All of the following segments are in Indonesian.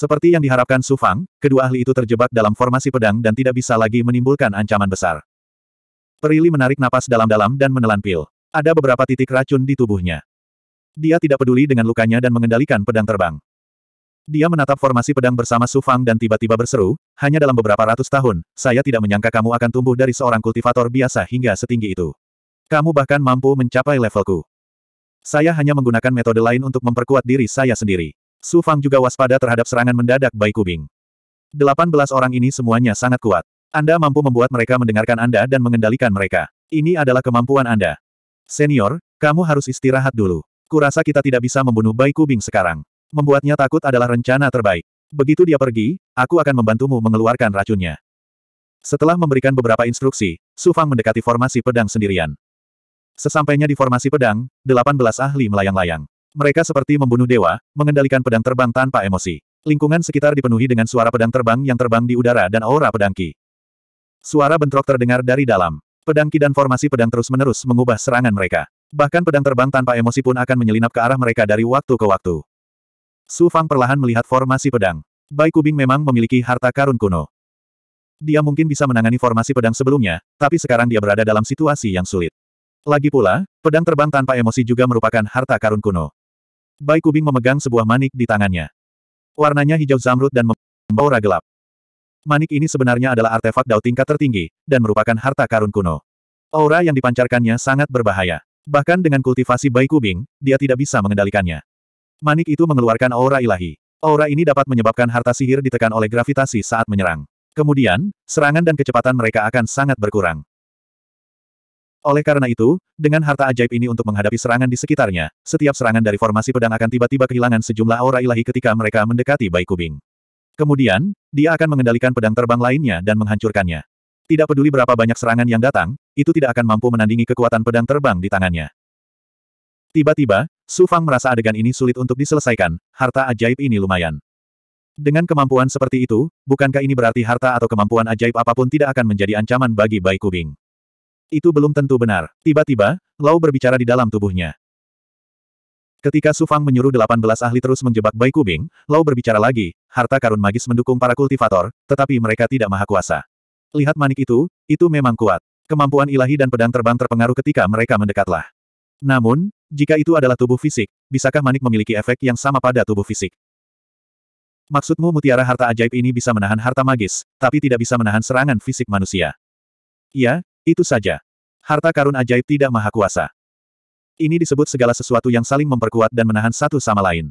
Seperti yang diharapkan Su Fang, kedua ahli itu terjebak dalam formasi pedang dan tidak bisa lagi menimbulkan ancaman besar. Perili menarik napas dalam-dalam dan menelan pil. Ada beberapa titik racun di tubuhnya. Dia tidak peduli dengan lukanya dan mengendalikan pedang terbang. Dia menatap formasi pedang bersama Su Fang dan tiba-tiba berseru, hanya dalam beberapa ratus tahun, saya tidak menyangka kamu akan tumbuh dari seorang kultivator biasa hingga setinggi itu. Kamu bahkan mampu mencapai levelku. Saya hanya menggunakan metode lain untuk memperkuat diri saya sendiri. Su Fang juga waspada terhadap serangan mendadak Bai Kubing. 18 orang ini semuanya sangat kuat. Anda mampu membuat mereka mendengarkan Anda dan mengendalikan mereka. Ini adalah kemampuan Anda. Senior, kamu harus istirahat dulu. Kurasa kita tidak bisa membunuh Bai Kubing sekarang. Membuatnya takut adalah rencana terbaik. Begitu dia pergi, aku akan membantumu mengeluarkan racunnya. Setelah memberikan beberapa instruksi, Su Fang mendekati formasi pedang sendirian. Sesampainya di formasi pedang, 18 ahli melayang-layang. Mereka seperti membunuh dewa, mengendalikan pedang terbang tanpa emosi. Lingkungan sekitar dipenuhi dengan suara pedang terbang yang terbang di udara dan aura pedangki. Suara bentrok terdengar dari dalam. Pedangki dan formasi pedang terus-menerus mengubah serangan mereka. Bahkan pedang terbang tanpa emosi pun akan menyelinap ke arah mereka dari waktu ke waktu. Su Fang perlahan melihat formasi pedang. Bai Kubing memang memiliki harta karun kuno. Dia mungkin bisa menangani formasi pedang sebelumnya, tapi sekarang dia berada dalam situasi yang sulit. Lagi pula, pedang terbang tanpa emosi juga merupakan harta karun kuno. Bai Kubing memegang sebuah manik di tangannya. Warnanya hijau zamrud dan membawa gelap. Manik ini sebenarnya adalah artefak dao tingkat tertinggi, dan merupakan harta karun kuno. Aura yang dipancarkannya sangat berbahaya. Bahkan dengan kultivasi Bai Kubing, dia tidak bisa mengendalikannya. Manik itu mengeluarkan aura ilahi. Aura ini dapat menyebabkan harta sihir ditekan oleh gravitasi saat menyerang. Kemudian, serangan dan kecepatan mereka akan sangat berkurang. Oleh karena itu, dengan harta ajaib ini untuk menghadapi serangan di sekitarnya, setiap serangan dari formasi pedang akan tiba-tiba kehilangan sejumlah aura ilahi ketika mereka mendekati Bai Kubing. Kemudian, dia akan mengendalikan pedang terbang lainnya dan menghancurkannya. Tidak peduli berapa banyak serangan yang datang, itu tidak akan mampu menandingi kekuatan pedang terbang di tangannya. Tiba-tiba, Su Fang merasa adegan ini sulit untuk diselesaikan, harta ajaib ini lumayan. Dengan kemampuan seperti itu, bukankah ini berarti harta atau kemampuan ajaib apapun tidak akan menjadi ancaman bagi Bai Kubing? Itu belum tentu benar. Tiba-tiba, Lau berbicara di dalam tubuhnya. Ketika Su Fang menyuruh 18 ahli terus menjebak Bai Kubing, Lau berbicara lagi, harta karun magis mendukung para kultivator, tetapi mereka tidak maha kuasa. Lihat manik itu, itu memang kuat. Kemampuan ilahi dan pedang terbang terpengaruh ketika mereka mendekatlah. Namun, jika itu adalah tubuh fisik, bisakah manik memiliki efek yang sama pada tubuh fisik? Maksudmu mutiara harta ajaib ini bisa menahan harta magis, tapi tidak bisa menahan serangan fisik manusia? Iya, itu saja. Harta karun ajaib tidak maha kuasa. Ini disebut segala sesuatu yang saling memperkuat dan menahan satu sama lain.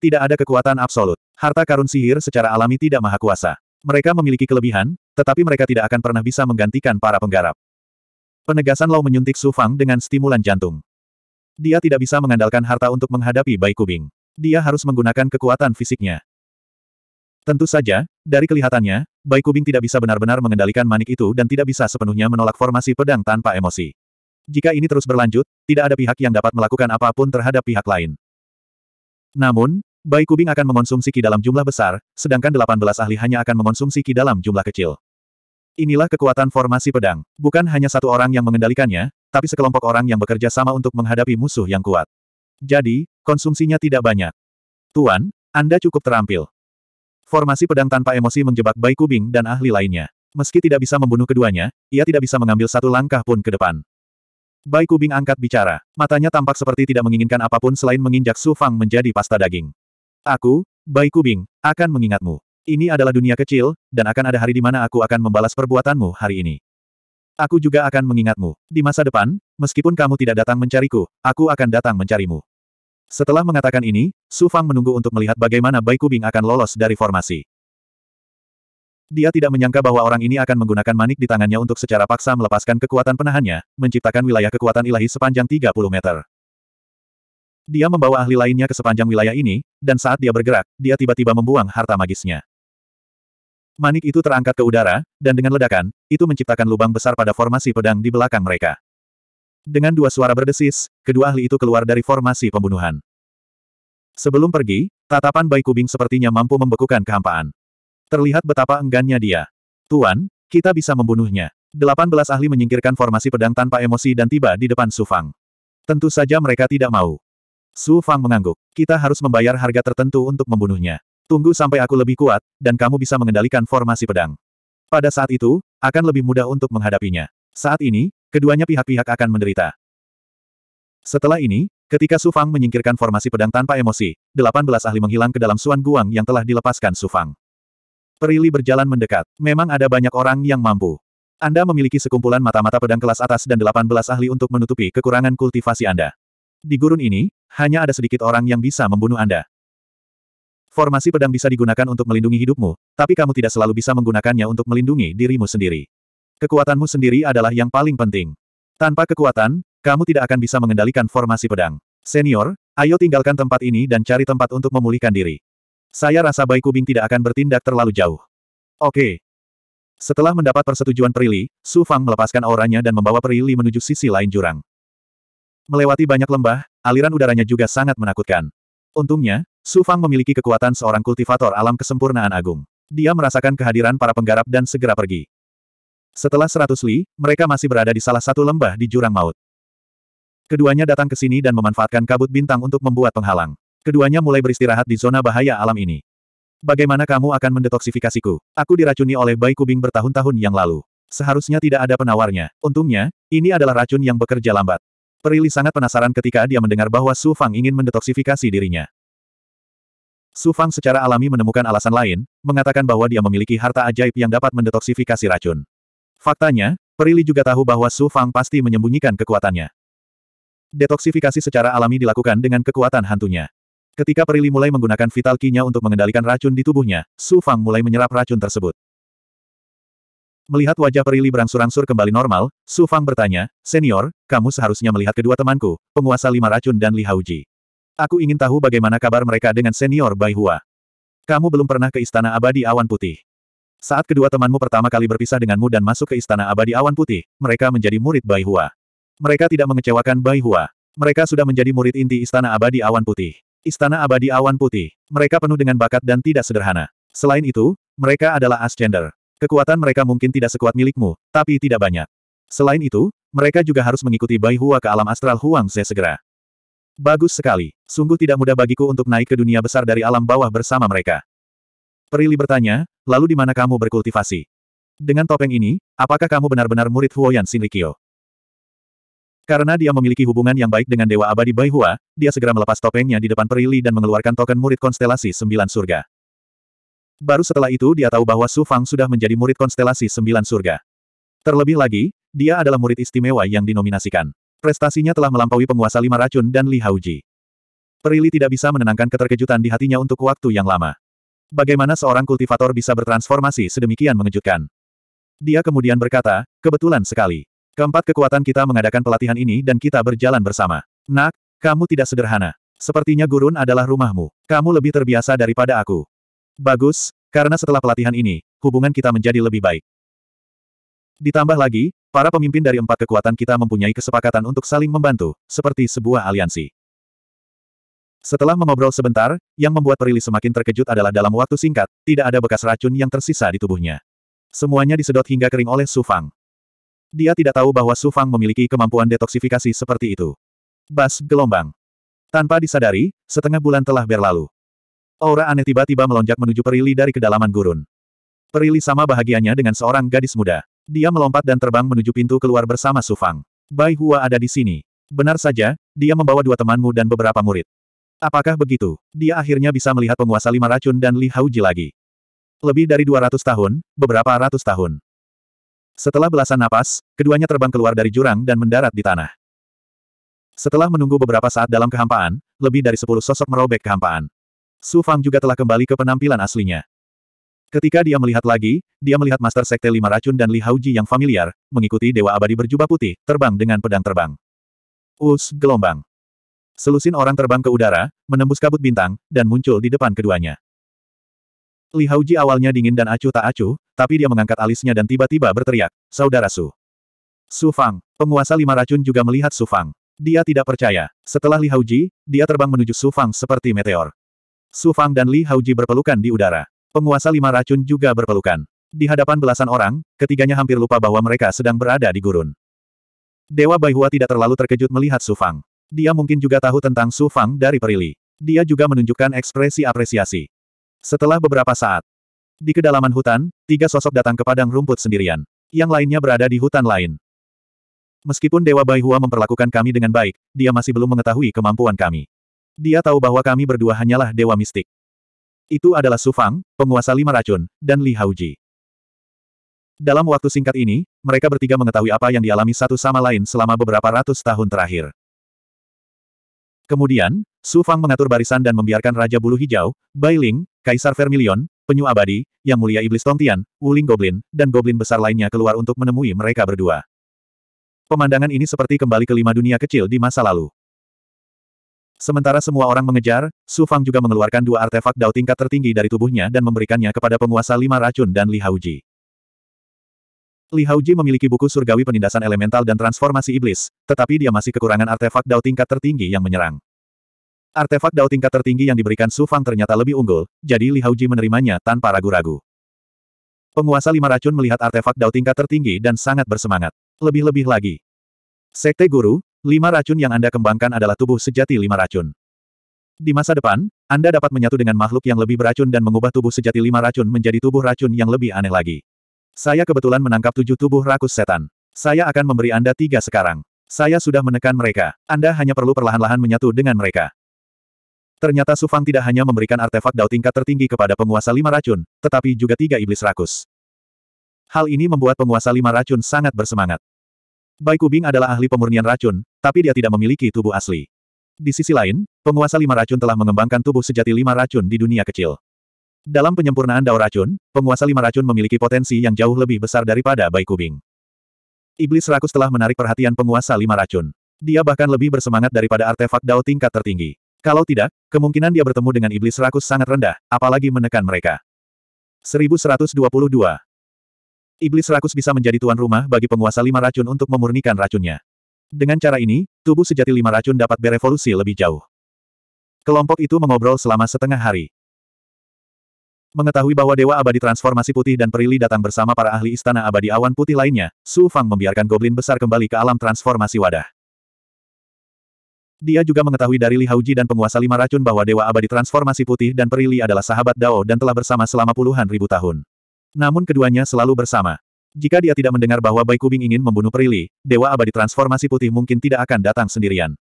Tidak ada kekuatan absolut. Harta karun sihir secara alami tidak maha kuasa. Mereka memiliki kelebihan, tetapi mereka tidak akan pernah bisa menggantikan para penggarap. Penegasan Lau menyuntik Su Fang dengan stimulan jantung. Dia tidak bisa mengandalkan harta untuk menghadapi Bai Kubing. Dia harus menggunakan kekuatan fisiknya. Tentu saja, dari kelihatannya, Bai Kubing tidak bisa benar-benar mengendalikan manik itu dan tidak bisa sepenuhnya menolak formasi pedang tanpa emosi. Jika ini terus berlanjut, tidak ada pihak yang dapat melakukan apapun terhadap pihak lain. Namun, Bai Kubing akan mengonsumsi ki dalam jumlah besar, sedangkan 18 ahli hanya akan mengonsumsi ki dalam jumlah kecil. Inilah kekuatan formasi pedang. Bukan hanya satu orang yang mengendalikannya, tapi sekelompok orang yang bekerja sama untuk menghadapi musuh yang kuat. Jadi, konsumsinya tidak banyak. Tuan, Anda cukup terampil. Formasi pedang tanpa emosi menjebak Bai Kubing dan ahli lainnya. Meski tidak bisa membunuh keduanya, ia tidak bisa mengambil satu langkah pun ke depan. Bai Kubing angkat bicara. Matanya tampak seperti tidak menginginkan apapun selain menginjak Su Fang menjadi pasta daging. Aku, Bai Kubing, akan mengingatmu. Ini adalah dunia kecil, dan akan ada hari di mana aku akan membalas perbuatanmu hari ini. Aku juga akan mengingatmu. Di masa depan, meskipun kamu tidak datang mencariku, aku akan datang mencarimu. Setelah mengatakan ini, Su Fang menunggu untuk melihat bagaimana Bai Kubing akan lolos dari formasi. Dia tidak menyangka bahwa orang ini akan menggunakan manik di tangannya untuk secara paksa melepaskan kekuatan penahannya, menciptakan wilayah kekuatan ilahi sepanjang 30 meter. Dia membawa ahli lainnya ke sepanjang wilayah ini, dan saat dia bergerak, dia tiba-tiba membuang harta magisnya. Manik itu terangkat ke udara, dan dengan ledakan, itu menciptakan lubang besar pada formasi pedang di belakang mereka. Dengan dua suara berdesis, kedua ahli itu keluar dari formasi pembunuhan. Sebelum pergi, tatapan Bai Kubing sepertinya mampu membekukan kehampaan. Terlihat betapa enggannya dia. Tuan, kita bisa membunuhnya. Delapan belas ahli menyingkirkan formasi pedang tanpa emosi dan tiba di depan Su Fang. Tentu saja mereka tidak mau. Su Fang mengangguk. Kita harus membayar harga tertentu untuk membunuhnya. Tunggu sampai aku lebih kuat, dan kamu bisa mengendalikan formasi pedang. Pada saat itu, akan lebih mudah untuk menghadapinya. Saat ini, keduanya pihak-pihak akan menderita. Setelah ini, ketika Su Fang menyingkirkan formasi pedang tanpa emosi, 18 ahli menghilang ke dalam Suan Guang yang telah dilepaskan Su Fang. Perili berjalan mendekat. Memang ada banyak orang yang mampu. Anda memiliki sekumpulan mata-mata pedang kelas atas dan 18 ahli untuk menutupi kekurangan kultivasi Anda. Di gurun ini, hanya ada sedikit orang yang bisa membunuh Anda. Formasi pedang bisa digunakan untuk melindungi hidupmu, tapi kamu tidak selalu bisa menggunakannya untuk melindungi dirimu sendiri. Kekuatanmu sendiri adalah yang paling penting. Tanpa kekuatan, kamu tidak akan bisa mengendalikan formasi pedang. Senior, ayo tinggalkan tempat ini dan cari tempat untuk memulihkan diri. Saya rasa Bai Kubing tidak akan bertindak terlalu jauh. Oke. Setelah mendapat persetujuan Perili, Su Fang melepaskan auranya dan membawa Perili menuju sisi lain jurang. Melewati banyak lembah, aliran udaranya juga sangat menakutkan. Untungnya, Su Fang memiliki kekuatan seorang kultivator alam kesempurnaan agung. Dia merasakan kehadiran para penggarap dan segera pergi. Setelah seratus li, mereka masih berada di salah satu lembah di jurang maut. Keduanya datang ke sini dan memanfaatkan kabut bintang untuk membuat penghalang. Keduanya mulai beristirahat di zona bahaya alam ini. Bagaimana kamu akan mendetoksifikasiku? Aku diracuni oleh Bai Kubing bertahun-tahun yang lalu. Seharusnya tidak ada penawarnya. Untungnya, ini adalah racun yang bekerja lambat. Perili sangat penasaran ketika dia mendengar bahwa Su Fang ingin mendetoksifikasi dirinya. Su Fang secara alami menemukan alasan lain, mengatakan bahwa dia memiliki harta ajaib yang dapat mendetoksifikasi racun. Faktanya, Perili juga tahu bahwa Su Fang pasti menyembunyikan kekuatannya. Detoksifikasi secara alami dilakukan dengan kekuatan hantunya. Ketika Perili mulai menggunakan vital kinya untuk mengendalikan racun di tubuhnya, Su Fang mulai menyerap racun tersebut. Melihat wajah Perili berangsur-angsur kembali normal, Su Fang bertanya, Senior, kamu seharusnya melihat kedua temanku, penguasa lima racun dan Li Hauji. Aku ingin tahu bagaimana kabar mereka dengan Senior Bai Hua. Kamu belum pernah ke Istana Abadi Awan Putih. Saat kedua temanmu pertama kali berpisah denganmu dan masuk ke Istana Abadi Awan Putih, mereka menjadi murid Bai Hua. Mereka tidak mengecewakan Bai Hua. Mereka sudah menjadi murid inti Istana Abadi Awan Putih. Istana Abadi Awan Putih. Mereka penuh dengan bakat dan tidak sederhana. Selain itu, mereka adalah Ascender. Kekuatan mereka mungkin tidak sekuat milikmu, tapi tidak banyak. Selain itu, mereka juga harus mengikuti Bai Hua ke alam astral Huang Ze segera. Bagus sekali. Sungguh tidak mudah bagiku untuk naik ke dunia besar dari alam bawah bersama mereka. Perili bertanya, lalu di mana kamu berkultivasi? Dengan topeng ini, apakah kamu benar-benar murid Huoyan Shinrikyo? Karena dia memiliki hubungan yang baik dengan Dewa Abadi Bai Hua, dia segera melepas topengnya di depan Perili dan mengeluarkan token murid konstelasi sembilan surga. Baru setelah itu dia tahu bahwa Su Fang sudah menjadi murid konstelasi sembilan surga. Terlebih lagi, dia adalah murid istimewa yang dinominasikan. Prestasinya telah melampaui penguasa lima racun dan Li Hauji. Perili tidak bisa menenangkan keterkejutan di hatinya untuk waktu yang lama. Bagaimana seorang kultivator bisa bertransformasi sedemikian mengejutkan? Dia kemudian berkata, kebetulan sekali. Keempat kekuatan kita mengadakan pelatihan ini dan kita berjalan bersama. Nak, kamu tidak sederhana. Sepertinya gurun adalah rumahmu. Kamu lebih terbiasa daripada aku. Bagus, karena setelah pelatihan ini, hubungan kita menjadi lebih baik. Ditambah lagi, para pemimpin dari empat kekuatan kita mempunyai kesepakatan untuk saling membantu, seperti sebuah aliansi. Setelah mengobrol sebentar, yang membuat Perili semakin terkejut adalah dalam waktu singkat, tidak ada bekas racun yang tersisa di tubuhnya. Semuanya disedot hingga kering oleh Su Fang. Dia tidak tahu bahwa Su Fang memiliki kemampuan detoksifikasi seperti itu. Bas gelombang. Tanpa disadari, setengah bulan telah berlalu. Aura aneh tiba-tiba melonjak menuju Perili dari kedalaman gurun. Perili sama bahagianya dengan seorang gadis muda. Dia melompat dan terbang menuju pintu keluar bersama Su Fang. Bai Hua ada di sini. Benar saja, dia membawa dua temanmu dan beberapa murid. Apakah begitu? Dia akhirnya bisa melihat penguasa lima racun dan Li Hauji lagi. Lebih dari 200 tahun, beberapa ratus tahun. Setelah belasan napas, keduanya terbang keluar dari jurang dan mendarat di tanah. Setelah menunggu beberapa saat dalam kehampaan, lebih dari sepuluh sosok merobek kehampaan. Su Fang juga telah kembali ke penampilan aslinya. Ketika dia melihat lagi, dia melihat Master Sekte Lima Racun dan Li Hauji yang familiar, mengikuti Dewa Abadi berjubah putih, terbang dengan pedang terbang. Us, gelombang. Selusin orang terbang ke udara, menembus kabut bintang, dan muncul di depan keduanya. Li Hauji awalnya dingin dan acuh tak acuh, tapi dia mengangkat alisnya dan tiba-tiba berteriak, Saudara Su. Su Fang, penguasa lima racun juga melihat Su Fang. Dia tidak percaya. Setelah Li Hauji, dia terbang menuju Su Fang seperti meteor. Su Fang dan Li Hauji berpelukan di udara. Penguasa lima racun juga berpelukan. Di hadapan belasan orang, ketiganya hampir lupa bahwa mereka sedang berada di gurun. Dewa Baihua tidak terlalu terkejut melihat Su Fang. Dia mungkin juga tahu tentang Su Fang dari Perili. Dia juga menunjukkan ekspresi apresiasi. Setelah beberapa saat, di kedalaman hutan, tiga sosok datang ke padang rumput sendirian. Yang lainnya berada di hutan lain. Meskipun Dewa Baihua memperlakukan kami dengan baik, dia masih belum mengetahui kemampuan kami. Dia tahu bahwa kami berdua hanyalah dewa mistik. Itu adalah Su Fang, penguasa lima racun, dan Li Hauji. Dalam waktu singkat ini, mereka bertiga mengetahui apa yang dialami satu sama lain selama beberapa ratus tahun terakhir. Kemudian, Su Fang mengatur barisan dan membiarkan Raja Bulu Hijau, Bai Ling, Kaisar Vermilion, Penyu Abadi, Yang Mulia Iblis Tongtian, Wuling Goblin, dan Goblin besar lainnya keluar untuk menemui mereka berdua. Pemandangan ini seperti kembali ke lima dunia kecil di masa lalu. Sementara semua orang mengejar, Su Fang juga mengeluarkan dua artefak dao tingkat tertinggi dari tubuhnya dan memberikannya kepada penguasa lima racun dan Li Hauji. Li Haoji memiliki buku surgawi penindasan elemental dan transformasi iblis, tetapi dia masih kekurangan artefak dao tingkat tertinggi yang menyerang. Artefak dao tingkat tertinggi yang diberikan Su Fang ternyata lebih unggul, jadi Li Haoji menerimanya tanpa ragu-ragu. Penguasa lima racun melihat artefak dao tingkat tertinggi dan sangat bersemangat. Lebih-lebih lagi. Sekte Guru, lima racun yang Anda kembangkan adalah tubuh sejati lima racun. Di masa depan, Anda dapat menyatu dengan makhluk yang lebih beracun dan mengubah tubuh sejati lima racun menjadi tubuh racun yang lebih aneh lagi. Saya kebetulan menangkap tujuh tubuh rakus setan. Saya akan memberi Anda tiga sekarang. Saya sudah menekan mereka. Anda hanya perlu perlahan-lahan menyatu dengan mereka. Ternyata Sufang tidak hanya memberikan artefak dao tingkat tertinggi kepada penguasa lima racun, tetapi juga tiga iblis rakus. Hal ini membuat penguasa lima racun sangat bersemangat. Bai Kubing adalah ahli pemurnian racun, tapi dia tidak memiliki tubuh asli. Di sisi lain, penguasa lima racun telah mengembangkan tubuh sejati lima racun di dunia kecil. Dalam penyempurnaan Dao Racun, penguasa lima racun memiliki potensi yang jauh lebih besar daripada Bai Kubing. Iblis rakus telah menarik perhatian penguasa lima racun. Dia bahkan lebih bersemangat daripada artefak Dao tingkat tertinggi. Kalau tidak, kemungkinan dia bertemu dengan iblis rakus sangat rendah, apalagi menekan mereka. 1122 Iblis rakus bisa menjadi tuan rumah bagi penguasa lima racun untuk memurnikan racunnya. Dengan cara ini, tubuh sejati lima racun dapat berevolusi lebih jauh. Kelompok itu mengobrol selama setengah hari. Mengetahui bahwa Dewa Abadi Transformasi Putih dan Perili datang bersama para ahli Istana Abadi Awan Putih lainnya, Su Fang membiarkan Goblin besar kembali ke alam transformasi wadah. Dia juga mengetahui dari Li Hauji dan penguasa lima racun bahwa Dewa Abadi Transformasi Putih dan Perili adalah sahabat Dao dan telah bersama selama puluhan ribu tahun. Namun keduanya selalu bersama. Jika dia tidak mendengar bahwa Bai Kubing ingin membunuh Perili, Dewa Abadi Transformasi Putih mungkin tidak akan datang sendirian.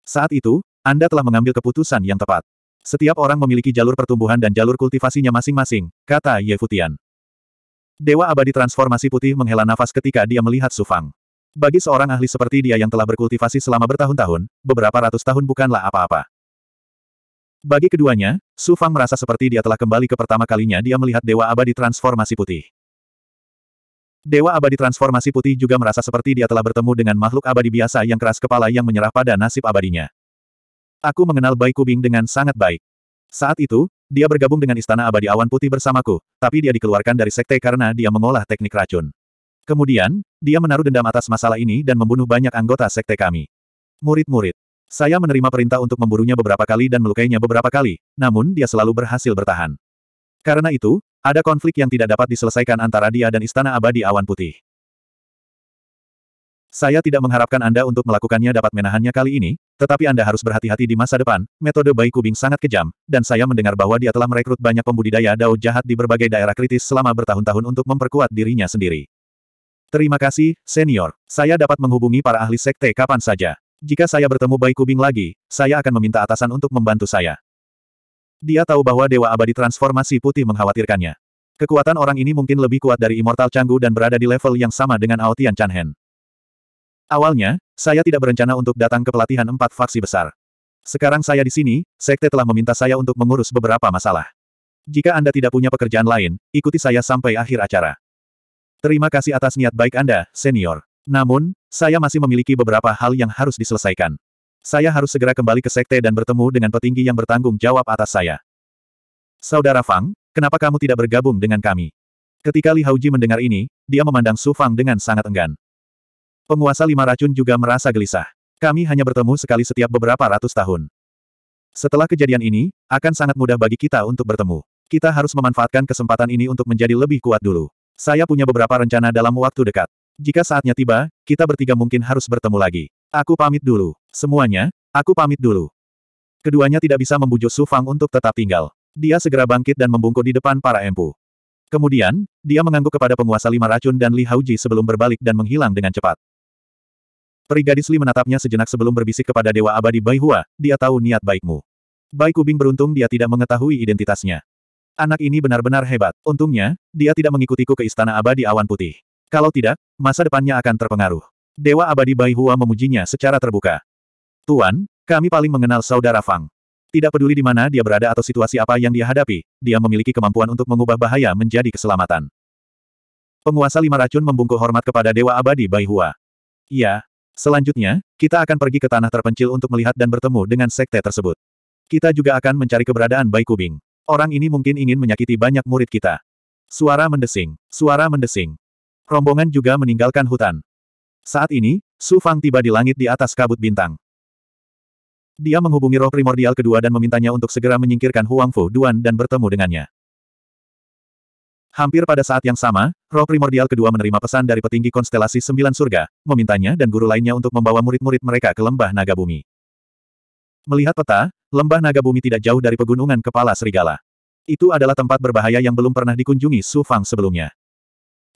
Saat itu, Anda telah mengambil keputusan yang tepat. Setiap orang memiliki jalur pertumbuhan dan jalur kultivasinya masing-masing, kata Ye Futian. Dewa abadi transformasi putih menghela nafas ketika dia melihat Sufang. Bagi seorang ahli seperti dia yang telah berkultivasi selama bertahun-tahun, beberapa ratus tahun bukanlah apa-apa. Bagi keduanya, Sufang merasa seperti dia telah kembali ke pertama kalinya dia melihat Dewa Abadi Transformasi Putih. Dewa Abadi Transformasi Putih juga merasa seperti dia telah bertemu dengan makhluk abadi biasa yang keras kepala yang menyerah pada nasib abadinya. Aku mengenal Bai Kubing dengan sangat baik. Saat itu, dia bergabung dengan Istana Abadi Awan Putih bersamaku, tapi dia dikeluarkan dari sekte karena dia mengolah teknik racun. Kemudian, dia menaruh dendam atas masalah ini dan membunuh banyak anggota sekte kami. Murid-murid. Saya menerima perintah untuk memburunya beberapa kali dan melukainya beberapa kali, namun dia selalu berhasil bertahan. Karena itu, ada konflik yang tidak dapat diselesaikan antara dia dan Istana Abadi Awan Putih. Saya tidak mengharapkan Anda untuk melakukannya dapat menahannya kali ini, tetapi Anda harus berhati-hati di masa depan. Metode Bai Kubing sangat kejam, dan saya mendengar bahwa dia telah merekrut banyak pembudidaya dao jahat di berbagai daerah kritis selama bertahun-tahun untuk memperkuat dirinya sendiri. Terima kasih, senior. Saya dapat menghubungi para ahli sekte kapan saja. Jika saya bertemu Bai Kubing lagi, saya akan meminta atasan untuk membantu saya. Dia tahu bahwa Dewa Abadi Transformasi Putih mengkhawatirkannya. Kekuatan orang ini mungkin lebih kuat dari Immortal Canggu dan berada di level yang sama dengan Aotian Chanhen. Awalnya, saya tidak berencana untuk datang ke pelatihan empat faksi besar. Sekarang saya di sini, sekte telah meminta saya untuk mengurus beberapa masalah. Jika Anda tidak punya pekerjaan lain, ikuti saya sampai akhir acara. Terima kasih atas niat baik Anda, senior. Namun, saya masih memiliki beberapa hal yang harus diselesaikan. Saya harus segera kembali ke sekte dan bertemu dengan petinggi yang bertanggung jawab atas saya. Saudara Fang, kenapa kamu tidak bergabung dengan kami? Ketika Li Hauji mendengar ini, dia memandang Su Fang dengan sangat enggan. Penguasa lima racun juga merasa gelisah. Kami hanya bertemu sekali setiap beberapa ratus tahun. Setelah kejadian ini, akan sangat mudah bagi kita untuk bertemu. Kita harus memanfaatkan kesempatan ini untuk menjadi lebih kuat dulu. Saya punya beberapa rencana dalam waktu dekat. Jika saatnya tiba, kita bertiga mungkin harus bertemu lagi. Aku pamit dulu. Semuanya, aku pamit dulu. Keduanya tidak bisa membujuk Su Fang untuk tetap tinggal. Dia segera bangkit dan membungkuk di depan para empu. Kemudian, dia mengangguk kepada penguasa lima racun dan Li Hauji sebelum berbalik dan menghilang dengan cepat. Peri gadis Li menatapnya sejenak sebelum berbisik kepada Dewa Abadi Baihua. dia tahu niat baikmu. Bai Kubing beruntung dia tidak mengetahui identitasnya. Anak ini benar-benar hebat. Untungnya, dia tidak mengikutiku ke Istana Abadi Awan Putih. Kalau tidak, masa depannya akan terpengaruh. Dewa Abadi Baihua memujinya secara terbuka. Tuan, kami paling mengenal saudara Fang. Tidak peduli di mana dia berada atau situasi apa yang dia hadapi, dia memiliki kemampuan untuk mengubah bahaya menjadi keselamatan. Penguasa lima racun membungkuk hormat kepada Dewa Abadi Baihua. Hua. Iya, Selanjutnya, kita akan pergi ke tanah terpencil untuk melihat dan bertemu dengan sekte tersebut. Kita juga akan mencari keberadaan Bai Kubing. Orang ini mungkin ingin menyakiti banyak murid kita. Suara mendesing, suara mendesing. Rombongan juga meninggalkan hutan. Saat ini, Su Fang tiba di langit di atas kabut bintang. Dia menghubungi roh primordial kedua dan memintanya untuk segera menyingkirkan Huang Fu Duan dan bertemu dengannya. Hampir pada saat yang sama, roh primordial kedua menerima pesan dari petinggi konstelasi Sembilan Surga, memintanya dan guru lainnya untuk membawa murid-murid mereka ke Lembah Naga Bumi. Melihat peta, Lembah Naga Bumi tidak jauh dari pegunungan Kepala Serigala. Itu adalah tempat berbahaya yang belum pernah dikunjungi Su Fang sebelumnya.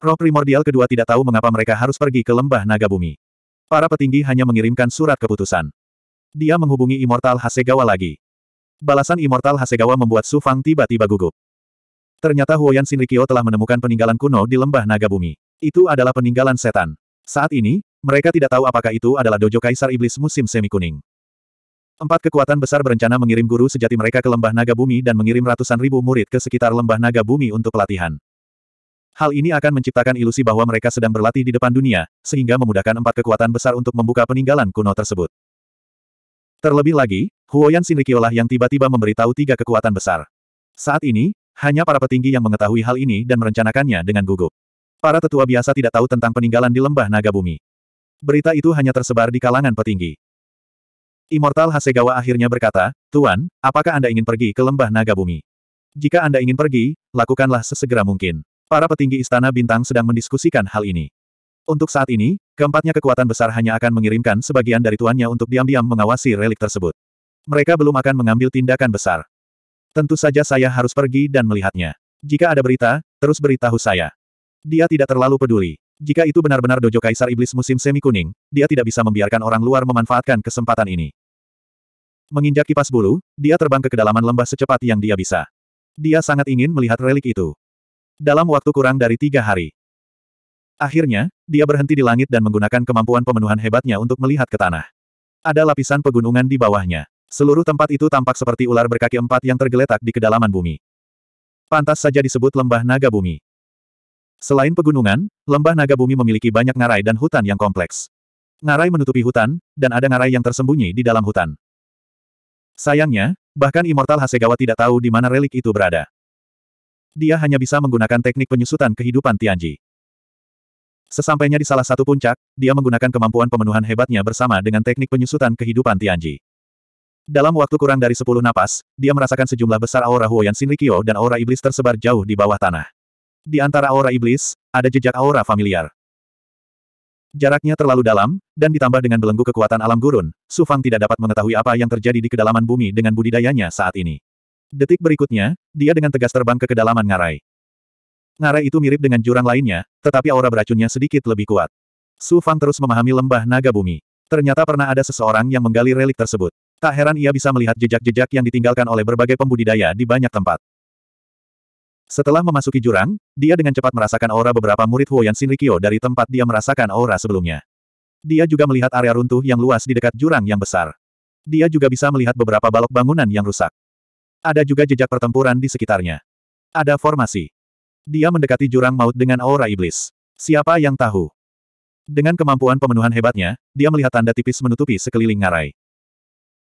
Roh primordial kedua tidak tahu mengapa mereka harus pergi ke Lembah Naga Bumi. Para petinggi hanya mengirimkan surat keputusan. Dia menghubungi Immortal Hasegawa lagi. Balasan Immortal Hasegawa membuat Su Fang tiba-tiba gugup. Ternyata Huoyan Shinrikyo telah menemukan peninggalan kuno di lembah naga bumi. Itu adalah peninggalan setan. Saat ini, mereka tidak tahu apakah itu adalah dojo kaisar iblis musim semi kuning. Empat kekuatan besar berencana mengirim guru sejati mereka ke lembah naga bumi dan mengirim ratusan ribu murid ke sekitar lembah naga bumi untuk pelatihan. Hal ini akan menciptakan ilusi bahwa mereka sedang berlatih di depan dunia, sehingga memudahkan empat kekuatan besar untuk membuka peninggalan kuno tersebut. Terlebih lagi, Huoyan Shinrikyo lah yang tiba-tiba memberitahu tiga kekuatan besar. Saat ini, hanya para petinggi yang mengetahui hal ini dan merencanakannya dengan gugup. Para tetua biasa tidak tahu tentang peninggalan di lembah naga bumi. Berita itu hanya tersebar di kalangan petinggi. Immortal Hasegawa akhirnya berkata, Tuan, apakah Anda ingin pergi ke lembah naga bumi? Jika Anda ingin pergi, lakukanlah sesegera mungkin. Para petinggi Istana Bintang sedang mendiskusikan hal ini. Untuk saat ini, keempatnya kekuatan besar hanya akan mengirimkan sebagian dari tuannya untuk diam-diam mengawasi relik tersebut. Mereka belum akan mengambil tindakan besar. Tentu saja saya harus pergi dan melihatnya. Jika ada berita, terus beritahu saya. Dia tidak terlalu peduli. Jika itu benar-benar dojo kaisar iblis musim semi kuning, dia tidak bisa membiarkan orang luar memanfaatkan kesempatan ini. Menginjak kipas bulu, dia terbang ke kedalaman lembah secepat yang dia bisa. Dia sangat ingin melihat relik itu. Dalam waktu kurang dari tiga hari. Akhirnya, dia berhenti di langit dan menggunakan kemampuan pemenuhan hebatnya untuk melihat ke tanah. Ada lapisan pegunungan di bawahnya. Seluruh tempat itu tampak seperti ular berkaki empat yang tergeletak di kedalaman bumi. Pantas saja disebut lembah naga bumi. Selain pegunungan, lembah naga bumi memiliki banyak ngarai dan hutan yang kompleks. Ngarai menutupi hutan, dan ada ngarai yang tersembunyi di dalam hutan. Sayangnya, bahkan Immortal Hasegawa tidak tahu di mana relik itu berada. Dia hanya bisa menggunakan teknik penyusutan kehidupan Tianji. Sesampainya di salah satu puncak, dia menggunakan kemampuan pemenuhan hebatnya bersama dengan teknik penyusutan kehidupan Tianji. Dalam waktu kurang dari sepuluh napas, dia merasakan sejumlah besar aura Huoyan Shinrikyo dan aura iblis tersebar jauh di bawah tanah. Di antara aura iblis, ada jejak aura familiar. Jaraknya terlalu dalam, dan ditambah dengan belenggu kekuatan alam gurun, Su Fang tidak dapat mengetahui apa yang terjadi di kedalaman bumi dengan budidayanya saat ini. Detik berikutnya, dia dengan tegas terbang ke kedalaman ngarai. Ngarai itu mirip dengan jurang lainnya, tetapi aura beracunnya sedikit lebih kuat. Su Fang terus memahami lembah naga bumi. Ternyata pernah ada seseorang yang menggali relik tersebut. Tak heran ia bisa melihat jejak-jejak yang ditinggalkan oleh berbagai pembudidaya di banyak tempat. Setelah memasuki jurang, dia dengan cepat merasakan aura beberapa murid Huoyan Shinrikyo dari tempat dia merasakan aura sebelumnya. Dia juga melihat area runtuh yang luas di dekat jurang yang besar. Dia juga bisa melihat beberapa balok bangunan yang rusak. Ada juga jejak pertempuran di sekitarnya. Ada formasi. Dia mendekati jurang maut dengan aura iblis. Siapa yang tahu? Dengan kemampuan pemenuhan hebatnya, dia melihat tanda tipis menutupi sekeliling ngarai.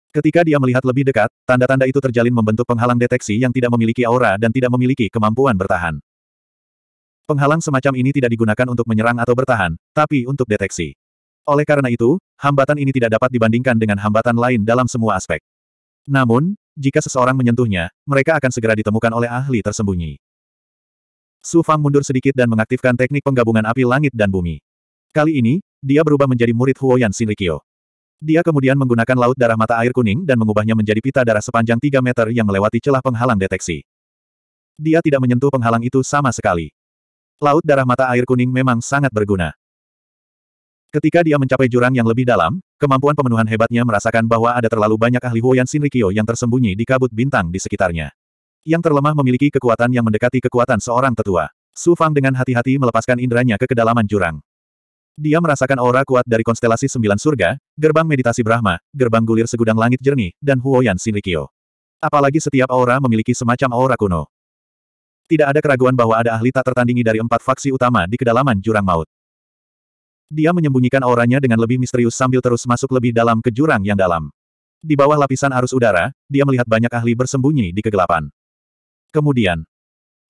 Ketika dia melihat lebih dekat, tanda-tanda itu terjalin membentuk penghalang deteksi yang tidak memiliki aura dan tidak memiliki kemampuan bertahan. Penghalang semacam ini tidak digunakan untuk menyerang atau bertahan, tapi untuk deteksi. Oleh karena itu, hambatan ini tidak dapat dibandingkan dengan hambatan lain dalam semua aspek. Namun, jika seseorang menyentuhnya, mereka akan segera ditemukan oleh ahli tersembunyi. Su Fang mundur sedikit dan mengaktifkan teknik penggabungan api langit dan bumi. Kali ini, dia berubah menjadi murid Huoyan Sinrikyo. Dia kemudian menggunakan laut darah mata air kuning dan mengubahnya menjadi pita darah sepanjang 3 meter yang melewati celah penghalang deteksi. Dia tidak menyentuh penghalang itu sama sekali. Laut darah mata air kuning memang sangat berguna. Ketika dia mencapai jurang yang lebih dalam, kemampuan pemenuhan hebatnya merasakan bahwa ada terlalu banyak ahli Huoyan Shinrikyo yang tersembunyi di kabut bintang di sekitarnya. Yang terlemah memiliki kekuatan yang mendekati kekuatan seorang tetua. Su Fang dengan hati-hati melepaskan inderanya ke kedalaman jurang. Dia merasakan aura kuat dari konstelasi sembilan surga, gerbang meditasi Brahma, gerbang gulir segudang langit jernih, dan Huoyan Shinrikyo. Apalagi setiap aura memiliki semacam aura kuno. Tidak ada keraguan bahwa ada ahli tak tertandingi dari empat faksi utama di kedalaman jurang maut. Dia menyembunyikan auranya dengan lebih misterius sambil terus masuk lebih dalam ke jurang yang dalam. Di bawah lapisan arus udara, dia melihat banyak ahli bersembunyi di kegelapan. Kemudian,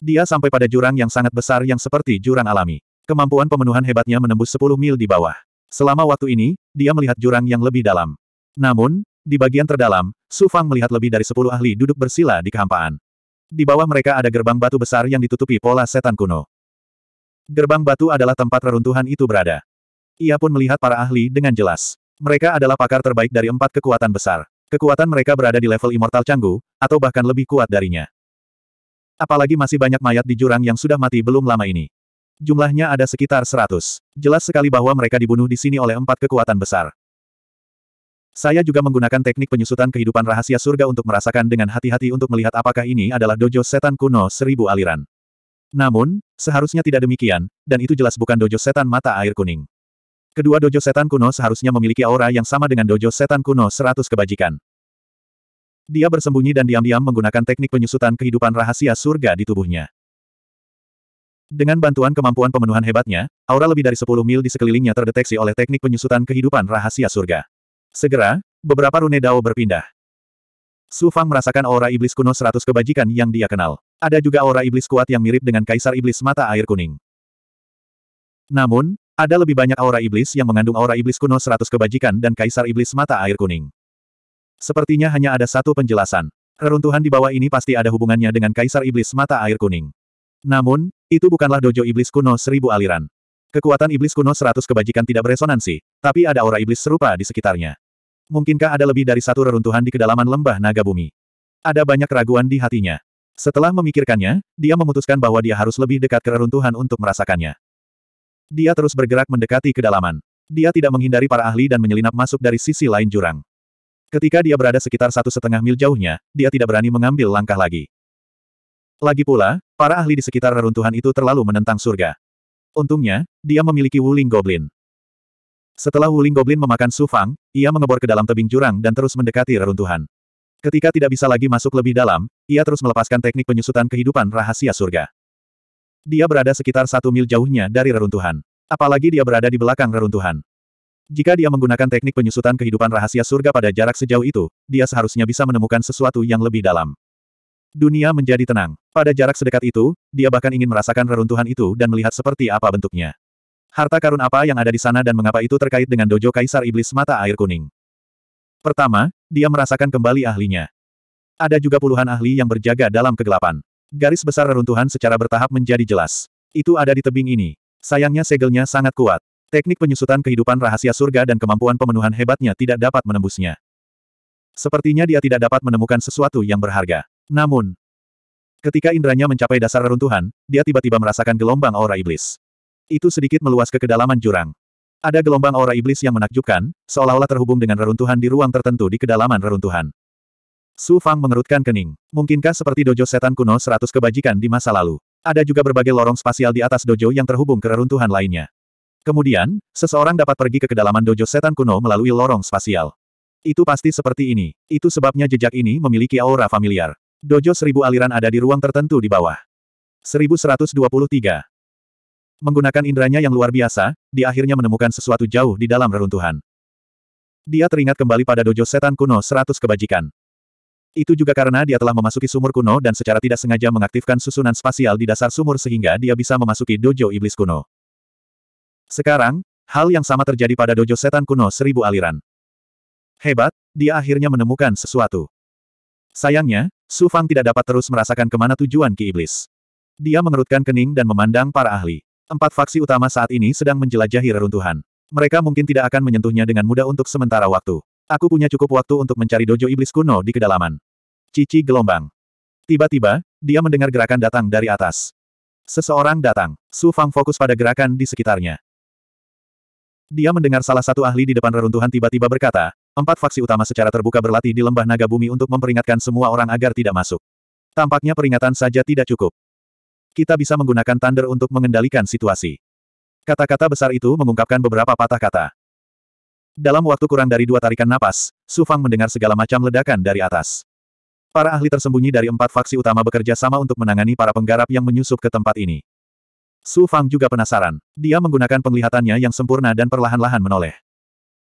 dia sampai pada jurang yang sangat besar yang seperti jurang alami. Kemampuan pemenuhan hebatnya menembus 10 mil di bawah. Selama waktu ini, dia melihat jurang yang lebih dalam. Namun, di bagian terdalam, Su Fang melihat lebih dari 10 ahli duduk bersila di kehampaan. Di bawah mereka ada gerbang batu besar yang ditutupi pola setan kuno. Gerbang batu adalah tempat reruntuhan itu berada. Ia pun melihat para ahli dengan jelas. Mereka adalah pakar terbaik dari empat kekuatan besar. Kekuatan mereka berada di level Immortal Canggu, atau bahkan lebih kuat darinya. Apalagi masih banyak mayat di jurang yang sudah mati belum lama ini. Jumlahnya ada sekitar seratus. Jelas sekali bahwa mereka dibunuh di sini oleh empat kekuatan besar. Saya juga menggunakan teknik penyusutan kehidupan rahasia surga untuk merasakan dengan hati-hati untuk melihat apakah ini adalah dojo setan kuno seribu aliran. Namun, seharusnya tidak demikian, dan itu jelas bukan dojo setan mata air kuning. Kedua dojo setan kuno seharusnya memiliki aura yang sama dengan dojo setan kuno seratus kebajikan. Dia bersembunyi dan diam-diam menggunakan teknik penyusutan kehidupan rahasia surga di tubuhnya. Dengan bantuan kemampuan pemenuhan hebatnya, aura lebih dari 10 mil di sekelilingnya terdeteksi oleh teknik penyusutan kehidupan rahasia surga. Segera, beberapa rune Dao berpindah. Su Fang merasakan aura iblis kuno 100 kebajikan yang dia kenal. Ada juga aura iblis kuat yang mirip dengan kaisar iblis mata air kuning. Namun, ada lebih banyak aura iblis yang mengandung aura iblis kuno 100 kebajikan dan kaisar iblis mata air kuning. Sepertinya hanya ada satu penjelasan. Reruntuhan di bawah ini pasti ada hubungannya dengan kaisar iblis mata air kuning. Namun, itu bukanlah dojo iblis kuno seribu aliran. Kekuatan iblis kuno seratus kebajikan tidak beresonansi, tapi ada aura iblis serupa di sekitarnya. Mungkinkah ada lebih dari satu reruntuhan di kedalaman lembah naga bumi? Ada banyak keraguan di hatinya. Setelah memikirkannya, dia memutuskan bahwa dia harus lebih dekat ke reruntuhan untuk merasakannya. Dia terus bergerak mendekati kedalaman. Dia tidak menghindari para ahli dan menyelinap masuk dari sisi lain jurang. Ketika dia berada sekitar satu setengah mil jauhnya, dia tidak berani mengambil langkah lagi. Lagi pula, para ahli di sekitar reruntuhan itu terlalu menentang surga. Untungnya, dia memiliki Wuling Goblin. Setelah Wuling Goblin memakan sufang, ia mengebor ke dalam tebing jurang dan terus mendekati reruntuhan. Ketika tidak bisa lagi masuk lebih dalam, ia terus melepaskan teknik penyusutan kehidupan rahasia surga. Dia berada sekitar satu mil jauhnya dari reruntuhan. Apalagi dia berada di belakang reruntuhan. Jika dia menggunakan teknik penyusutan kehidupan rahasia surga pada jarak sejauh itu, dia seharusnya bisa menemukan sesuatu yang lebih dalam. Dunia menjadi tenang. Pada jarak sedekat itu, dia bahkan ingin merasakan reruntuhan itu dan melihat seperti apa bentuknya. Harta karun apa yang ada di sana dan mengapa itu terkait dengan dojo Kaisar Iblis Mata Air Kuning. Pertama, dia merasakan kembali ahlinya. Ada juga puluhan ahli yang berjaga dalam kegelapan. Garis besar reruntuhan secara bertahap menjadi jelas. Itu ada di tebing ini. Sayangnya segelnya sangat kuat. Teknik penyusutan kehidupan rahasia surga dan kemampuan pemenuhan hebatnya tidak dapat menembusnya. Sepertinya dia tidak dapat menemukan sesuatu yang berharga. Namun, ketika indranya mencapai dasar reruntuhan, dia tiba-tiba merasakan gelombang aura iblis. Itu sedikit meluas ke kedalaman jurang. Ada gelombang aura iblis yang menakjubkan, seolah-olah terhubung dengan reruntuhan di ruang tertentu di kedalaman reruntuhan. Su Fang mengerutkan kening. Mungkinkah seperti dojo setan kuno seratus kebajikan di masa lalu? Ada juga berbagai lorong spasial di atas dojo yang terhubung ke reruntuhan lainnya. Kemudian, seseorang dapat pergi ke kedalaman dojo setan kuno melalui lorong spasial. Itu pasti seperti ini. Itu sebabnya jejak ini memiliki aura familiar. Dojo seribu aliran ada di ruang tertentu di bawah. 1123. Menggunakan indranya yang luar biasa, dia akhirnya menemukan sesuatu jauh di dalam reruntuhan. Dia teringat kembali pada dojo setan kuno 100 kebajikan. Itu juga karena dia telah memasuki sumur kuno dan secara tidak sengaja mengaktifkan susunan spasial di dasar sumur sehingga dia bisa memasuki dojo iblis kuno. Sekarang, hal yang sama terjadi pada dojo setan kuno seribu aliran. Hebat, dia akhirnya menemukan sesuatu. Sayangnya, Su Fang tidak dapat terus merasakan kemana tujuan Ki Iblis. Dia mengerutkan kening dan memandang para ahli. Empat faksi utama saat ini sedang menjelajahi reruntuhan. Mereka mungkin tidak akan menyentuhnya dengan mudah untuk sementara waktu. Aku punya cukup waktu untuk mencari dojo iblis kuno di kedalaman. Cici gelombang. Tiba-tiba, dia mendengar gerakan datang dari atas. Seseorang datang. Su Fang fokus pada gerakan di sekitarnya. Dia mendengar salah satu ahli di depan reruntuhan tiba-tiba berkata, Empat faksi utama secara terbuka berlatih di lembah naga bumi untuk memperingatkan semua orang agar tidak masuk. Tampaknya peringatan saja tidak cukup. Kita bisa menggunakan Thunder untuk mengendalikan situasi. Kata-kata besar itu mengungkapkan beberapa patah kata. Dalam waktu kurang dari dua tarikan napas, Fang mendengar segala macam ledakan dari atas. Para ahli tersembunyi dari empat faksi utama bekerja sama untuk menangani para penggarap yang menyusup ke tempat ini. Su Fang juga penasaran. Dia menggunakan penglihatannya yang sempurna dan perlahan-lahan menoleh.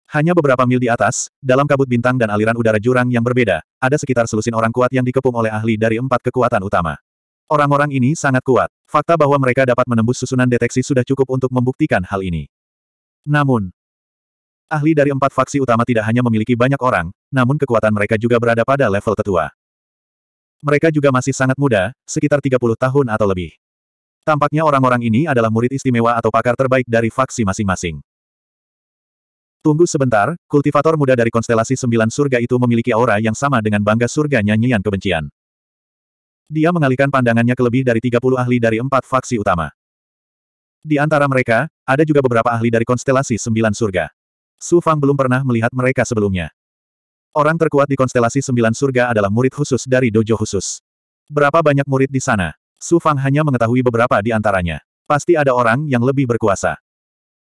Hanya beberapa mil di atas, dalam kabut bintang dan aliran udara jurang yang berbeda, ada sekitar selusin orang kuat yang dikepung oleh ahli dari empat kekuatan utama. Orang-orang ini sangat kuat. Fakta bahwa mereka dapat menembus susunan deteksi sudah cukup untuk membuktikan hal ini. Namun, ahli dari empat faksi utama tidak hanya memiliki banyak orang, namun kekuatan mereka juga berada pada level tetua. Mereka juga masih sangat muda, sekitar 30 tahun atau lebih. Tampaknya orang-orang ini adalah murid istimewa atau pakar terbaik dari faksi masing-masing. Tunggu sebentar, kultivator muda dari konstelasi sembilan surga itu memiliki aura yang sama dengan bangga surga nyanyian kebencian. Dia mengalihkan pandangannya ke lebih dari 30 ahli dari empat faksi utama. Di antara mereka, ada juga beberapa ahli dari konstelasi sembilan surga. Su Fang belum pernah melihat mereka sebelumnya. Orang terkuat di konstelasi sembilan surga adalah murid khusus dari dojo khusus. Berapa banyak murid di sana? Su Fang hanya mengetahui beberapa di antaranya. Pasti ada orang yang lebih berkuasa.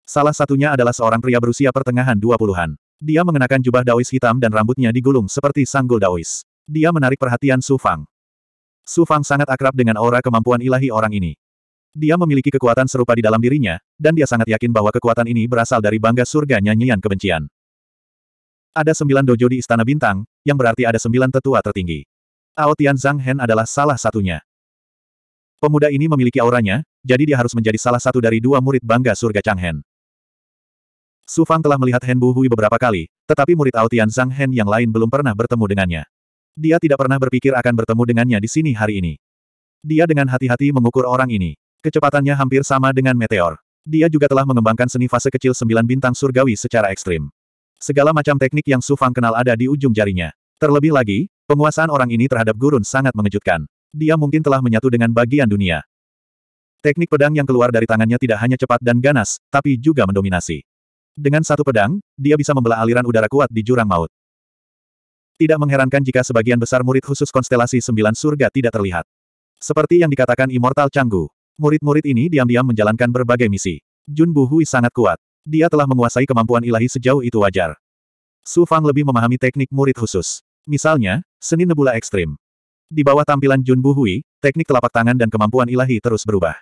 Salah satunya adalah seorang pria berusia pertengahan 20-an. Dia mengenakan jubah daois hitam dan rambutnya digulung seperti sanggul daois. Dia menarik perhatian Su Fang. Su Fang sangat akrab dengan aura kemampuan ilahi orang ini. Dia memiliki kekuatan serupa di dalam dirinya, dan dia sangat yakin bahwa kekuatan ini berasal dari bangga surga nyanyian kebencian. Ada sembilan dojo di Istana Bintang, yang berarti ada sembilan tetua tertinggi. Ao Tian Zhang Hen adalah salah satunya. Pemuda ini memiliki auranya, jadi dia harus menjadi salah satu dari dua murid bangga surga Chang Hen. Su Fang telah melihat Hen Bu Hui beberapa kali, tetapi murid Aotian Sang Hen yang lain belum pernah bertemu dengannya. Dia tidak pernah berpikir akan bertemu dengannya di sini hari ini. Dia dengan hati-hati mengukur orang ini. Kecepatannya hampir sama dengan meteor. Dia juga telah mengembangkan seni fase kecil sembilan bintang surgawi secara ekstrim. Segala macam teknik yang Su Fang kenal ada di ujung jarinya. Terlebih lagi, penguasaan orang ini terhadap gurun sangat mengejutkan. Dia mungkin telah menyatu dengan bagian dunia. Teknik pedang yang keluar dari tangannya tidak hanya cepat dan ganas, tapi juga mendominasi. Dengan satu pedang, dia bisa membelah aliran udara kuat di jurang maut. Tidak mengherankan jika sebagian besar murid khusus konstelasi sembilan surga tidak terlihat. Seperti yang dikatakan Immortal Canggu, murid-murid ini diam-diam menjalankan berbagai misi. Jun Buhui sangat kuat. Dia telah menguasai kemampuan ilahi sejauh itu wajar. Su Fang lebih memahami teknik murid khusus. Misalnya, seni nebula ekstrim. Di bawah tampilan Jun Buhui, teknik telapak tangan dan kemampuan ilahi terus berubah.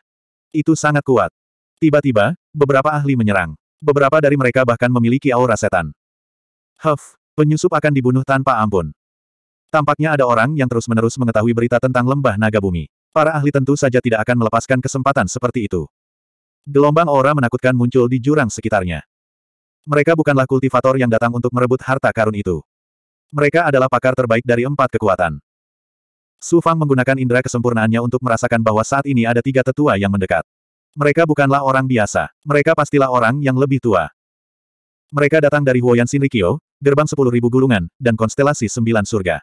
Itu sangat kuat. Tiba-tiba, beberapa ahli menyerang. Beberapa dari mereka bahkan memiliki aura setan. Huff, penyusup akan dibunuh tanpa ampun. Tampaknya ada orang yang terus-menerus mengetahui berita tentang lembah naga bumi. Para ahli tentu saja tidak akan melepaskan kesempatan seperti itu. Gelombang aura menakutkan muncul di jurang sekitarnya. Mereka bukanlah kultivator yang datang untuk merebut harta karun itu. Mereka adalah pakar terbaik dari empat kekuatan. Su Fang menggunakan indera kesempurnaannya untuk merasakan bahwa saat ini ada tiga tetua yang mendekat. Mereka bukanlah orang biasa. Mereka pastilah orang yang lebih tua. Mereka datang dari Huoyan Shinrikyo, gerbang 10.000 gulungan, dan konstelasi sembilan surga.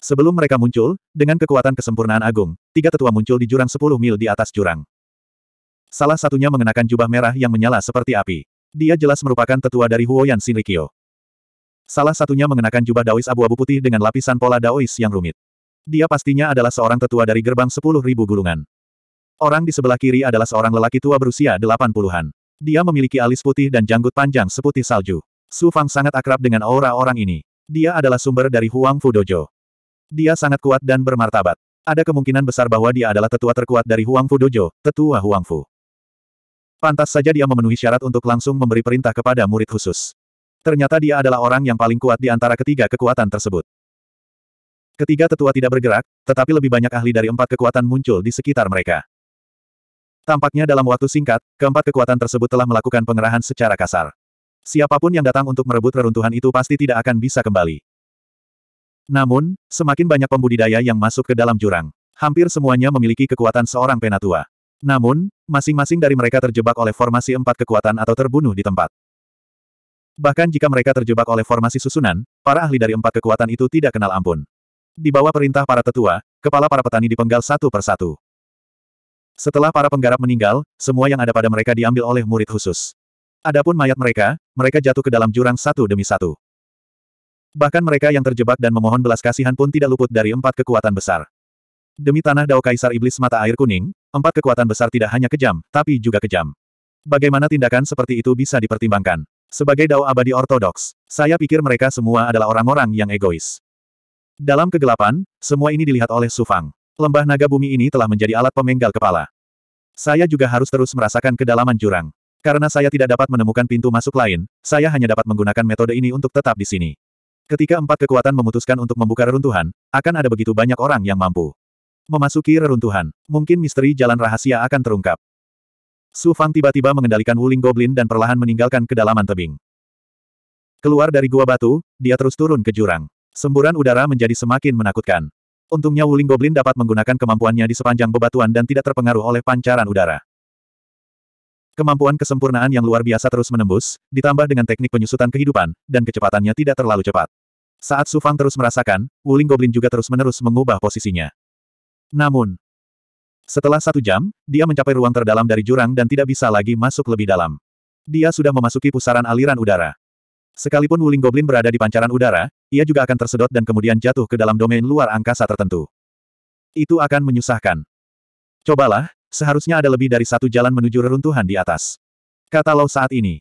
Sebelum mereka muncul, dengan kekuatan kesempurnaan agung, tiga tetua muncul di jurang sepuluh mil di atas jurang. Salah satunya mengenakan jubah merah yang menyala seperti api. Dia jelas merupakan tetua dari Huoyan Shinrikyo. Salah satunya mengenakan jubah daois abu-abu putih dengan lapisan pola daois yang rumit. Dia pastinya adalah seorang tetua dari gerbang 10.000 gulungan. Orang di sebelah kiri adalah seorang lelaki tua berusia 80-an. Dia memiliki alis putih dan janggut panjang seputih salju. Su Fang sangat akrab dengan aura orang ini. Dia adalah sumber dari Huang Fu Dojo. Dia sangat kuat dan bermartabat. Ada kemungkinan besar bahwa dia adalah tetua terkuat dari Huang Fu Dojo, tetua Huang Fu. Pantas saja dia memenuhi syarat untuk langsung memberi perintah kepada murid khusus. Ternyata dia adalah orang yang paling kuat di antara ketiga kekuatan tersebut. Ketiga tetua tidak bergerak, tetapi lebih banyak ahli dari empat kekuatan muncul di sekitar mereka. Tampaknya dalam waktu singkat, keempat kekuatan tersebut telah melakukan pengerahan secara kasar. Siapapun yang datang untuk merebut reruntuhan itu pasti tidak akan bisa kembali. Namun, semakin banyak pembudidaya yang masuk ke dalam jurang. Hampir semuanya memiliki kekuatan seorang penatua. Namun, masing-masing dari mereka terjebak oleh formasi empat kekuatan atau terbunuh di tempat. Bahkan jika mereka terjebak oleh formasi susunan, para ahli dari empat kekuatan itu tidak kenal ampun. Di bawah perintah para tetua, kepala para petani dipenggal satu persatu. Setelah para penggarap meninggal, semua yang ada pada mereka diambil oleh murid khusus. Adapun mayat mereka, mereka jatuh ke dalam jurang satu demi satu. Bahkan mereka yang terjebak dan memohon belas kasihan pun tidak luput dari empat kekuatan besar. Demi tanah Dao Kaisar Iblis Mata Air Kuning, empat kekuatan besar tidak hanya kejam, tapi juga kejam. Bagaimana tindakan seperti itu bisa dipertimbangkan? Sebagai Dao Abadi Ortodoks, saya pikir mereka semua adalah orang-orang yang egois. Dalam kegelapan, semua ini dilihat oleh Sufang. Lembah naga bumi ini telah menjadi alat pemenggal kepala. Saya juga harus terus merasakan kedalaman jurang. Karena saya tidak dapat menemukan pintu masuk lain, saya hanya dapat menggunakan metode ini untuk tetap di sini. Ketika empat kekuatan memutuskan untuk membuka reruntuhan, akan ada begitu banyak orang yang mampu. Memasuki reruntuhan, mungkin misteri jalan rahasia akan terungkap. Su Fang tiba-tiba mengendalikan Wuling Goblin dan perlahan meninggalkan kedalaman tebing. Keluar dari gua batu, dia terus turun ke jurang. Semburan udara menjadi semakin menakutkan. Untungnya Wuling Goblin dapat menggunakan kemampuannya di sepanjang bebatuan dan tidak terpengaruh oleh pancaran udara. Kemampuan kesempurnaan yang luar biasa terus menembus, ditambah dengan teknik penyusutan kehidupan, dan kecepatannya tidak terlalu cepat. Saat Sufang terus merasakan, Wuling Goblin juga terus-menerus mengubah posisinya. Namun, setelah satu jam, dia mencapai ruang terdalam dari jurang dan tidak bisa lagi masuk lebih dalam. Dia sudah memasuki pusaran aliran udara. Sekalipun Wuling Goblin berada di pancaran udara, ia juga akan tersedot dan kemudian jatuh ke dalam domain luar angkasa tertentu. Itu akan menyusahkan. Cobalah, seharusnya ada lebih dari satu jalan menuju reruntuhan di atas. Kata Lau saat ini.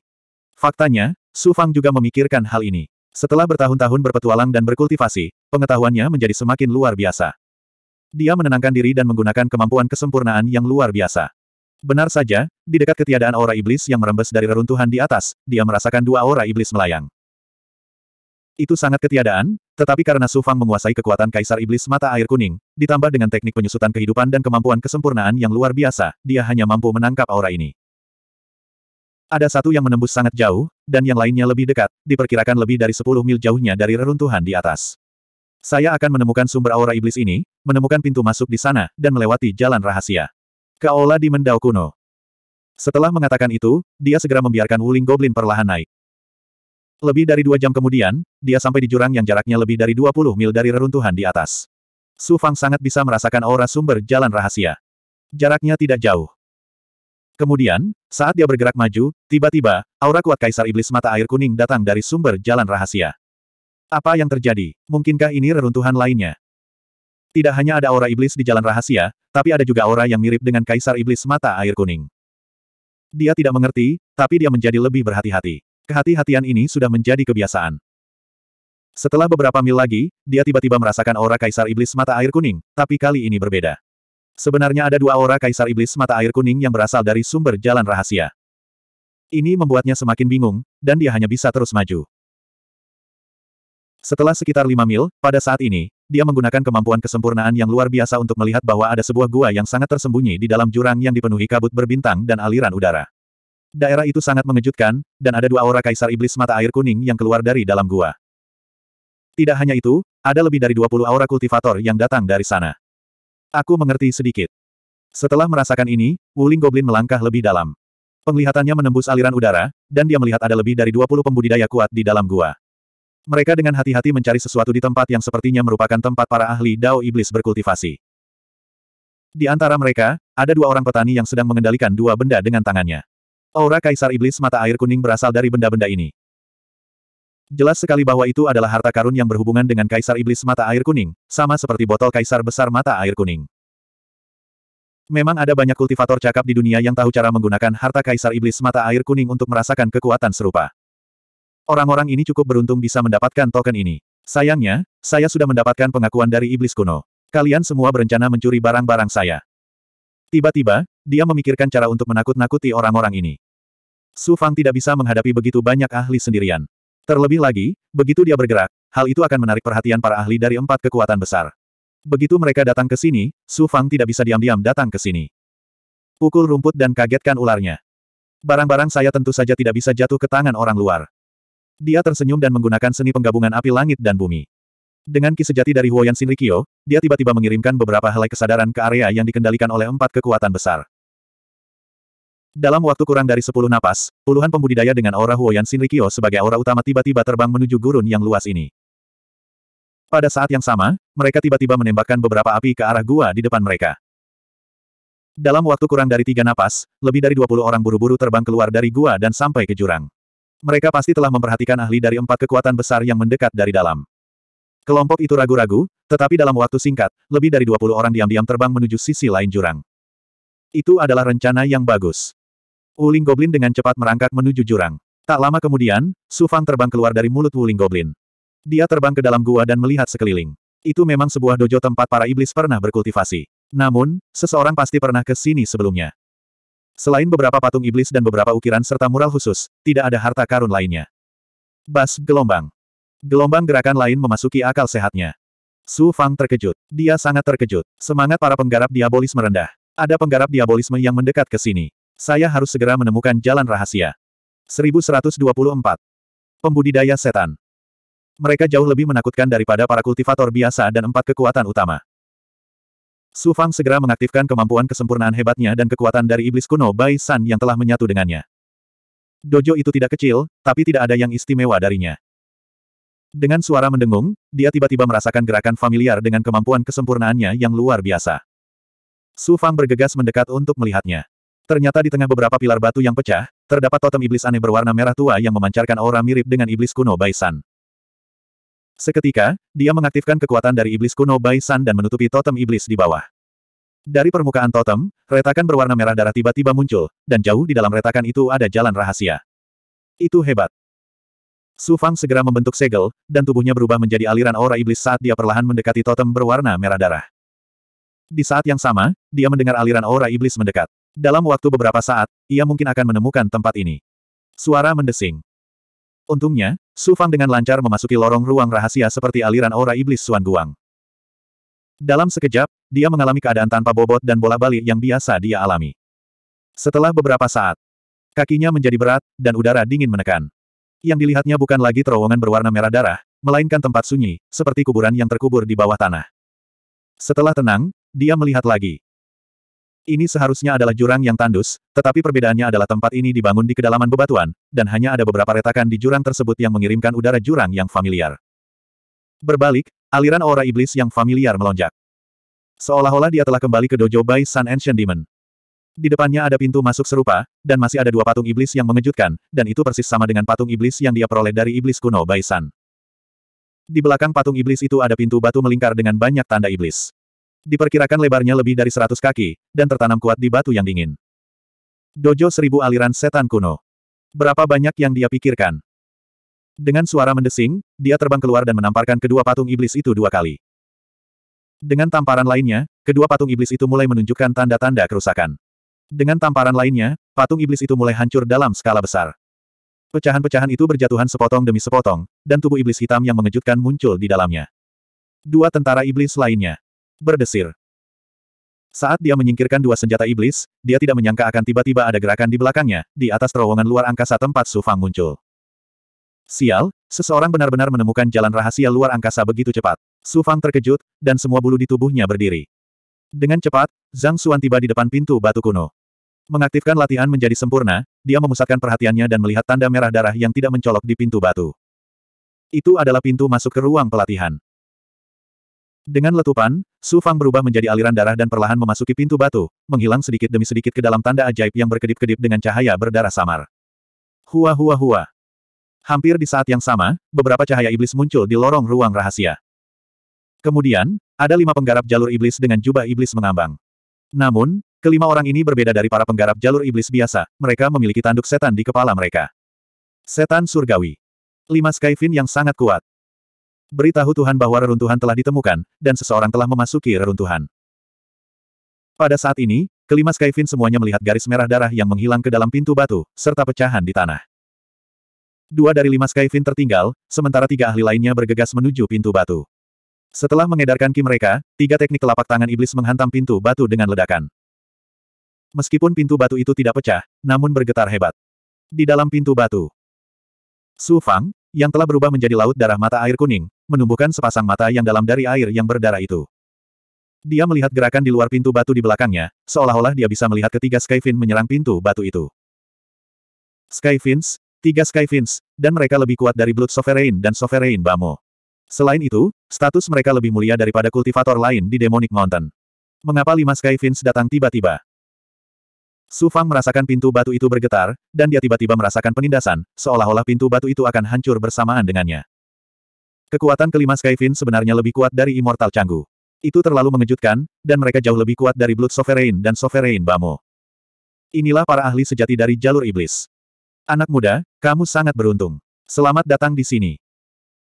Faktanya, Su Fang juga memikirkan hal ini. Setelah bertahun-tahun berpetualang dan berkultivasi, pengetahuannya menjadi semakin luar biasa. Dia menenangkan diri dan menggunakan kemampuan kesempurnaan yang luar biasa. Benar saja, di dekat ketiadaan aura iblis yang merembes dari reruntuhan di atas, dia merasakan dua aura iblis melayang. Itu sangat ketiadaan, tetapi karena Su Fang menguasai kekuatan Kaisar Iblis Mata Air Kuning, ditambah dengan teknik penyusutan kehidupan dan kemampuan kesempurnaan yang luar biasa, dia hanya mampu menangkap aura ini. Ada satu yang menembus sangat jauh, dan yang lainnya lebih dekat, diperkirakan lebih dari 10 mil jauhnya dari reruntuhan di atas. Saya akan menemukan sumber aura iblis ini, menemukan pintu masuk di sana, dan melewati jalan rahasia. Kaola di Mendao Kuno. Setelah mengatakan itu, dia segera membiarkan Wuling Goblin perlahan naik. Lebih dari dua jam kemudian, dia sampai di jurang yang jaraknya lebih dari 20 mil dari reruntuhan di atas. Su Fang sangat bisa merasakan aura sumber jalan rahasia. Jaraknya tidak jauh. Kemudian, saat dia bergerak maju, tiba-tiba, aura kuat Kaisar Iblis Mata Air Kuning datang dari sumber jalan rahasia. Apa yang terjadi? Mungkinkah ini reruntuhan lainnya? Tidak hanya ada aura iblis di jalan rahasia, tapi ada juga aura yang mirip dengan kaisar iblis mata air kuning. Dia tidak mengerti, tapi dia menjadi lebih berhati-hati. Kehati-hatian ini sudah menjadi kebiasaan. Setelah beberapa mil lagi, dia tiba-tiba merasakan aura kaisar iblis mata air kuning, tapi kali ini berbeda. Sebenarnya ada dua aura kaisar iblis mata air kuning yang berasal dari sumber jalan rahasia. Ini membuatnya semakin bingung, dan dia hanya bisa terus maju. Setelah sekitar lima mil, pada saat ini, dia menggunakan kemampuan kesempurnaan yang luar biasa untuk melihat bahwa ada sebuah gua yang sangat tersembunyi di dalam jurang yang dipenuhi kabut berbintang dan aliran udara. Daerah itu sangat mengejutkan, dan ada dua aura kaisar iblis mata air kuning yang keluar dari dalam gua. Tidak hanya itu, ada lebih dari 20 aura kultivator yang datang dari sana. Aku mengerti sedikit. Setelah merasakan ini, Wuling Goblin melangkah lebih dalam. Penglihatannya menembus aliran udara, dan dia melihat ada lebih dari 20 pembudidaya kuat di dalam gua. Mereka dengan hati-hati mencari sesuatu di tempat yang sepertinya merupakan tempat para ahli Dao Iblis berkultivasi. Di antara mereka, ada dua orang petani yang sedang mengendalikan dua benda dengan tangannya. Aura Kaisar Iblis mata air kuning berasal dari benda-benda ini. Jelas sekali bahwa itu adalah harta karun yang berhubungan dengan Kaisar Iblis Mata Air Kuning, sama seperti botol Kaisar Besar Mata Air Kuning. Memang ada banyak kultivator cakap di dunia yang tahu cara menggunakan harta Kaisar Iblis Mata Air Kuning untuk merasakan kekuatan serupa. Orang-orang ini cukup beruntung bisa mendapatkan token ini. Sayangnya, saya sudah mendapatkan pengakuan dari iblis kuno. Kalian semua berencana mencuri barang-barang saya. Tiba-tiba, dia memikirkan cara untuk menakut-nakuti orang-orang ini. Su Fang tidak bisa menghadapi begitu banyak ahli sendirian. Terlebih lagi, begitu dia bergerak, hal itu akan menarik perhatian para ahli dari empat kekuatan besar. Begitu mereka datang ke sini, Su Fang tidak bisa diam-diam datang ke sini. Pukul rumput dan kagetkan ularnya. Barang-barang saya tentu saja tidak bisa jatuh ke tangan orang luar. Dia tersenyum dan menggunakan seni penggabungan api langit dan bumi. Dengan ki sejati dari Huoyan Shinrikyo, dia tiba-tiba mengirimkan beberapa helai kesadaran ke area yang dikendalikan oleh empat kekuatan besar. Dalam waktu kurang dari sepuluh napas, puluhan pembudidaya dengan aura Huoyan Shinrikyo sebagai aura utama tiba-tiba terbang menuju gurun yang luas ini. Pada saat yang sama, mereka tiba-tiba menembakkan beberapa api ke arah gua di depan mereka. Dalam waktu kurang dari tiga napas, lebih dari dua puluh orang buru-buru terbang keluar dari gua dan sampai ke jurang. Mereka pasti telah memperhatikan ahli dari empat kekuatan besar yang mendekat dari dalam. Kelompok itu ragu-ragu, tetapi dalam waktu singkat, lebih dari 20 orang diam-diam terbang menuju sisi lain jurang. Itu adalah rencana yang bagus. Wuling Goblin dengan cepat merangkak menuju jurang. Tak lama kemudian, Su Fang terbang keluar dari mulut Wuling Goblin. Dia terbang ke dalam gua dan melihat sekeliling. Itu memang sebuah dojo tempat para iblis pernah berkultivasi. Namun, seseorang pasti pernah ke sini sebelumnya. Selain beberapa patung iblis dan beberapa ukiran serta mural khusus, tidak ada harta karun lainnya. Bas, gelombang. Gelombang gerakan lain memasuki akal sehatnya. Su Fang terkejut. Dia sangat terkejut. Semangat para penggarap diabolis merendah. Ada penggarap diabolisme yang mendekat ke sini. Saya harus segera menemukan jalan rahasia. 1124. Pembudidaya setan. Mereka jauh lebih menakutkan daripada para kultivator biasa dan empat kekuatan utama. Su Fang segera mengaktifkan kemampuan kesempurnaan hebatnya dan kekuatan dari iblis kuno Bai San yang telah menyatu dengannya. Dojo itu tidak kecil, tapi tidak ada yang istimewa darinya. Dengan suara mendengung, dia tiba-tiba merasakan gerakan familiar dengan kemampuan kesempurnaannya yang luar biasa. Su Fang bergegas mendekat untuk melihatnya. Ternyata di tengah beberapa pilar batu yang pecah, terdapat totem iblis aneh berwarna merah tua yang memancarkan aura mirip dengan iblis kuno Bai San. Seketika, dia mengaktifkan kekuatan dari iblis kuno Bai San dan menutupi totem iblis di bawah. Dari permukaan totem, retakan berwarna merah darah tiba-tiba muncul, dan jauh di dalam retakan itu ada jalan rahasia. Itu hebat. Su Fang segera membentuk segel, dan tubuhnya berubah menjadi aliran aura iblis saat dia perlahan mendekati totem berwarna merah darah. Di saat yang sama, dia mendengar aliran aura iblis mendekat. Dalam waktu beberapa saat, ia mungkin akan menemukan tempat ini. Suara mendesing. Untungnya, Su Fang dengan lancar memasuki lorong ruang rahasia seperti aliran aura iblis Suan Guang. Dalam sekejap, dia mengalami keadaan tanpa bobot dan bola balik yang biasa dia alami. Setelah beberapa saat, kakinya menjadi berat, dan udara dingin menekan. Yang dilihatnya bukan lagi terowongan berwarna merah darah, melainkan tempat sunyi, seperti kuburan yang terkubur di bawah tanah. Setelah tenang, dia melihat lagi. Ini seharusnya adalah jurang yang tandus, tetapi perbedaannya adalah tempat ini dibangun di kedalaman bebatuan, dan hanya ada beberapa retakan di jurang tersebut yang mengirimkan udara jurang yang familiar. Berbalik, aliran aura iblis yang familiar melonjak. Seolah-olah dia telah kembali ke dojo Bai Sun Ancient Demon. Di depannya ada pintu masuk serupa, dan masih ada dua patung iblis yang mengejutkan, dan itu persis sama dengan patung iblis yang dia peroleh dari iblis kuno Bai San. Di belakang patung iblis itu ada pintu batu melingkar dengan banyak tanda iblis diperkirakan lebarnya lebih dari 100 kaki, dan tertanam kuat di batu yang dingin. Dojo seribu aliran setan kuno. Berapa banyak yang dia pikirkan? Dengan suara mendesing, dia terbang keluar dan menamparkan kedua patung iblis itu dua kali. Dengan tamparan lainnya, kedua patung iblis itu mulai menunjukkan tanda-tanda kerusakan. Dengan tamparan lainnya, patung iblis itu mulai hancur dalam skala besar. Pecahan-pecahan itu berjatuhan sepotong demi sepotong, dan tubuh iblis hitam yang mengejutkan muncul di dalamnya. Dua tentara iblis lainnya berdesir. Saat dia menyingkirkan dua senjata iblis, dia tidak menyangka akan tiba-tiba ada gerakan di belakangnya, di atas terowongan luar angkasa tempat Su Fang muncul. Sial, seseorang benar-benar menemukan jalan rahasia luar angkasa begitu cepat. Su Fang terkejut, dan semua bulu di tubuhnya berdiri. Dengan cepat, Zhang Xuan tiba di depan pintu batu kuno. Mengaktifkan latihan menjadi sempurna, dia memusatkan perhatiannya dan melihat tanda merah darah yang tidak mencolok di pintu batu. Itu adalah pintu masuk ke ruang pelatihan. Dengan letupan, Su Fang berubah menjadi aliran darah dan perlahan memasuki pintu batu, menghilang sedikit demi sedikit ke dalam tanda ajaib yang berkedip-kedip dengan cahaya berdarah samar. Hua hua hua. Hampir di saat yang sama, beberapa cahaya iblis muncul di lorong ruang rahasia. Kemudian, ada lima penggarap jalur iblis dengan jubah iblis mengambang. Namun, kelima orang ini berbeda dari para penggarap jalur iblis biasa, mereka memiliki tanduk setan di kepala mereka. Setan surgawi. Lima Skyfin yang sangat kuat. Beritahu Tuhan bahwa reruntuhan telah ditemukan, dan seseorang telah memasuki reruntuhan. Pada saat ini, kelima Skyfin semuanya melihat garis merah darah yang menghilang ke dalam pintu batu, serta pecahan di tanah. Dua dari lima Skyfin tertinggal, sementara tiga ahli lainnya bergegas menuju pintu batu. Setelah mengedarkan ki mereka, tiga teknik telapak tangan iblis menghantam pintu batu dengan ledakan. Meskipun pintu batu itu tidak pecah, namun bergetar hebat. Di dalam pintu batu, Su Fang, yang telah berubah menjadi laut darah mata air kuning, menumbuhkan sepasang mata yang dalam dari air yang berdarah itu. Dia melihat gerakan di luar pintu batu di belakangnya, seolah-olah dia bisa melihat ketiga Skyfin menyerang pintu batu itu. Skyfins, tiga Skyfins, dan mereka lebih kuat dari Blood Sovereign dan Sovereign Bamo. Selain itu, status mereka lebih mulia daripada kultivator lain di Demonic Mountain. Mengapa lima Skyfins datang tiba-tiba? Su Fang merasakan pintu batu itu bergetar, dan dia tiba-tiba merasakan penindasan, seolah-olah pintu batu itu akan hancur bersamaan dengannya. Kekuatan kelima Skyfin sebenarnya lebih kuat dari Immortal Canggu. Itu terlalu mengejutkan, dan mereka jauh lebih kuat dari Blood Sovereign dan Sovereign Bamo. Inilah para ahli sejati dari jalur iblis. Anak muda, kamu sangat beruntung. Selamat datang di sini.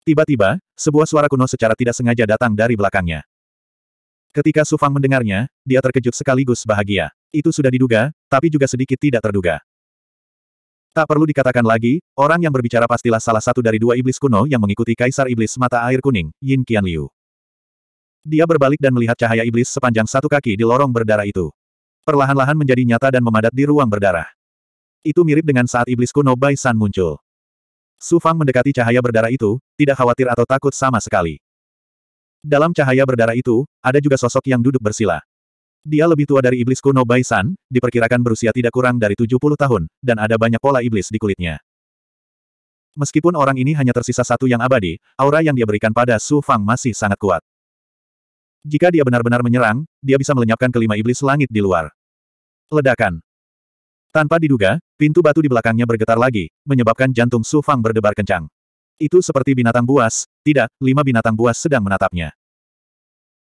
Tiba-tiba, sebuah suara kuno secara tidak sengaja datang dari belakangnya. Ketika Su Fang mendengarnya, dia terkejut sekaligus bahagia. Itu sudah diduga, tapi juga sedikit tidak terduga. Tak perlu dikatakan lagi, orang yang berbicara pastilah salah satu dari dua iblis kuno yang mengikuti Kaisar Iblis Mata Air Kuning, Yin Qian Liu. Dia berbalik dan melihat cahaya iblis sepanjang satu kaki di lorong berdarah itu. Perlahan-lahan menjadi nyata dan memadat di ruang berdarah. Itu mirip dengan saat iblis kuno Bai San muncul. Su Fang mendekati cahaya berdarah itu, tidak khawatir atau takut sama sekali. Dalam cahaya berdarah itu, ada juga sosok yang duduk bersila. Dia lebih tua dari iblis kuno Baisan, diperkirakan berusia tidak kurang dari 70 tahun, dan ada banyak pola iblis di kulitnya. Meskipun orang ini hanya tersisa satu yang abadi, aura yang dia berikan pada Su Fang masih sangat kuat. Jika dia benar-benar menyerang, dia bisa melenyapkan kelima iblis langit di luar. Ledakan. Tanpa diduga, pintu batu di belakangnya bergetar lagi, menyebabkan jantung Su Fang berdebar kencang. Itu seperti binatang buas, tidak, lima binatang buas sedang menatapnya.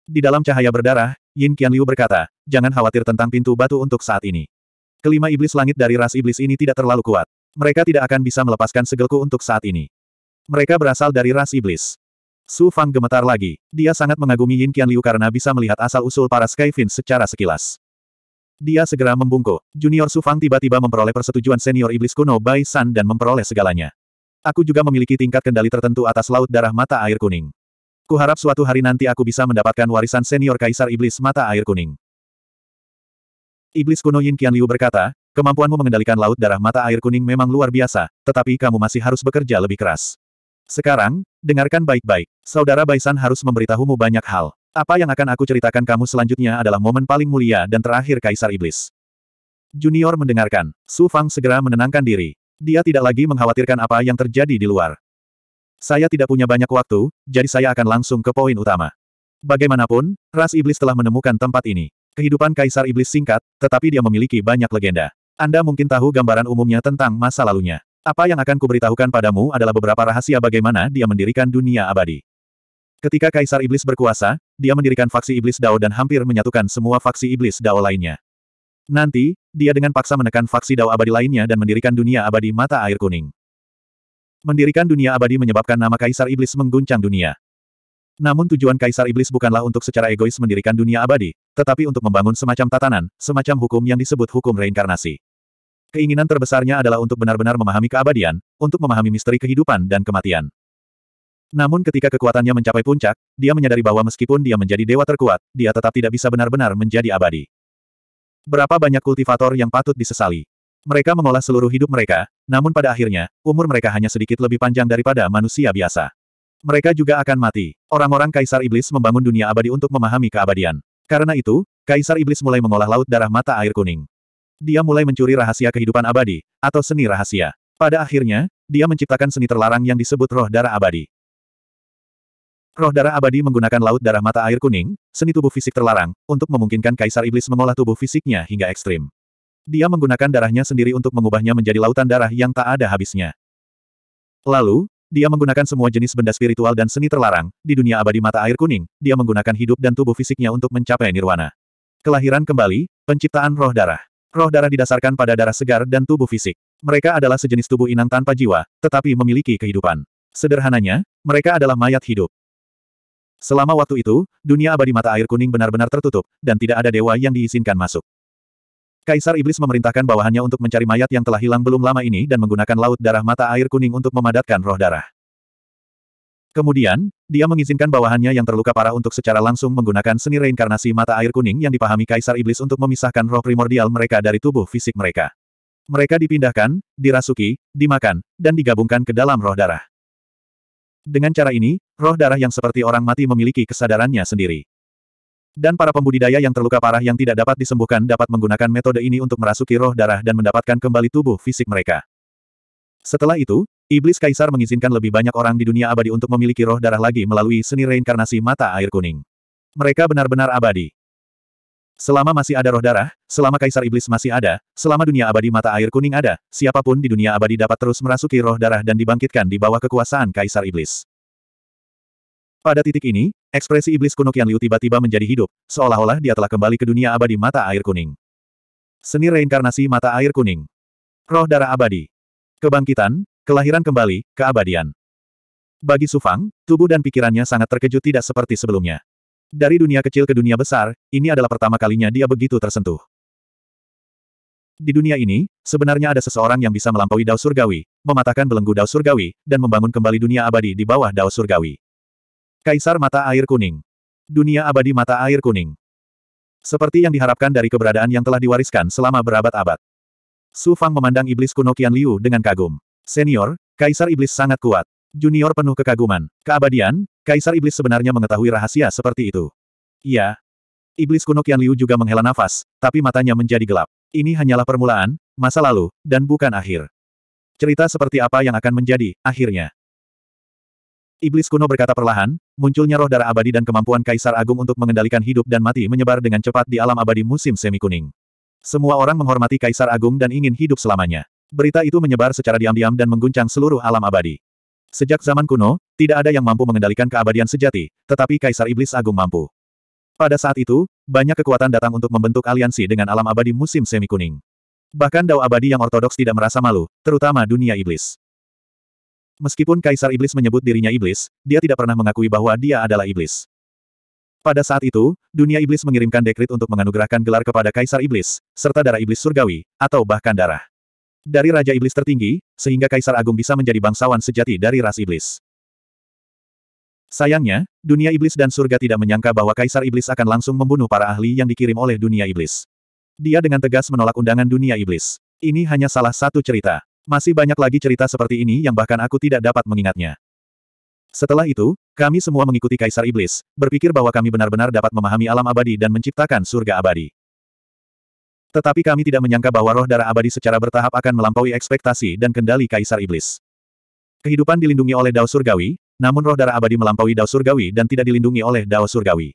Di dalam cahaya berdarah, Yin Liu berkata, jangan khawatir tentang pintu batu untuk saat ini. Kelima iblis langit dari ras iblis ini tidak terlalu kuat. Mereka tidak akan bisa melepaskan segelku untuk saat ini. Mereka berasal dari ras iblis. Su Fang gemetar lagi. Dia sangat mengagumi Yin Liu karena bisa melihat asal-usul para Skyfin secara sekilas. Dia segera membungkuk. Junior Su Fang tiba-tiba memperoleh persetujuan senior iblis kuno Bai San dan memperoleh segalanya. Aku juga memiliki tingkat kendali tertentu atas laut darah mata air kuning. Kuharap suatu hari nanti aku bisa mendapatkan warisan senior Kaisar Iblis mata air kuning. Iblis kuno Yin Qianliu berkata, kemampuanmu mengendalikan laut darah mata air kuning memang luar biasa, tetapi kamu masih harus bekerja lebih keras. Sekarang, dengarkan baik-baik. Saudara Baisan harus memberitahumu banyak hal. Apa yang akan aku ceritakan kamu selanjutnya adalah momen paling mulia dan terakhir Kaisar Iblis. Junior mendengarkan. Su Fang segera menenangkan diri. Dia tidak lagi mengkhawatirkan apa yang terjadi di luar. Saya tidak punya banyak waktu, jadi saya akan langsung ke poin utama. Bagaimanapun, ras iblis telah menemukan tempat ini. Kehidupan kaisar iblis singkat, tetapi dia memiliki banyak legenda. Anda mungkin tahu gambaran umumnya tentang masa lalunya. Apa yang akan kuberitahukan padamu adalah beberapa rahasia bagaimana dia mendirikan dunia abadi. Ketika kaisar iblis berkuasa, dia mendirikan faksi iblis Dao dan hampir menyatukan semua faksi iblis Dao lainnya. Nanti, dia dengan paksa menekan faksi dao abadi lainnya dan mendirikan dunia abadi mata air kuning. Mendirikan dunia abadi menyebabkan nama Kaisar Iblis mengguncang dunia. Namun tujuan Kaisar Iblis bukanlah untuk secara egois mendirikan dunia abadi, tetapi untuk membangun semacam tatanan, semacam hukum yang disebut hukum reinkarnasi. Keinginan terbesarnya adalah untuk benar-benar memahami keabadian, untuk memahami misteri kehidupan dan kematian. Namun ketika kekuatannya mencapai puncak, dia menyadari bahwa meskipun dia menjadi dewa terkuat, dia tetap tidak bisa benar-benar menjadi abadi. Berapa banyak kultivator yang patut disesali. Mereka mengolah seluruh hidup mereka, namun pada akhirnya, umur mereka hanya sedikit lebih panjang daripada manusia biasa. Mereka juga akan mati. Orang-orang Kaisar Iblis membangun dunia abadi untuk memahami keabadian. Karena itu, Kaisar Iblis mulai mengolah laut darah mata air kuning. Dia mulai mencuri rahasia kehidupan abadi, atau seni rahasia. Pada akhirnya, dia menciptakan seni terlarang yang disebut roh darah abadi. Roh darah abadi menggunakan laut darah mata air kuning, seni tubuh fisik terlarang, untuk memungkinkan Kaisar Iblis mengolah tubuh fisiknya hingga ekstrim. Dia menggunakan darahnya sendiri untuk mengubahnya menjadi lautan darah yang tak ada habisnya. Lalu, dia menggunakan semua jenis benda spiritual dan seni terlarang, di dunia abadi mata air kuning, dia menggunakan hidup dan tubuh fisiknya untuk mencapai nirwana. Kelahiran kembali, penciptaan roh darah. Roh darah didasarkan pada darah segar dan tubuh fisik. Mereka adalah sejenis tubuh inang tanpa jiwa, tetapi memiliki kehidupan. Sederhananya, mereka adalah mayat hidup. Selama waktu itu, dunia abadi mata air kuning benar-benar tertutup, dan tidak ada dewa yang diizinkan masuk. Kaisar Iblis memerintahkan bawahannya untuk mencari mayat yang telah hilang belum lama ini dan menggunakan laut darah mata air kuning untuk memadatkan roh darah. Kemudian, dia mengizinkan bawahannya yang terluka parah untuk secara langsung menggunakan seni reinkarnasi mata air kuning yang dipahami Kaisar Iblis untuk memisahkan roh primordial mereka dari tubuh fisik mereka. Mereka dipindahkan, dirasuki, dimakan, dan digabungkan ke dalam roh darah. Dengan cara ini, roh darah yang seperti orang mati memiliki kesadarannya sendiri. Dan para pembudidaya yang terluka parah yang tidak dapat disembuhkan dapat menggunakan metode ini untuk merasuki roh darah dan mendapatkan kembali tubuh fisik mereka. Setelah itu, Iblis Kaisar mengizinkan lebih banyak orang di dunia abadi untuk memiliki roh darah lagi melalui seni reinkarnasi mata air kuning. Mereka benar-benar abadi. Selama masih ada roh darah, selama kaisar iblis masih ada, selama dunia abadi mata air kuning ada, siapapun di dunia abadi dapat terus merasuki roh darah dan dibangkitkan di bawah kekuasaan kaisar iblis. Pada titik ini, ekspresi iblis kuno Qian Liu tiba-tiba menjadi hidup, seolah-olah dia telah kembali ke dunia abadi mata air kuning. Seni reinkarnasi mata air kuning. Roh darah abadi. Kebangkitan, kelahiran kembali, keabadian. Bagi Sufang, tubuh dan pikirannya sangat terkejut tidak seperti sebelumnya. Dari dunia kecil ke dunia besar, ini adalah pertama kalinya dia begitu tersentuh. Di dunia ini, sebenarnya ada seseorang yang bisa melampaui Dao Surgawi, mematahkan belenggu Dao Surgawi, dan membangun kembali dunia abadi di bawah Dao Surgawi. Kaisar Mata Air Kuning. Dunia abadi Mata Air Kuning. Seperti yang diharapkan dari keberadaan yang telah diwariskan selama berabad-abad. Su Fang memandang iblis kuno Qian Liu dengan kagum. Senior, Kaisar Iblis sangat kuat. Junior penuh kekaguman. Keabadian, Kaisar Iblis sebenarnya mengetahui rahasia seperti itu. Iya. Iblis kuno Qian Liu juga menghela nafas, tapi matanya menjadi gelap. Ini hanyalah permulaan, masa lalu, dan bukan akhir. Cerita seperti apa yang akan menjadi, akhirnya. Iblis kuno berkata perlahan, munculnya roh darah abadi dan kemampuan Kaisar Agung untuk mengendalikan hidup dan mati menyebar dengan cepat di alam abadi musim semi kuning. Semua orang menghormati Kaisar Agung dan ingin hidup selamanya. Berita itu menyebar secara diam-diam dan mengguncang seluruh alam abadi. Sejak zaman kuno, tidak ada yang mampu mengendalikan keabadian sejati, tetapi Kaisar Iblis Agung mampu. Pada saat itu, banyak kekuatan datang untuk membentuk aliansi dengan alam abadi musim semi kuning. Bahkan Dao abadi yang ortodoks tidak merasa malu, terutama dunia iblis. Meskipun Kaisar Iblis menyebut dirinya iblis, dia tidak pernah mengakui bahwa dia adalah iblis. Pada saat itu, dunia iblis mengirimkan dekrit untuk menganugerahkan gelar kepada Kaisar Iblis, serta darah iblis surgawi, atau bahkan darah dari Raja Iblis tertinggi, sehingga Kaisar Agung bisa menjadi bangsawan sejati dari ras iblis. Sayangnya, dunia iblis dan surga tidak menyangka bahwa Kaisar Iblis akan langsung membunuh para ahli yang dikirim oleh dunia iblis. Dia dengan tegas menolak undangan dunia iblis. Ini hanya salah satu cerita. Masih banyak lagi cerita seperti ini yang bahkan aku tidak dapat mengingatnya. Setelah itu, kami semua mengikuti Kaisar Iblis, berpikir bahwa kami benar-benar dapat memahami alam abadi dan menciptakan surga abadi. Tetapi kami tidak menyangka bahwa roh darah abadi secara bertahap akan melampaui ekspektasi dan kendali Kaisar Iblis. Kehidupan dilindungi oleh Dao Surgawi, namun roh darah abadi melampaui Dao Surgawi dan tidak dilindungi oleh Dao Surgawi.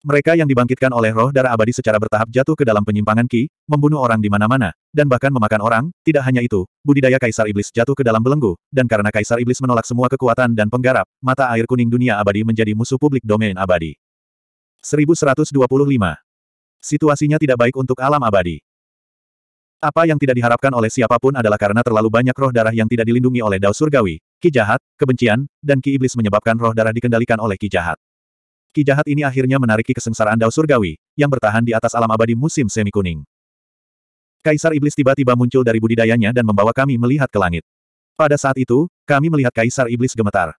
Mereka yang dibangkitkan oleh roh darah abadi secara bertahap jatuh ke dalam penyimpangan Ki, membunuh orang di mana-mana, dan bahkan memakan orang, tidak hanya itu, budidaya Kaisar Iblis jatuh ke dalam belenggu, dan karena Kaisar Iblis menolak semua kekuatan dan penggarap, mata air kuning dunia abadi menjadi musuh publik domain abadi. 1125 Situasinya tidak baik untuk alam abadi. Apa yang tidak diharapkan oleh siapapun adalah karena terlalu banyak roh darah yang tidak dilindungi oleh dao surgawi, ki jahat, kebencian, dan ki iblis menyebabkan roh darah dikendalikan oleh ki jahat. Ki jahat ini akhirnya menarik ki kesengsaraan dao surgawi, yang bertahan di atas alam abadi musim semi kuning. Kaisar Iblis tiba-tiba muncul dari budidayanya dan membawa kami melihat ke langit. Pada saat itu, kami melihat Kaisar Iblis gemetar.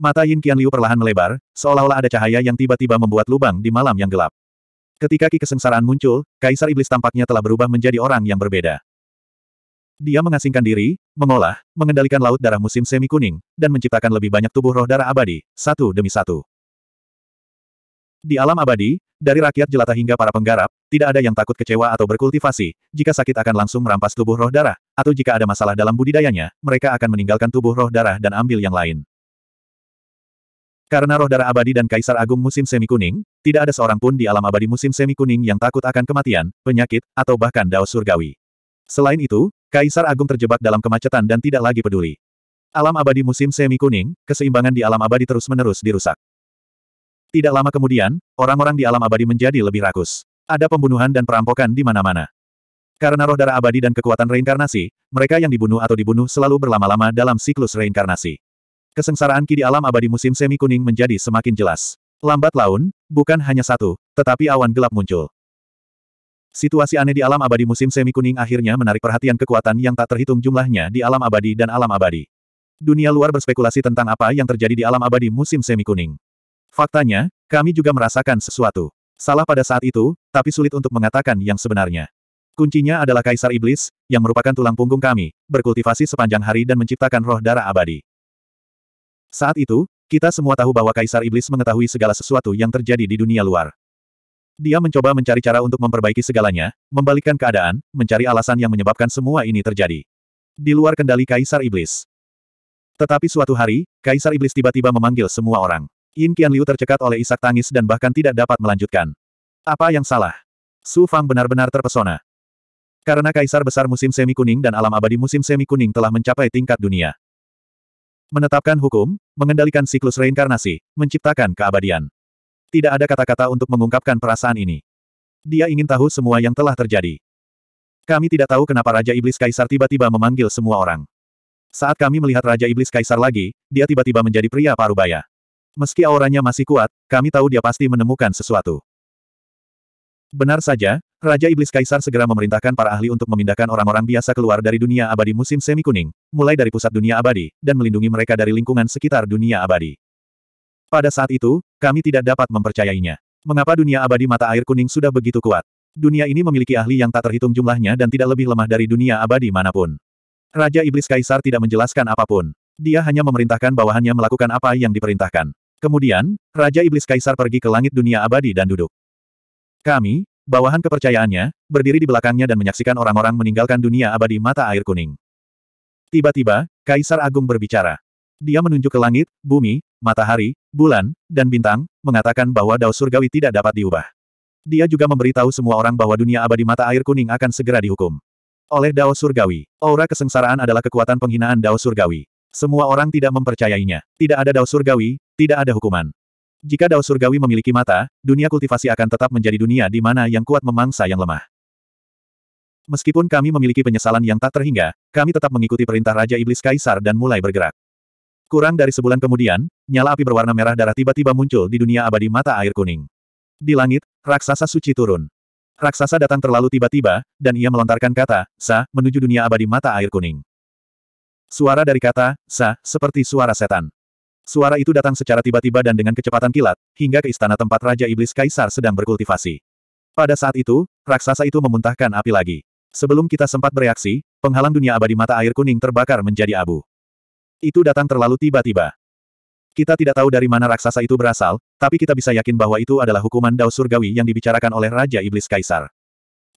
Mata Yin Liu perlahan melebar, seolah-olah ada cahaya yang tiba-tiba membuat lubang di malam yang gelap. Ketika Ki Kesengsaraan muncul, Kaisar Iblis tampaknya telah berubah menjadi orang yang berbeda. Dia mengasingkan diri, mengolah, mengendalikan laut darah musim semi kuning, dan menciptakan lebih banyak tubuh roh darah abadi, satu demi satu. Di alam abadi, dari rakyat jelata hingga para penggarap, tidak ada yang takut kecewa atau berkultivasi, jika sakit akan langsung merampas tubuh roh darah, atau jika ada masalah dalam budidayanya, mereka akan meninggalkan tubuh roh darah dan ambil yang lain. Karena roh darah abadi dan kaisar agung musim semi kuning, tidak ada seorang pun di alam abadi musim semi kuning yang takut akan kematian, penyakit, atau bahkan Dao surgawi. Selain itu, kaisar agung terjebak dalam kemacetan dan tidak lagi peduli. Alam abadi musim semi kuning, keseimbangan di alam abadi terus-menerus dirusak. Tidak lama kemudian, orang-orang di alam abadi menjadi lebih rakus. Ada pembunuhan dan perampokan di mana-mana. Karena roh darah abadi dan kekuatan reinkarnasi, mereka yang dibunuh atau dibunuh selalu berlama-lama dalam siklus reinkarnasi. Kesengsaraan Ki di alam abadi musim semi kuning menjadi semakin jelas. Lambat laun, bukan hanya satu, tetapi awan gelap muncul. Situasi aneh di alam abadi musim semi kuning akhirnya menarik perhatian kekuatan yang tak terhitung jumlahnya di alam abadi dan alam abadi. Dunia luar berspekulasi tentang apa yang terjadi di alam abadi musim semi kuning. Faktanya, kami juga merasakan sesuatu. Salah pada saat itu, tapi sulit untuk mengatakan yang sebenarnya. Kuncinya adalah Kaisar Iblis, yang merupakan tulang punggung kami, berkultivasi sepanjang hari dan menciptakan roh darah abadi. Saat itu, kita semua tahu bahwa Kaisar Iblis mengetahui segala sesuatu yang terjadi di dunia luar. Dia mencoba mencari cara untuk memperbaiki segalanya, membalikkan keadaan, mencari alasan yang menyebabkan semua ini terjadi. Di luar kendali Kaisar Iblis. Tetapi suatu hari, Kaisar Iblis tiba-tiba memanggil semua orang. Yin Liu tercekat oleh isak tangis dan bahkan tidak dapat melanjutkan. Apa yang salah? Su Fang benar-benar terpesona. Karena Kaisar Besar Musim Semi Kuning dan Alam Abadi Musim Semi Kuning telah mencapai tingkat dunia menetapkan hukum, mengendalikan siklus reinkarnasi, menciptakan keabadian. Tidak ada kata-kata untuk mengungkapkan perasaan ini. Dia ingin tahu semua yang telah terjadi. Kami tidak tahu kenapa Raja Iblis Kaisar tiba-tiba memanggil semua orang. Saat kami melihat Raja Iblis Kaisar lagi, dia tiba-tiba menjadi pria parubaya. Meski auranya masih kuat, kami tahu dia pasti menemukan sesuatu. Benar saja, Raja Iblis Kaisar segera memerintahkan para ahli untuk memindahkan orang-orang biasa keluar dari dunia abadi musim semi kuning, mulai dari pusat dunia abadi, dan melindungi mereka dari lingkungan sekitar dunia abadi. Pada saat itu, kami tidak dapat mempercayainya. Mengapa dunia abadi mata air kuning sudah begitu kuat? Dunia ini memiliki ahli yang tak terhitung jumlahnya dan tidak lebih lemah dari dunia abadi manapun. Raja Iblis Kaisar tidak menjelaskan apapun. Dia hanya memerintahkan bawahannya melakukan apa yang diperintahkan. Kemudian, Raja Iblis Kaisar pergi ke langit dunia abadi dan duduk. Kami, Bawahan kepercayaannya, berdiri di belakangnya dan menyaksikan orang-orang meninggalkan dunia abadi mata air kuning. Tiba-tiba, Kaisar Agung berbicara. Dia menunjuk ke langit, bumi, matahari, bulan, dan bintang, mengatakan bahwa Dao surgawi tidak dapat diubah. Dia juga memberitahu semua orang bahwa dunia abadi mata air kuning akan segera dihukum. Oleh Dao surgawi, aura kesengsaraan adalah kekuatan penghinaan Dao surgawi. Semua orang tidak mempercayainya. Tidak ada Dao surgawi, tidak ada hukuman. Jika dao surgawi memiliki mata, dunia kultivasi akan tetap menjadi dunia di mana yang kuat memangsa yang lemah. Meskipun kami memiliki penyesalan yang tak terhingga, kami tetap mengikuti perintah Raja Iblis Kaisar dan mulai bergerak. Kurang dari sebulan kemudian, nyala api berwarna merah darah tiba-tiba muncul di dunia abadi mata air kuning. Di langit, raksasa suci turun. Raksasa datang terlalu tiba-tiba, dan ia melontarkan kata, Sa, menuju dunia abadi mata air kuning. Suara dari kata, Sa, seperti suara setan. Suara itu datang secara tiba-tiba dan dengan kecepatan kilat, hingga ke istana tempat Raja Iblis Kaisar sedang berkultivasi. Pada saat itu, raksasa itu memuntahkan api lagi. Sebelum kita sempat bereaksi, penghalang dunia abadi mata air kuning terbakar menjadi abu. Itu datang terlalu tiba-tiba. Kita tidak tahu dari mana raksasa itu berasal, tapi kita bisa yakin bahwa itu adalah hukuman Dao Surgawi yang dibicarakan oleh Raja Iblis Kaisar.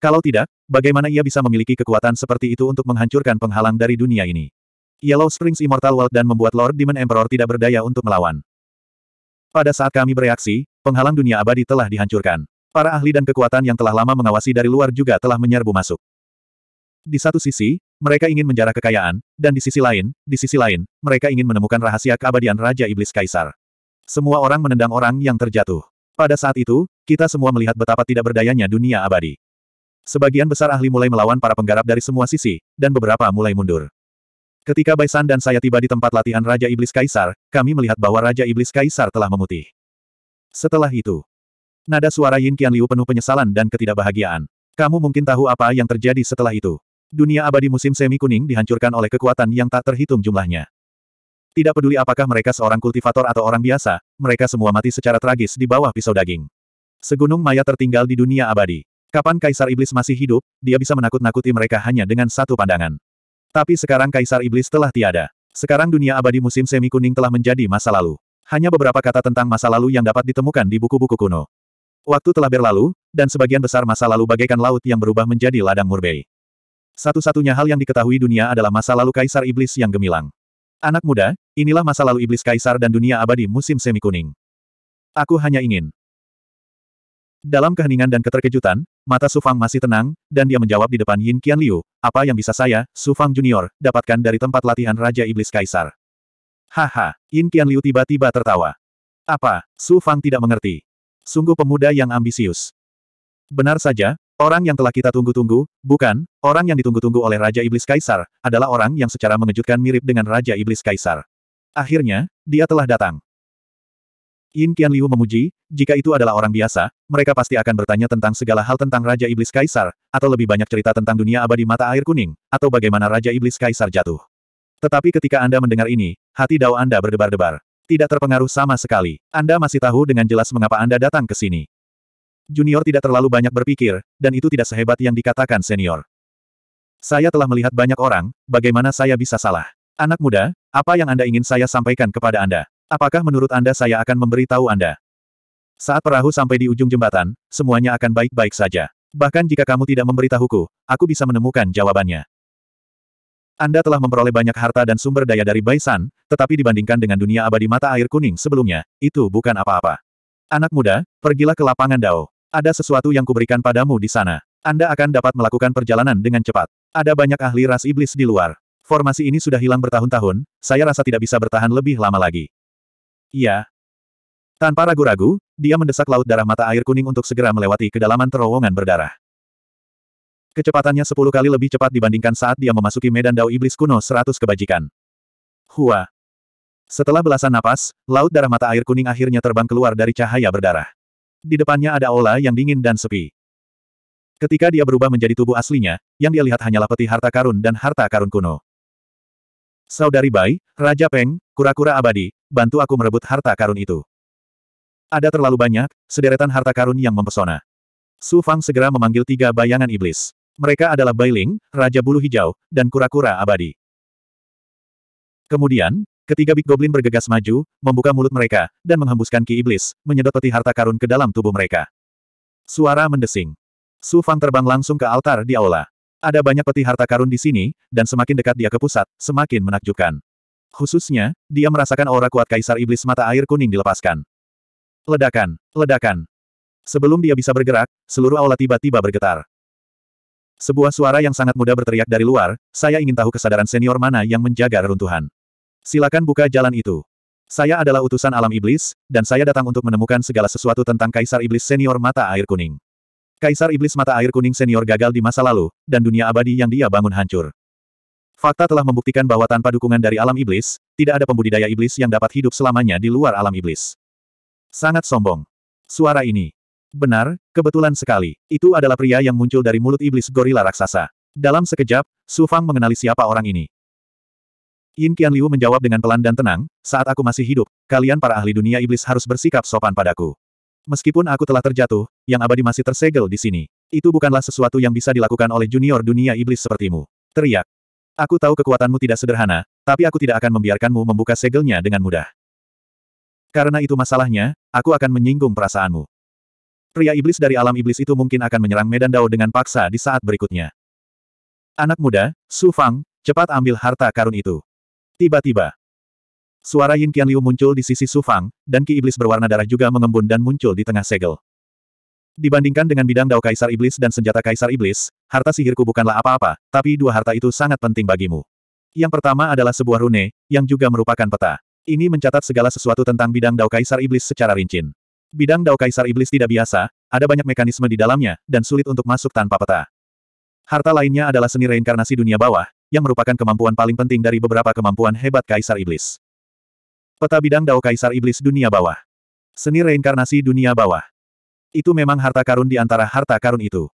Kalau tidak, bagaimana ia bisa memiliki kekuatan seperti itu untuk menghancurkan penghalang dari dunia ini? Yellow Springs Immortal World dan membuat Lord Demon Emperor tidak berdaya untuk melawan. Pada saat kami bereaksi, penghalang dunia abadi telah dihancurkan. Para ahli dan kekuatan yang telah lama mengawasi dari luar juga telah menyerbu masuk. Di satu sisi, mereka ingin menjarah kekayaan, dan di sisi lain, di sisi lain, mereka ingin menemukan rahasia keabadian Raja Iblis Kaisar. Semua orang menendang orang yang terjatuh. Pada saat itu, kita semua melihat betapa tidak berdayanya dunia abadi. Sebagian besar ahli mulai melawan para penggarap dari semua sisi, dan beberapa mulai mundur. Ketika Baisan dan saya tiba di tempat latihan Raja Iblis Kaisar, kami melihat bahwa Raja Iblis Kaisar telah memutih. Setelah itu, nada suara Yin Qian Liu penuh penyesalan dan ketidakbahagiaan. Kamu mungkin tahu apa yang terjadi setelah itu. Dunia abadi musim semi kuning dihancurkan oleh kekuatan yang tak terhitung jumlahnya. Tidak peduli apakah mereka seorang kultivator atau orang biasa, mereka semua mati secara tragis di bawah pisau daging. Segunung maya tertinggal di dunia abadi. Kapan Kaisar Iblis masih hidup, dia bisa menakut-nakuti mereka hanya dengan satu pandangan. Tapi sekarang Kaisar Iblis telah tiada. Sekarang dunia abadi musim semi kuning telah menjadi masa lalu. Hanya beberapa kata tentang masa lalu yang dapat ditemukan di buku-buku kuno. Waktu telah berlalu, dan sebagian besar masa lalu bagaikan laut yang berubah menjadi ladang murbei. Satu-satunya hal yang diketahui dunia adalah masa lalu Kaisar Iblis yang gemilang. Anak muda, inilah masa lalu Iblis Kaisar dan dunia abadi musim semi kuning. Aku hanya ingin dalam keheningan dan keterkejutan, mata Su Fang masih tenang, dan dia menjawab di depan Yin Qian Liu, apa yang bisa saya, Su Fang Junior, dapatkan dari tempat latihan Raja Iblis Kaisar. Haha, Yin Qian Liu tiba-tiba tertawa. Apa, Su Fang tidak mengerti. Sungguh pemuda yang ambisius. Benar saja, orang yang telah kita tunggu-tunggu, bukan, orang yang ditunggu-tunggu oleh Raja Iblis Kaisar, adalah orang yang secara mengejutkan mirip dengan Raja Iblis Kaisar. Akhirnya, dia telah datang. Yin Liu memuji, jika itu adalah orang biasa, mereka pasti akan bertanya tentang segala hal tentang Raja Iblis Kaisar, atau lebih banyak cerita tentang dunia abadi mata air kuning, atau bagaimana Raja Iblis Kaisar jatuh. Tetapi ketika Anda mendengar ini, hati dao Anda berdebar-debar. Tidak terpengaruh sama sekali. Anda masih tahu dengan jelas mengapa Anda datang ke sini. Junior tidak terlalu banyak berpikir, dan itu tidak sehebat yang dikatakan senior. Saya telah melihat banyak orang, bagaimana saya bisa salah? Anak muda, apa yang Anda ingin saya sampaikan kepada Anda? Apakah menurut Anda saya akan memberitahu Anda? Saat perahu sampai di ujung jembatan, semuanya akan baik-baik saja. Bahkan jika kamu tidak memberitahuku, aku bisa menemukan jawabannya. Anda telah memperoleh banyak harta dan sumber daya dari Baisan, tetapi dibandingkan dengan dunia abadi mata air kuning sebelumnya, itu bukan apa-apa. Anak muda, pergilah ke lapangan Dao. Ada sesuatu yang kuberikan padamu di sana. Anda akan dapat melakukan perjalanan dengan cepat. Ada banyak ahli ras iblis di luar. Formasi ini sudah hilang bertahun-tahun, saya rasa tidak bisa bertahan lebih lama lagi. Iya. Tanpa ragu-ragu, dia mendesak laut darah mata air kuning untuk segera melewati kedalaman terowongan berdarah. Kecepatannya sepuluh kali lebih cepat dibandingkan saat dia memasuki medan dao iblis kuno seratus kebajikan. Hua. Setelah belasan napas, laut darah mata air kuning akhirnya terbang keluar dari cahaya berdarah. Di depannya ada ola yang dingin dan sepi. Ketika dia berubah menjadi tubuh aslinya, yang dia lihat hanyalah peti harta karun dan harta karun kuno. Saudari Bai, Raja Peng, kura-kura abadi, bantu aku merebut harta karun itu. Ada terlalu banyak, sederetan harta karun yang mempesona. Su Fang segera memanggil tiga bayangan iblis. Mereka adalah Bai Ling, Raja Bulu Hijau, dan kura-kura abadi. Kemudian, ketiga Big Goblin bergegas maju, membuka mulut mereka, dan menghembuskan ki iblis, menyedot peti harta karun ke dalam tubuh mereka. Suara mendesing. Su Fang terbang langsung ke altar di aula. Ada banyak peti harta karun di sini, dan semakin dekat dia ke pusat, semakin menakjubkan. Khususnya, dia merasakan aura kuat Kaisar Iblis mata air kuning dilepaskan. Ledakan, ledakan. Sebelum dia bisa bergerak, seluruh aula tiba-tiba bergetar. Sebuah suara yang sangat mudah berteriak dari luar, saya ingin tahu kesadaran senior mana yang menjaga reruntuhan. Silakan buka jalan itu. Saya adalah utusan alam iblis, dan saya datang untuk menemukan segala sesuatu tentang Kaisar Iblis Senior Mata Air Kuning. Kaisar Iblis Mata Air Kuning senior gagal di masa lalu, dan dunia abadi yang dia bangun hancur. Fakta telah membuktikan bahwa tanpa dukungan dari alam iblis, tidak ada pembudidaya iblis yang dapat hidup selamanya di luar alam iblis. Sangat sombong. Suara ini. Benar, kebetulan sekali. Itu adalah pria yang muncul dari mulut iblis gorila raksasa. Dalam sekejap, Su Fang mengenali siapa orang ini. Yin Liu menjawab dengan pelan dan tenang, saat aku masih hidup, kalian para ahli dunia iblis harus bersikap sopan padaku. Meskipun aku telah terjatuh, yang abadi masih tersegel di sini. Itu bukanlah sesuatu yang bisa dilakukan oleh junior dunia iblis sepertimu. Teriak. Aku tahu kekuatanmu tidak sederhana, tapi aku tidak akan membiarkanmu membuka segelnya dengan mudah. Karena itu masalahnya, aku akan menyinggung perasaanmu. Pria iblis dari alam iblis itu mungkin akan menyerang Medan Dao dengan paksa di saat berikutnya. Anak muda, Su Fang, cepat ambil harta karun itu. Tiba-tiba, Suara Yin Qianliu muncul di sisi Su Fang, dan ki iblis berwarna darah juga mengembun dan muncul di tengah segel. Dibandingkan dengan bidang dao kaisar iblis dan senjata kaisar iblis, harta sihirku bukanlah apa-apa, tapi dua harta itu sangat penting bagimu. Yang pertama adalah sebuah rune, yang juga merupakan peta. Ini mencatat segala sesuatu tentang bidang dao kaisar iblis secara rinci. Bidang dao kaisar iblis tidak biasa, ada banyak mekanisme di dalamnya, dan sulit untuk masuk tanpa peta. Harta lainnya adalah seni reinkarnasi dunia bawah, yang merupakan kemampuan paling penting dari beberapa kemampuan hebat Kaisar Iblis. Peta bidang Dao Kaisar Iblis Dunia Bawah. Seni reinkarnasi dunia bawah. Itu memang harta karun di antara harta karun itu.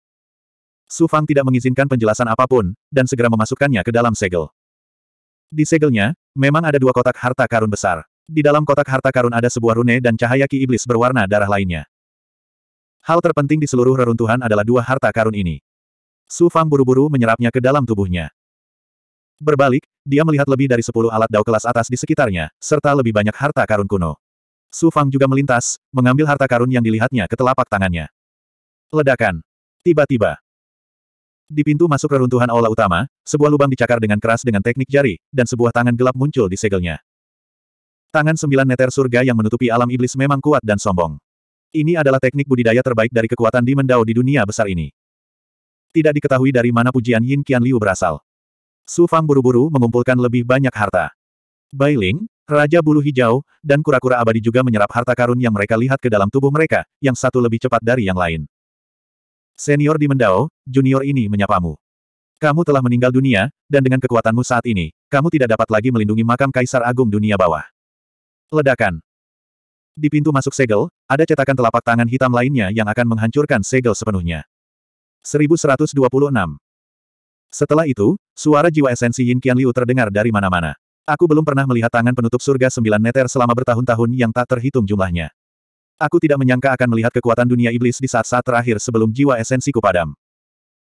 Su Fang tidak mengizinkan penjelasan apapun, dan segera memasukkannya ke dalam segel. Di segelnya, memang ada dua kotak harta karun besar. Di dalam kotak harta karun ada sebuah rune dan cahaya ki iblis berwarna darah lainnya. Hal terpenting di seluruh reruntuhan adalah dua harta karun ini. Su Fang buru-buru menyerapnya ke dalam tubuhnya. Berbalik, dia melihat lebih dari sepuluh alat dao kelas atas di sekitarnya, serta lebih banyak harta karun kuno. Su Fang juga melintas, mengambil harta karun yang dilihatnya ke telapak tangannya. Ledakan. Tiba-tiba. Di pintu masuk reruntuhan aula utama, sebuah lubang dicakar dengan keras dengan teknik jari, dan sebuah tangan gelap muncul di segelnya. Tangan sembilan neter surga yang menutupi alam iblis memang kuat dan sombong. Ini adalah teknik budidaya terbaik dari kekuatan di Mendao di dunia besar ini. Tidak diketahui dari mana pujian Yin Qian Liu berasal. Su Fang buru-buru mengumpulkan lebih banyak harta. Bailing, Raja Bulu Hijau, dan kura-kura abadi juga menyerap harta karun yang mereka lihat ke dalam tubuh mereka, yang satu lebih cepat dari yang lain. Senior di Mendao, junior ini menyapamu. Kamu telah meninggal dunia, dan dengan kekuatanmu saat ini, kamu tidak dapat lagi melindungi makam Kaisar Agung dunia bawah. Ledakan. Di pintu masuk segel, ada cetakan telapak tangan hitam lainnya yang akan menghancurkan segel sepenuhnya. 1126 setelah itu, suara jiwa esensi Yin Qian Liu terdengar dari mana-mana. Aku belum pernah melihat tangan penutup surga sembilan neter selama bertahun-tahun yang tak terhitung jumlahnya. Aku tidak menyangka akan melihat kekuatan dunia iblis di saat-saat terakhir sebelum jiwa esensiku padam.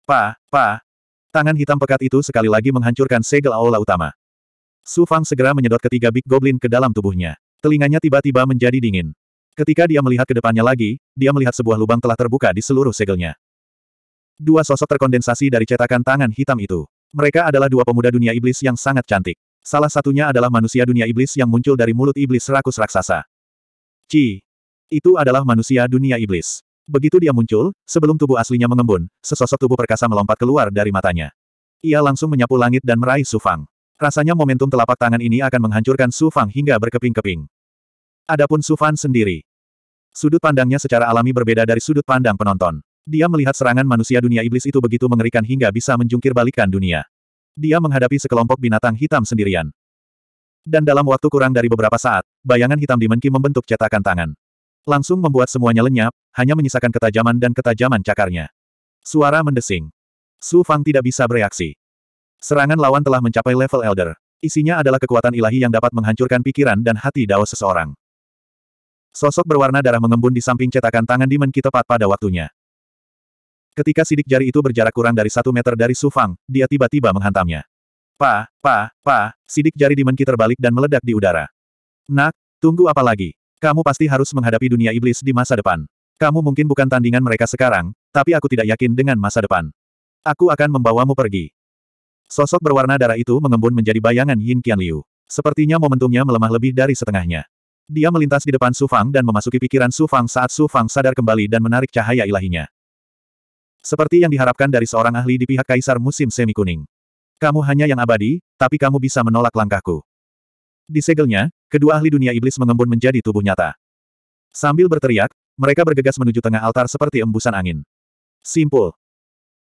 Pa, pa. Tangan hitam pekat itu sekali lagi menghancurkan segel aula utama. Su Fang segera menyedot ketiga Big Goblin ke dalam tubuhnya. Telinganya tiba-tiba menjadi dingin. Ketika dia melihat ke depannya lagi, dia melihat sebuah lubang telah terbuka di seluruh segelnya. Dua sosok terkondensasi dari cetakan tangan hitam itu. Mereka adalah dua pemuda dunia iblis yang sangat cantik. Salah satunya adalah manusia dunia iblis yang muncul dari mulut iblis rakus raksasa. Ci. Itu adalah manusia dunia iblis. Begitu dia muncul, sebelum tubuh aslinya mengembun, sesosok tubuh perkasa melompat keluar dari matanya. Ia langsung menyapu langit dan meraih sufang. Rasanya momentum telapak tangan ini akan menghancurkan sufang hingga berkeping-keping. Adapun Su sendiri. Sudut pandangnya secara alami berbeda dari sudut pandang penonton. Dia melihat serangan manusia dunia iblis itu begitu mengerikan hingga bisa menjungkir balikan dunia. Dia menghadapi sekelompok binatang hitam sendirian. Dan dalam waktu kurang dari beberapa saat, bayangan hitam di Menki membentuk cetakan tangan. Langsung membuat semuanya lenyap, hanya menyisakan ketajaman dan ketajaman cakarnya. Suara mendesing. Su Fang tidak bisa bereaksi. Serangan lawan telah mencapai level Elder. Isinya adalah kekuatan ilahi yang dapat menghancurkan pikiran dan hati dao seseorang. Sosok berwarna darah mengembun di samping cetakan tangan Demon Ki tepat pada waktunya. Ketika sidik jari itu berjarak kurang dari satu meter dari Su Fang, dia tiba-tiba menghantamnya. Pa, pa, pa, sidik jari di Menki terbalik dan meledak di udara. Nak, tunggu apa lagi? Kamu pasti harus menghadapi dunia iblis di masa depan. Kamu mungkin bukan tandingan mereka sekarang, tapi aku tidak yakin dengan masa depan. Aku akan membawamu pergi. Sosok berwarna darah itu mengembun menjadi bayangan Yin Qian Liu. Sepertinya momentumnya melemah lebih dari setengahnya. Dia melintas di depan Su Fang dan memasuki pikiran Su Fang saat Su Fang sadar kembali dan menarik cahaya ilahinya. Seperti yang diharapkan dari seorang ahli di pihak Kaisar Musim Semi Kuning. Kamu hanya yang abadi, tapi kamu bisa menolak langkahku. Di segelnya, kedua ahli dunia iblis mengembun menjadi tubuh nyata. Sambil berteriak, mereka bergegas menuju tengah altar seperti embusan angin. Simpul.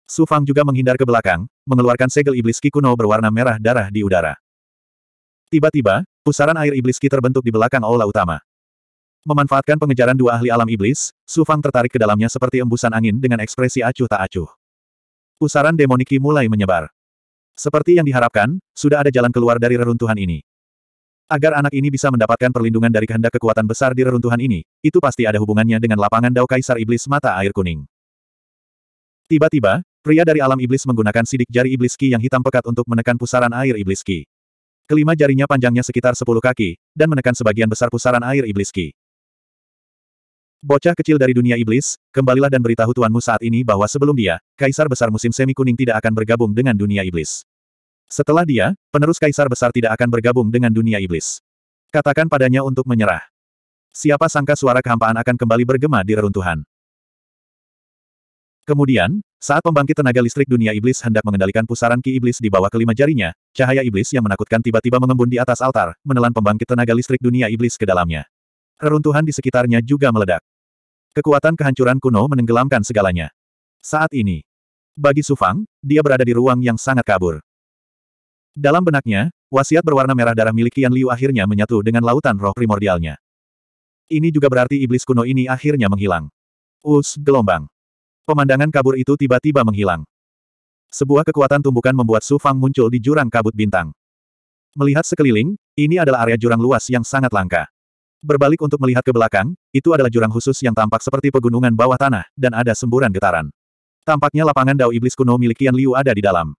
Su Fang juga menghindar ke belakang, mengeluarkan segel iblis Ki kuno berwarna merah darah di udara. Tiba-tiba, pusaran air iblis Ki terbentuk di belakang aula utama. Memanfaatkan pengejaran dua ahli alam iblis, Su Fang tertarik ke dalamnya seperti embusan angin dengan ekspresi acuh tak acuh. Pusaran demoniki mulai menyebar. Seperti yang diharapkan, sudah ada jalan keluar dari reruntuhan ini. Agar anak ini bisa mendapatkan perlindungan dari kehendak kekuatan besar di reruntuhan ini, itu pasti ada hubungannya dengan lapangan Dao Kaisar Iblis Mata Air Kuning. Tiba-tiba, pria dari alam iblis menggunakan sidik jari iblis ki yang hitam pekat untuk menekan pusaran air iblis ki. Kelima jarinya panjangnya sekitar 10 kaki, dan menekan sebagian besar pusaran air iblis ki. Bocah kecil dari dunia iblis, kembalilah dan beritahu tuanmu saat ini bahwa sebelum dia, kaisar besar musim semi kuning tidak akan bergabung dengan dunia iblis. Setelah dia, penerus kaisar besar tidak akan bergabung dengan dunia iblis. Katakan padanya untuk menyerah. Siapa sangka suara kehampaan akan kembali bergema di reruntuhan. Kemudian, saat pembangkit tenaga listrik dunia iblis hendak mengendalikan pusaran ki iblis di bawah kelima jarinya, cahaya iblis yang menakutkan tiba-tiba mengembun di atas altar, menelan pembangkit tenaga listrik dunia iblis ke dalamnya. Reruntuhan di sekitarnya juga meledak. Kekuatan kehancuran kuno menenggelamkan segalanya. Saat ini, bagi Sufang, dia berada di ruang yang sangat kabur. Dalam benaknya, wasiat berwarna merah darah milik Qian Liu akhirnya menyatu dengan lautan roh primordialnya. Ini juga berarti iblis kuno ini akhirnya menghilang. Us gelombang. Pemandangan kabur itu tiba-tiba menghilang. Sebuah kekuatan tumbukan membuat Sufang muncul di jurang kabut bintang. Melihat sekeliling, ini adalah area jurang luas yang sangat langka. Berbalik untuk melihat ke belakang, itu adalah jurang khusus yang tampak seperti pegunungan bawah tanah, dan ada semburan getaran. Tampaknya lapangan dao iblis kuno milik Kian Liu ada di dalam.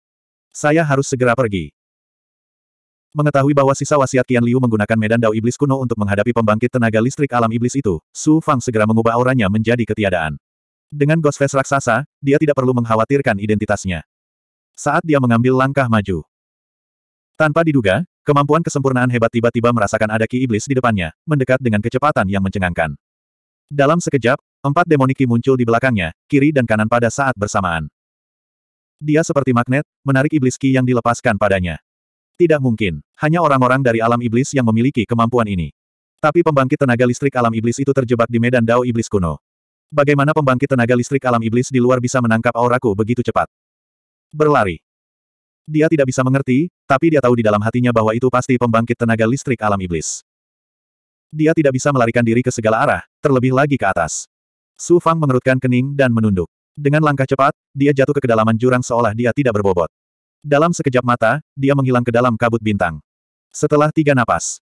Saya harus segera pergi. Mengetahui bahwa sisa wasiat Qian Liu menggunakan medan dao iblis kuno untuk menghadapi pembangkit tenaga listrik alam iblis itu, Su Fang segera mengubah auranya menjadi ketiadaan. Dengan Ghost Face raksasa, dia tidak perlu mengkhawatirkan identitasnya. Saat dia mengambil langkah maju. Tanpa diduga, Kemampuan kesempurnaan hebat tiba-tiba merasakan ada ki iblis di depannya, mendekat dengan kecepatan yang mencengangkan. Dalam sekejap, empat demoniki muncul di belakangnya, kiri dan kanan pada saat bersamaan. Dia seperti magnet, menarik iblis ki yang dilepaskan padanya. Tidak mungkin, hanya orang-orang dari alam iblis yang memiliki kemampuan ini. Tapi pembangkit tenaga listrik alam iblis itu terjebak di medan dao iblis kuno. Bagaimana pembangkit tenaga listrik alam iblis di luar bisa menangkap auraku begitu cepat? Berlari. Dia tidak bisa mengerti, tapi dia tahu di dalam hatinya bahwa itu pasti pembangkit tenaga listrik alam iblis. Dia tidak bisa melarikan diri ke segala arah, terlebih lagi ke atas. Su Fang mengerutkan kening dan menunduk. Dengan langkah cepat, dia jatuh ke kedalaman jurang seolah dia tidak berbobot. Dalam sekejap mata, dia menghilang ke dalam kabut bintang. Setelah tiga napas,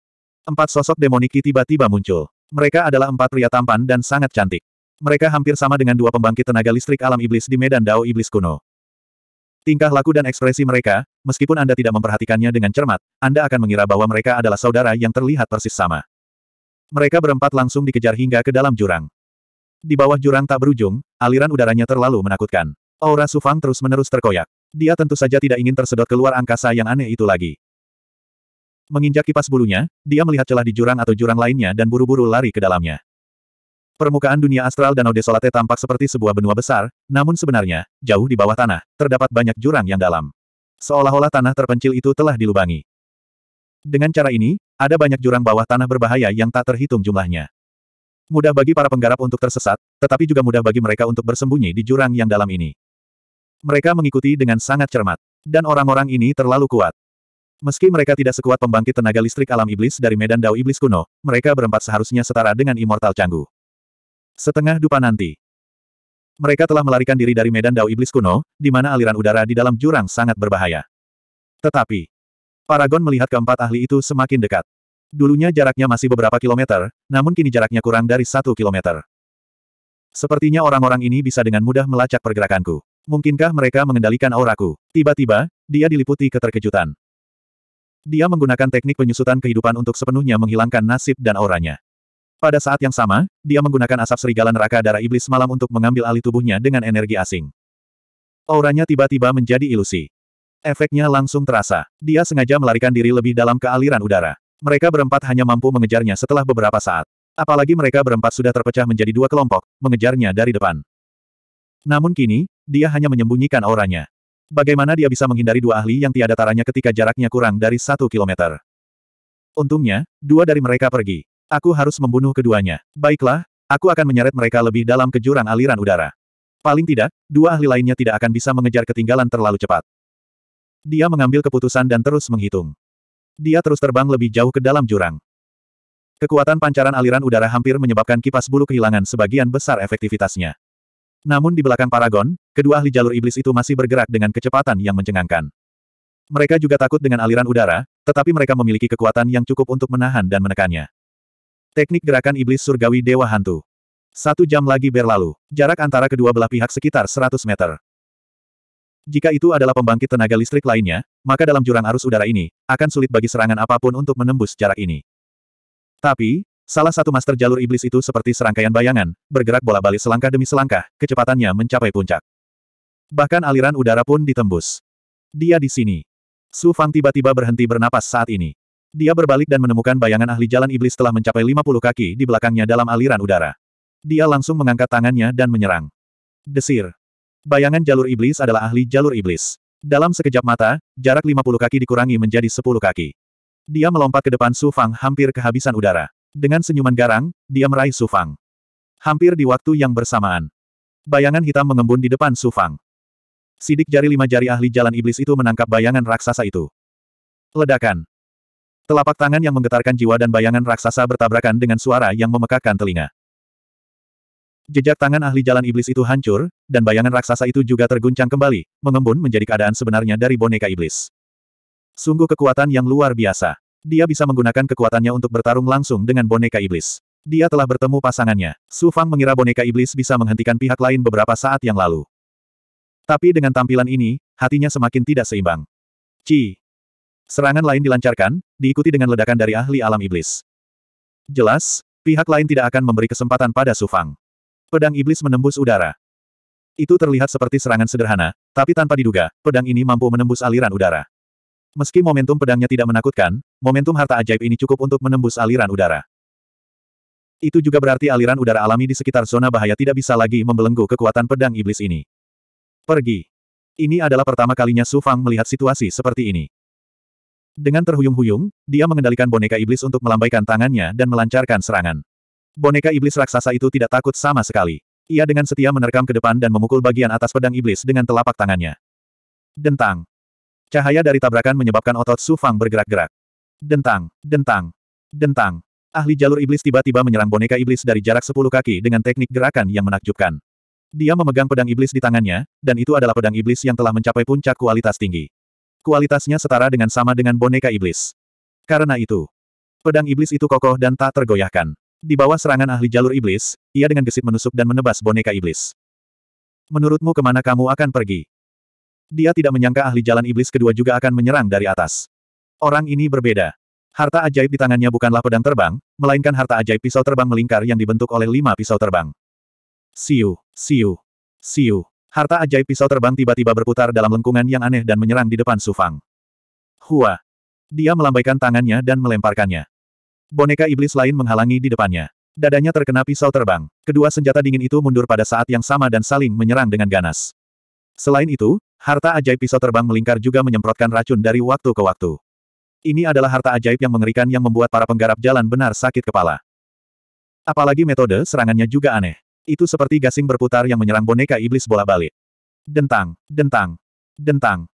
empat sosok demoniki tiba-tiba muncul. Mereka adalah empat pria tampan dan sangat cantik. Mereka hampir sama dengan dua pembangkit tenaga listrik alam iblis di medan Dao Iblis kuno. Tingkah laku dan ekspresi mereka, meskipun Anda tidak memperhatikannya dengan cermat, Anda akan mengira bahwa mereka adalah saudara yang terlihat persis sama. Mereka berempat langsung dikejar hingga ke dalam jurang. Di bawah jurang tak berujung, aliran udaranya terlalu menakutkan. Aura Sufang terus-menerus terkoyak. Dia tentu saja tidak ingin tersedot keluar angkasa yang aneh itu lagi. Menginjak kipas bulunya, dia melihat celah di jurang atau jurang lainnya dan buru-buru lari ke dalamnya. Permukaan dunia astral Danau Desolate tampak seperti sebuah benua besar, namun sebenarnya, jauh di bawah tanah, terdapat banyak jurang yang dalam. Seolah-olah tanah terpencil itu telah dilubangi. Dengan cara ini, ada banyak jurang bawah tanah berbahaya yang tak terhitung jumlahnya. Mudah bagi para penggarap untuk tersesat, tetapi juga mudah bagi mereka untuk bersembunyi di jurang yang dalam ini. Mereka mengikuti dengan sangat cermat. Dan orang-orang ini terlalu kuat. Meski mereka tidak sekuat pembangkit tenaga listrik alam iblis dari medan dao iblis kuno, mereka berempat seharusnya setara dengan Immortal Canggu. Setengah dupa nanti. Mereka telah melarikan diri dari medan dao iblis kuno, di mana aliran udara di dalam jurang sangat berbahaya. Tetapi, Paragon melihat keempat ahli itu semakin dekat. Dulunya jaraknya masih beberapa kilometer, namun kini jaraknya kurang dari satu kilometer. Sepertinya orang-orang ini bisa dengan mudah melacak pergerakanku. Mungkinkah mereka mengendalikan auraku? Tiba-tiba, dia diliputi keterkejutan. Dia menggunakan teknik penyusutan kehidupan untuk sepenuhnya menghilangkan nasib dan auranya. Pada saat yang sama, dia menggunakan asap serigala neraka darah iblis malam untuk mengambil alih tubuhnya dengan energi asing. Auranya tiba-tiba menjadi ilusi. Efeknya langsung terasa. Dia sengaja melarikan diri lebih dalam ke aliran udara. Mereka berempat hanya mampu mengejarnya setelah beberapa saat. Apalagi mereka berempat sudah terpecah menjadi dua kelompok, mengejarnya dari depan. Namun kini, dia hanya menyembunyikan auranya. Bagaimana dia bisa menghindari dua ahli yang tiada taranya ketika jaraknya kurang dari satu kilometer? Untungnya, dua dari mereka pergi. Aku harus membunuh keduanya. Baiklah, aku akan menyeret mereka lebih dalam ke jurang aliran udara. Paling tidak, dua ahli lainnya tidak akan bisa mengejar ketinggalan terlalu cepat. Dia mengambil keputusan dan terus menghitung. Dia terus terbang lebih jauh ke dalam jurang. Kekuatan pancaran aliran udara hampir menyebabkan kipas bulu kehilangan sebagian besar efektivitasnya. Namun di belakang Paragon, kedua ahli jalur iblis itu masih bergerak dengan kecepatan yang mencengangkan. Mereka juga takut dengan aliran udara, tetapi mereka memiliki kekuatan yang cukup untuk menahan dan menekannya. Teknik gerakan iblis surgawi Dewa Hantu. Satu jam lagi berlalu. Jarak antara kedua belah pihak sekitar 100 meter. Jika itu adalah pembangkit tenaga listrik lainnya, maka dalam jurang arus udara ini, akan sulit bagi serangan apapun untuk menembus jarak ini. Tapi, salah satu master jalur iblis itu seperti serangkaian bayangan, bergerak bola-balik selangkah demi selangkah, kecepatannya mencapai puncak. Bahkan aliran udara pun ditembus. Dia di sini. Su Fang tiba-tiba berhenti bernapas saat ini. Dia berbalik dan menemukan bayangan ahli jalan iblis telah mencapai 50 kaki di belakangnya dalam aliran udara. Dia langsung mengangkat tangannya dan menyerang. Desir. Bayangan jalur iblis adalah ahli jalur iblis. Dalam sekejap mata, jarak 50 kaki dikurangi menjadi 10 kaki. Dia melompat ke depan Su Fang hampir kehabisan udara. Dengan senyuman garang, dia meraih Su Fang. Hampir di waktu yang bersamaan. Bayangan hitam mengembun di depan Su Fang. Sidik jari lima jari ahli jalan iblis itu menangkap bayangan raksasa itu. Ledakan. Telapak tangan yang menggetarkan jiwa dan bayangan raksasa bertabrakan dengan suara yang memekakkan telinga. Jejak tangan ahli jalan iblis itu hancur, dan bayangan raksasa itu juga terguncang kembali, mengembun menjadi keadaan sebenarnya dari boneka iblis. Sungguh kekuatan yang luar biasa. Dia bisa menggunakan kekuatannya untuk bertarung langsung dengan boneka iblis. Dia telah bertemu pasangannya. Su Fang mengira boneka iblis bisa menghentikan pihak lain beberapa saat yang lalu. Tapi dengan tampilan ini, hatinya semakin tidak seimbang. Ci, Serangan lain dilancarkan, diikuti dengan ledakan dari ahli alam iblis. Jelas, pihak lain tidak akan memberi kesempatan pada Sufang. Pedang iblis menembus udara. Itu terlihat seperti serangan sederhana, tapi tanpa diduga, pedang ini mampu menembus aliran udara. Meski momentum pedangnya tidak menakutkan, momentum harta ajaib ini cukup untuk menembus aliran udara. Itu juga berarti aliran udara alami di sekitar zona bahaya tidak bisa lagi membelenggu kekuatan pedang iblis ini. Pergi. Ini adalah pertama kalinya Sufang melihat situasi seperti ini. Dengan terhuyung-huyung, dia mengendalikan boneka iblis untuk melambaikan tangannya dan melancarkan serangan. Boneka iblis raksasa itu tidak takut sama sekali. Ia dengan setia menerkam ke depan dan memukul bagian atas pedang iblis dengan telapak tangannya. Dentang. Cahaya dari tabrakan menyebabkan otot sufang bergerak-gerak. Dentang, dentang, dentang. Ahli jalur iblis tiba-tiba menyerang boneka iblis dari jarak 10 kaki dengan teknik gerakan yang menakjubkan. Dia memegang pedang iblis di tangannya, dan itu adalah pedang iblis yang telah mencapai puncak kualitas tinggi kualitasnya setara dengan sama dengan boneka iblis. Karena itu, pedang iblis itu kokoh dan tak tergoyahkan. Di bawah serangan ahli jalur iblis, ia dengan gesit menusuk dan menebas boneka iblis. Menurutmu kemana kamu akan pergi? Dia tidak menyangka ahli jalan iblis kedua juga akan menyerang dari atas. Orang ini berbeda. Harta ajaib di tangannya bukanlah pedang terbang, melainkan harta ajaib pisau terbang melingkar yang dibentuk oleh lima pisau terbang. Siu, siu, siu. Harta ajaib pisau terbang tiba-tiba berputar dalam lengkungan yang aneh dan menyerang di depan Sufang. Hua! Dia melambaikan tangannya dan melemparkannya. Boneka iblis lain menghalangi di depannya. Dadanya terkena pisau terbang. Kedua senjata dingin itu mundur pada saat yang sama dan saling menyerang dengan ganas. Selain itu, harta ajaib pisau terbang melingkar juga menyemprotkan racun dari waktu ke waktu. Ini adalah harta ajaib yang mengerikan yang membuat para penggarap jalan benar sakit kepala. Apalagi metode serangannya juga aneh. Itu seperti gasing berputar yang menyerang boneka iblis bola balik. Dentang, dentang, dentang.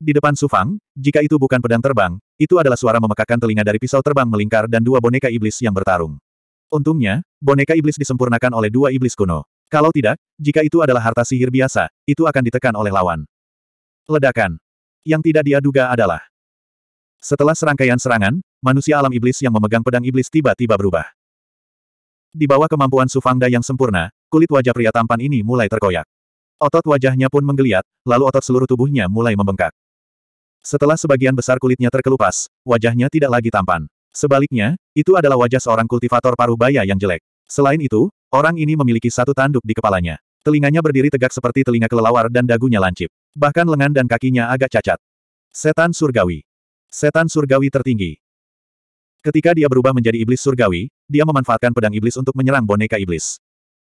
Di depan Sufang, jika itu bukan pedang terbang, itu adalah suara memekakan telinga dari pisau terbang melingkar dan dua boneka iblis yang bertarung. Untungnya, boneka iblis disempurnakan oleh dua iblis kuno. Kalau tidak, jika itu adalah harta sihir biasa, itu akan ditekan oleh lawan. Ledakan. Yang tidak dia duga adalah. Setelah serangkaian serangan, manusia alam iblis yang memegang pedang iblis tiba-tiba berubah. Di bawah kemampuan Sufangda yang sempurna, kulit wajah pria tampan ini mulai terkoyak. Otot wajahnya pun menggeliat, lalu otot seluruh tubuhnya mulai membengkak. Setelah sebagian besar kulitnya terkelupas, wajahnya tidak lagi tampan. Sebaliknya, itu adalah wajah seorang kultivator paruh baya yang jelek. Selain itu, orang ini memiliki satu tanduk di kepalanya. Telinganya berdiri tegak seperti telinga kelelawar dan dagunya lancip. Bahkan lengan dan kakinya agak cacat. Setan Surgawi. Setan Surgawi tertinggi. Ketika dia berubah menjadi iblis surgawi, dia memanfaatkan pedang iblis untuk menyerang boneka iblis.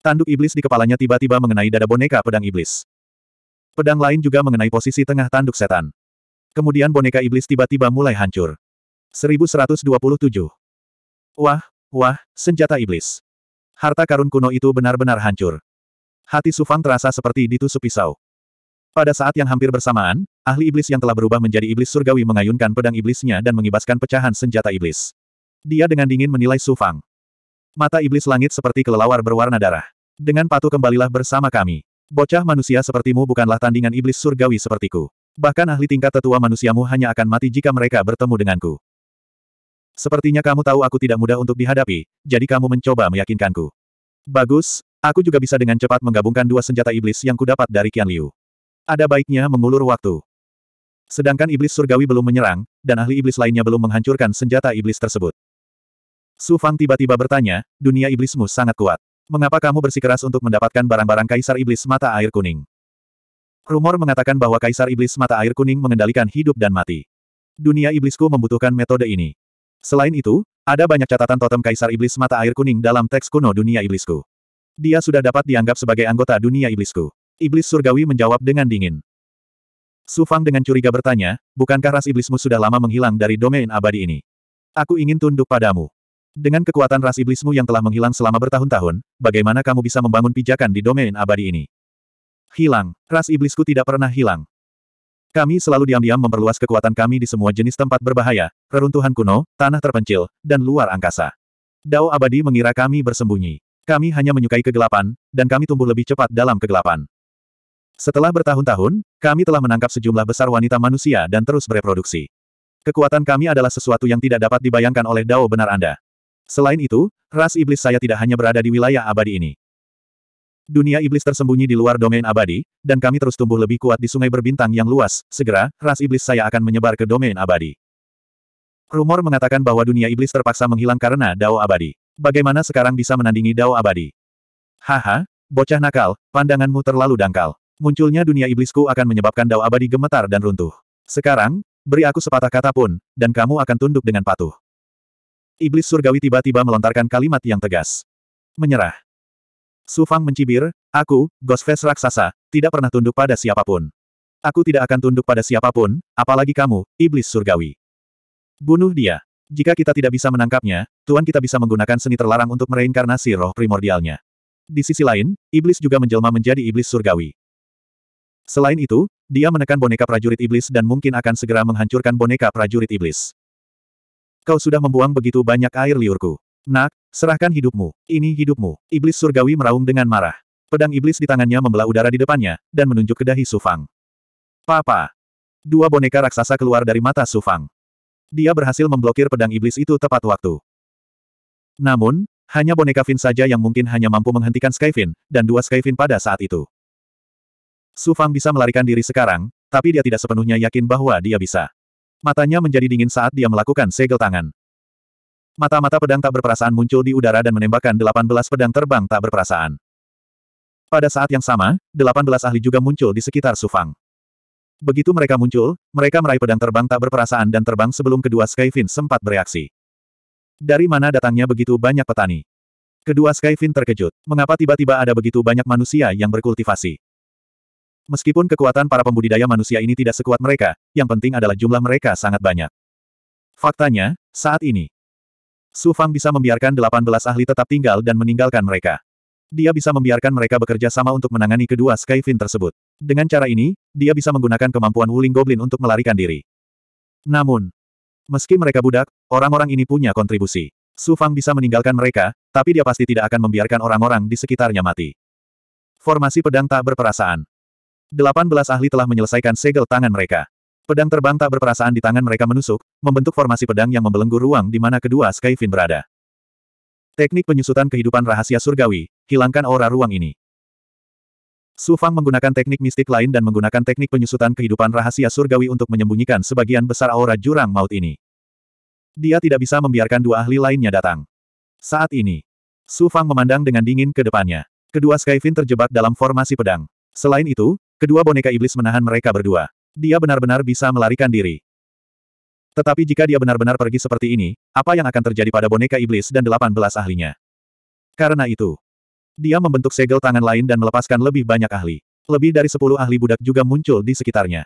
Tanduk iblis di kepalanya tiba-tiba mengenai dada boneka pedang iblis. Pedang lain juga mengenai posisi tengah tanduk setan. Kemudian boneka iblis tiba-tiba mulai hancur. 1127. Wah, wah, senjata iblis. Harta karun kuno itu benar-benar hancur. Hati Sufang terasa seperti ditusuk pisau. Pada saat yang hampir bersamaan, ahli iblis yang telah berubah menjadi iblis surgawi mengayunkan pedang iblisnya dan mengibaskan pecahan senjata iblis. Dia dengan dingin menilai Su Fang. Mata iblis langit seperti kelelawar berwarna darah. Dengan patuh kembalilah bersama kami. Bocah manusia sepertimu bukanlah tandingan iblis surgawi sepertiku. Bahkan ahli tingkat tetua manusiamu hanya akan mati jika mereka bertemu denganku. Sepertinya kamu tahu aku tidak mudah untuk dihadapi, jadi kamu mencoba meyakinkanku. Bagus, aku juga bisa dengan cepat menggabungkan dua senjata iblis yang kudapat dari Qian Liu. Ada baiknya mengulur waktu. Sedangkan iblis surgawi belum menyerang, dan ahli iblis lainnya belum menghancurkan senjata iblis tersebut. Su Fang tiba-tiba bertanya, dunia iblismu sangat kuat. Mengapa kamu bersikeras untuk mendapatkan barang-barang Kaisar Iblis Mata Air Kuning? Rumor mengatakan bahwa Kaisar Iblis Mata Air Kuning mengendalikan hidup dan mati. Dunia iblisku membutuhkan metode ini. Selain itu, ada banyak catatan totem Kaisar Iblis Mata Air Kuning dalam teks kuno dunia iblisku. Dia sudah dapat dianggap sebagai anggota dunia iblisku. Iblis surgawi menjawab dengan dingin. Su Fang dengan curiga bertanya, bukankah ras iblismu sudah lama menghilang dari domain abadi ini? Aku ingin tunduk padamu. Dengan kekuatan ras iblismu yang telah menghilang selama bertahun-tahun, bagaimana kamu bisa membangun pijakan di domain abadi ini? Hilang. Ras iblisku tidak pernah hilang. Kami selalu diam-diam memperluas kekuatan kami di semua jenis tempat berbahaya, reruntuhan kuno, tanah terpencil, dan luar angkasa. Dao abadi mengira kami bersembunyi. Kami hanya menyukai kegelapan, dan kami tumbuh lebih cepat dalam kegelapan. Setelah bertahun-tahun, kami telah menangkap sejumlah besar wanita manusia dan terus bereproduksi. Kekuatan kami adalah sesuatu yang tidak dapat dibayangkan oleh Dao benar Anda. Selain itu, ras iblis saya tidak hanya berada di wilayah abadi ini. Dunia iblis tersembunyi di luar domain abadi, dan kami terus tumbuh lebih kuat di sungai berbintang yang luas, segera, ras iblis saya akan menyebar ke domain abadi. Rumor mengatakan bahwa dunia iblis terpaksa menghilang karena dao abadi. Bagaimana sekarang bisa menandingi dao abadi? Haha, bocah nakal, pandanganmu terlalu dangkal. Munculnya dunia iblisku akan menyebabkan dao abadi gemetar dan runtuh. Sekarang, beri aku sepatah kata pun, dan kamu akan tunduk dengan patuh. Iblis surgawi tiba-tiba melontarkan kalimat yang tegas. Menyerah. Su Fang mencibir, aku, Ghostface Raksasa, tidak pernah tunduk pada siapapun. Aku tidak akan tunduk pada siapapun, apalagi kamu, Iblis surgawi. Bunuh dia. Jika kita tidak bisa menangkapnya, Tuan kita bisa menggunakan seni terlarang untuk mereinkarnasi roh primordialnya. Di sisi lain, iblis juga menjelma menjadi iblis surgawi. Selain itu, dia menekan boneka prajurit iblis dan mungkin akan segera menghancurkan boneka prajurit iblis kau sudah membuang begitu banyak air liurku. Nak, serahkan hidupmu, ini hidupmu. Iblis surgawi meraung dengan marah. Pedang iblis di tangannya membelah udara di depannya, dan menunjuk ke dahi Sufang. Papa! Dua boneka raksasa keluar dari mata Sufang. Dia berhasil memblokir pedang iblis itu tepat waktu. Namun, hanya boneka Vin saja yang mungkin hanya mampu menghentikan Skyvin, dan dua Skyvin pada saat itu. Sufang bisa melarikan diri sekarang, tapi dia tidak sepenuhnya yakin bahwa dia bisa. Matanya menjadi dingin saat dia melakukan segel tangan. Mata-mata pedang tak berperasaan muncul di udara dan menembakkan 18 pedang terbang tak berperasaan. Pada saat yang sama, 18 ahli juga muncul di sekitar Sufang. Begitu mereka muncul, mereka meraih pedang terbang tak berperasaan dan terbang sebelum kedua Skyfin sempat bereaksi. Dari mana datangnya begitu banyak petani? Kedua Skyfin terkejut. Mengapa tiba-tiba ada begitu banyak manusia yang berkultivasi? Meskipun kekuatan para pembudidaya manusia ini tidak sekuat mereka, yang penting adalah jumlah mereka sangat banyak. Faktanya, saat ini, Su Fang bisa membiarkan 18 ahli tetap tinggal dan meninggalkan mereka. Dia bisa membiarkan mereka bekerja sama untuk menangani kedua Skyfin tersebut. Dengan cara ini, dia bisa menggunakan kemampuan Wuling Goblin untuk melarikan diri. Namun, meski mereka budak, orang-orang ini punya kontribusi. Su Fang bisa meninggalkan mereka, tapi dia pasti tidak akan membiarkan orang-orang di sekitarnya mati. Formasi pedang tak berperasaan. 18 ahli telah menyelesaikan segel tangan mereka. Pedang terbang tak berperasaan di tangan mereka menusuk, membentuk formasi pedang yang membelenggu ruang di mana kedua Skyfin berada. Teknik penyusutan kehidupan rahasia surgawi, hilangkan aura ruang ini. Su Fang menggunakan teknik mistik lain dan menggunakan teknik penyusutan kehidupan rahasia surgawi untuk menyembunyikan sebagian besar aura jurang maut ini. Dia tidak bisa membiarkan dua ahli lainnya datang. Saat ini, Su Fang memandang dengan dingin ke depannya. Kedua Skyfin terjebak dalam formasi pedang. Selain itu, Kedua boneka iblis menahan mereka berdua. Dia benar-benar bisa melarikan diri. Tetapi jika dia benar-benar pergi seperti ini, apa yang akan terjadi pada boneka iblis dan delapan belas ahlinya? Karena itu, dia membentuk segel tangan lain dan melepaskan lebih banyak ahli. Lebih dari sepuluh ahli budak juga muncul di sekitarnya.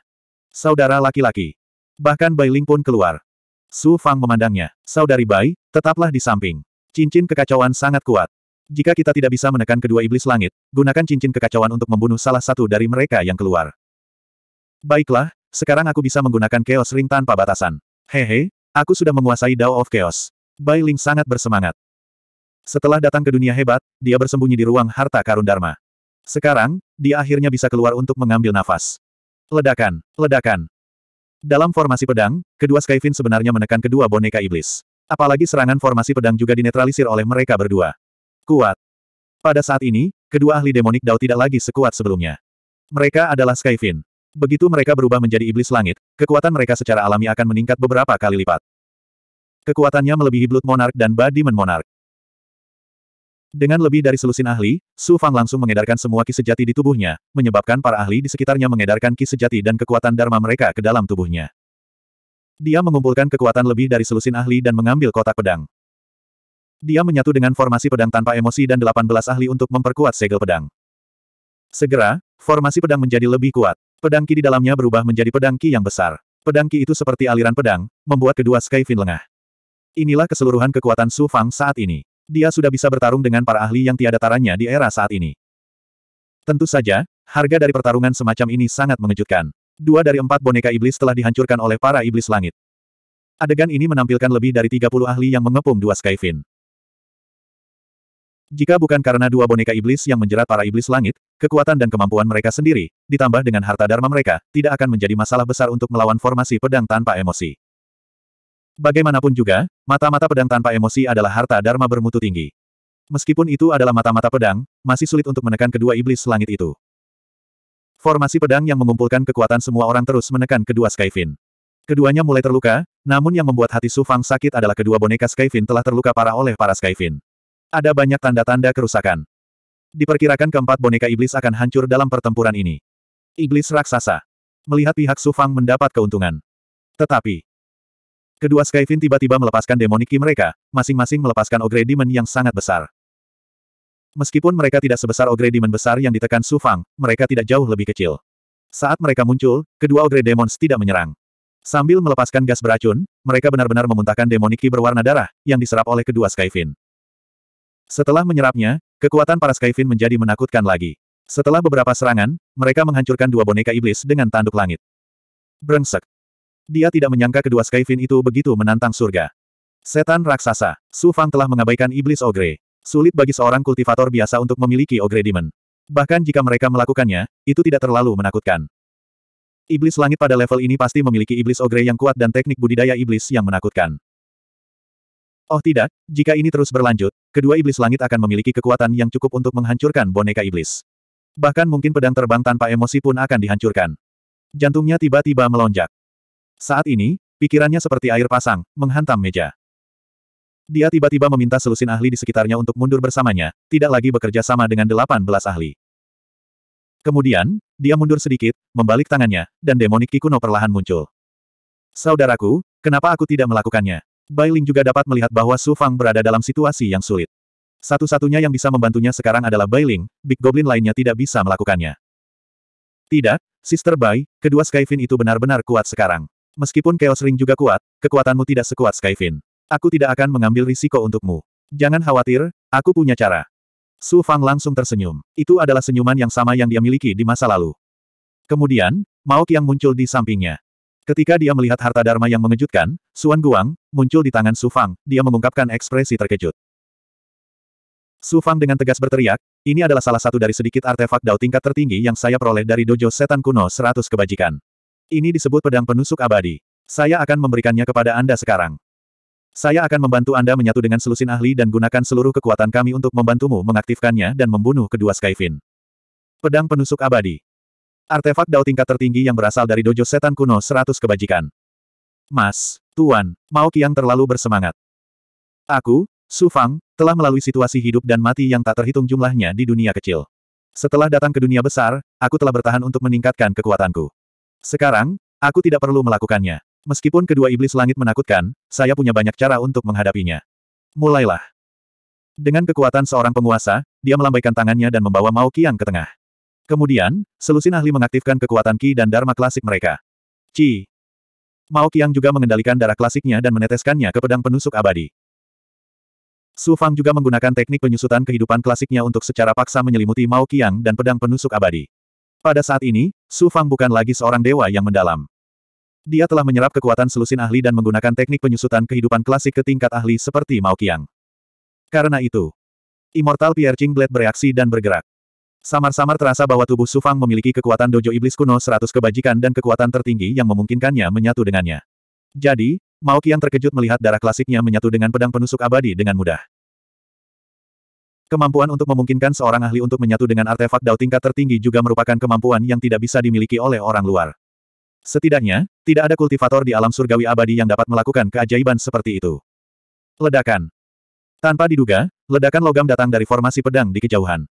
Saudara laki-laki. Bahkan Bai Ling pun keluar. Su Fang memandangnya. Saudari Bai, tetaplah di samping. Cincin kekacauan sangat kuat. Jika kita tidak bisa menekan kedua iblis langit, gunakan cincin kekacauan untuk membunuh salah satu dari mereka yang keluar. Baiklah, sekarang aku bisa menggunakan Chaos Ring tanpa batasan. Hehe, aku sudah menguasai Dao of Chaos. Bai Ling sangat bersemangat. Setelah datang ke dunia hebat, dia bersembunyi di ruang harta karun Dharma. Sekarang, dia akhirnya bisa keluar untuk mengambil nafas. Ledakan, ledakan. Dalam formasi pedang, kedua Skyfin sebenarnya menekan kedua boneka iblis. Apalagi serangan formasi pedang juga dinetralisir oleh mereka berdua. Kuat. Pada saat ini, kedua ahli demonik Dao tidak lagi sekuat sebelumnya. Mereka adalah Skyfin. Begitu mereka berubah menjadi iblis langit, kekuatan mereka secara alami akan meningkat beberapa kali lipat. Kekuatannya melebihi Blood Monarch dan Body Demon Monarch. Dengan lebih dari selusin ahli, Su Fang langsung mengedarkan semua ki sejati di tubuhnya, menyebabkan para ahli di sekitarnya mengedarkan ki sejati dan kekuatan dharma mereka ke dalam tubuhnya. Dia mengumpulkan kekuatan lebih dari selusin ahli dan mengambil kotak pedang. Dia menyatu dengan formasi pedang tanpa emosi dan 18 ahli untuk memperkuat segel pedang. Segera, formasi pedang menjadi lebih kuat. Pedang Ki di dalamnya berubah menjadi pedang Ki yang besar. Pedang Ki itu seperti aliran pedang, membuat kedua Skyfin lengah. Inilah keseluruhan kekuatan Su Fang saat ini. Dia sudah bisa bertarung dengan para ahli yang tiada taranya di era saat ini. Tentu saja, harga dari pertarungan semacam ini sangat mengejutkan. Dua dari empat boneka iblis telah dihancurkan oleh para iblis langit. Adegan ini menampilkan lebih dari 30 ahli yang mengepung dua Skyfin. Jika bukan karena dua boneka iblis yang menjerat para iblis langit, kekuatan dan kemampuan mereka sendiri, ditambah dengan harta dharma mereka, tidak akan menjadi masalah besar untuk melawan formasi pedang tanpa emosi. Bagaimanapun juga, mata-mata pedang tanpa emosi adalah harta dharma bermutu tinggi. Meskipun itu adalah mata-mata pedang, masih sulit untuk menekan kedua iblis langit itu. Formasi pedang yang mengumpulkan kekuatan semua orang terus menekan kedua Skyfin. Keduanya mulai terluka, namun yang membuat hati Sufang sakit adalah kedua boneka Skyfin telah terluka parah oleh para Skyfin. Ada banyak tanda-tanda kerusakan. Diperkirakan keempat boneka iblis akan hancur dalam pertempuran ini. Iblis raksasa. Melihat pihak Sufang mendapat keuntungan. Tetapi, kedua Skyfin tiba-tiba melepaskan demoniki mereka, masing-masing melepaskan Ogre Demon yang sangat besar. Meskipun mereka tidak sebesar Ogre Demon besar yang ditekan Sufang, mereka tidak jauh lebih kecil. Saat mereka muncul, kedua Ogre Demons tidak menyerang. Sambil melepaskan gas beracun, mereka benar-benar memuntahkan demoniki berwarna darah, yang diserap oleh kedua Skyfin. Setelah menyerapnya, kekuatan para Skyfin menjadi menakutkan lagi. Setelah beberapa serangan, mereka menghancurkan dua boneka iblis dengan tanduk langit. Brengsek. Dia tidak menyangka kedua Skyfin itu begitu menantang surga. Setan raksasa, Su Fang telah mengabaikan iblis ogre. Sulit bagi seorang kultivator biasa untuk memiliki ogre demon. Bahkan jika mereka melakukannya, itu tidak terlalu menakutkan. Iblis langit pada level ini pasti memiliki iblis ogre yang kuat dan teknik budidaya iblis yang menakutkan. Oh tidak, jika ini terus berlanjut, kedua iblis langit akan memiliki kekuatan yang cukup untuk menghancurkan boneka iblis. Bahkan mungkin pedang terbang tanpa emosi pun akan dihancurkan. Jantungnya tiba-tiba melonjak. Saat ini, pikirannya seperti air pasang, menghantam meja. Dia tiba-tiba meminta selusin ahli di sekitarnya untuk mundur bersamanya, tidak lagi bekerja sama dengan delapan belas ahli. Kemudian, dia mundur sedikit, membalik tangannya, dan demonik Kikuno perlahan muncul. Saudaraku, kenapa aku tidak melakukannya? Bailing juga dapat melihat bahwa Su Fang berada dalam situasi yang sulit. Satu-satunya yang bisa membantunya sekarang adalah Bailing, Big Goblin lainnya tidak bisa melakukannya. Tidak, Sister Bai, kedua Skyfin itu benar-benar kuat sekarang. Meskipun Chaos Ring juga kuat, kekuatanmu tidak sekuat Skyfin. Aku tidak akan mengambil risiko untukmu. Jangan khawatir, aku punya cara. Su Fang langsung tersenyum. Itu adalah senyuman yang sama yang dia miliki di masa lalu. Kemudian, Mao Qiang muncul di sampingnya. Ketika dia melihat harta Dharma yang mengejutkan, Suan Guang, muncul di tangan Su Fang, dia mengungkapkan ekspresi terkejut. Su Fang dengan tegas berteriak, ini adalah salah satu dari sedikit artefak dao tingkat tertinggi yang saya peroleh dari dojo setan kuno 100 kebajikan. Ini disebut pedang penusuk abadi. Saya akan memberikannya kepada Anda sekarang. Saya akan membantu Anda menyatu dengan selusin ahli dan gunakan seluruh kekuatan kami untuk membantumu mengaktifkannya dan membunuh kedua Skyfin. Pedang penusuk abadi. Artefak dao tingkat tertinggi yang berasal dari dojo setan kuno 100 kebajikan. Mas, Tuan, Mao Qiang terlalu bersemangat. Aku, Su Fang, telah melalui situasi hidup dan mati yang tak terhitung jumlahnya di dunia kecil. Setelah datang ke dunia besar, aku telah bertahan untuk meningkatkan kekuatanku. Sekarang, aku tidak perlu melakukannya. Meskipun kedua iblis langit menakutkan, saya punya banyak cara untuk menghadapinya. Mulailah. Dengan kekuatan seorang penguasa, dia melambaikan tangannya dan membawa Mao Qiang ke tengah. Kemudian, selusin ahli mengaktifkan kekuatan Ki dan Dharma klasik mereka. Qi Mao Qiang juga mengendalikan darah klasiknya dan meneteskannya ke pedang penusuk abadi. Su Fang juga menggunakan teknik penyusutan kehidupan klasiknya untuk secara paksa menyelimuti Mao Qiang dan pedang penusuk abadi. Pada saat ini, Su Fang bukan lagi seorang dewa yang mendalam. Dia telah menyerap kekuatan selusin ahli dan menggunakan teknik penyusutan kehidupan klasik ke tingkat ahli seperti Mao Qiang. Karena itu, Immortal Piercing Blade bereaksi dan bergerak. Samar-samar terasa bahwa tubuh Sufang memiliki kekuatan dojo iblis kuno seratus kebajikan dan kekuatan tertinggi yang memungkinkannya menyatu dengannya. Jadi, Mao yang terkejut melihat darah klasiknya menyatu dengan pedang penusuk abadi dengan mudah. Kemampuan untuk memungkinkan seorang ahli untuk menyatu dengan artefak dao tingkat tertinggi juga merupakan kemampuan yang tidak bisa dimiliki oleh orang luar. Setidaknya, tidak ada kultivator di alam surgawi abadi yang dapat melakukan keajaiban seperti itu. Ledakan. Tanpa diduga, ledakan logam datang dari formasi pedang di kejauhan.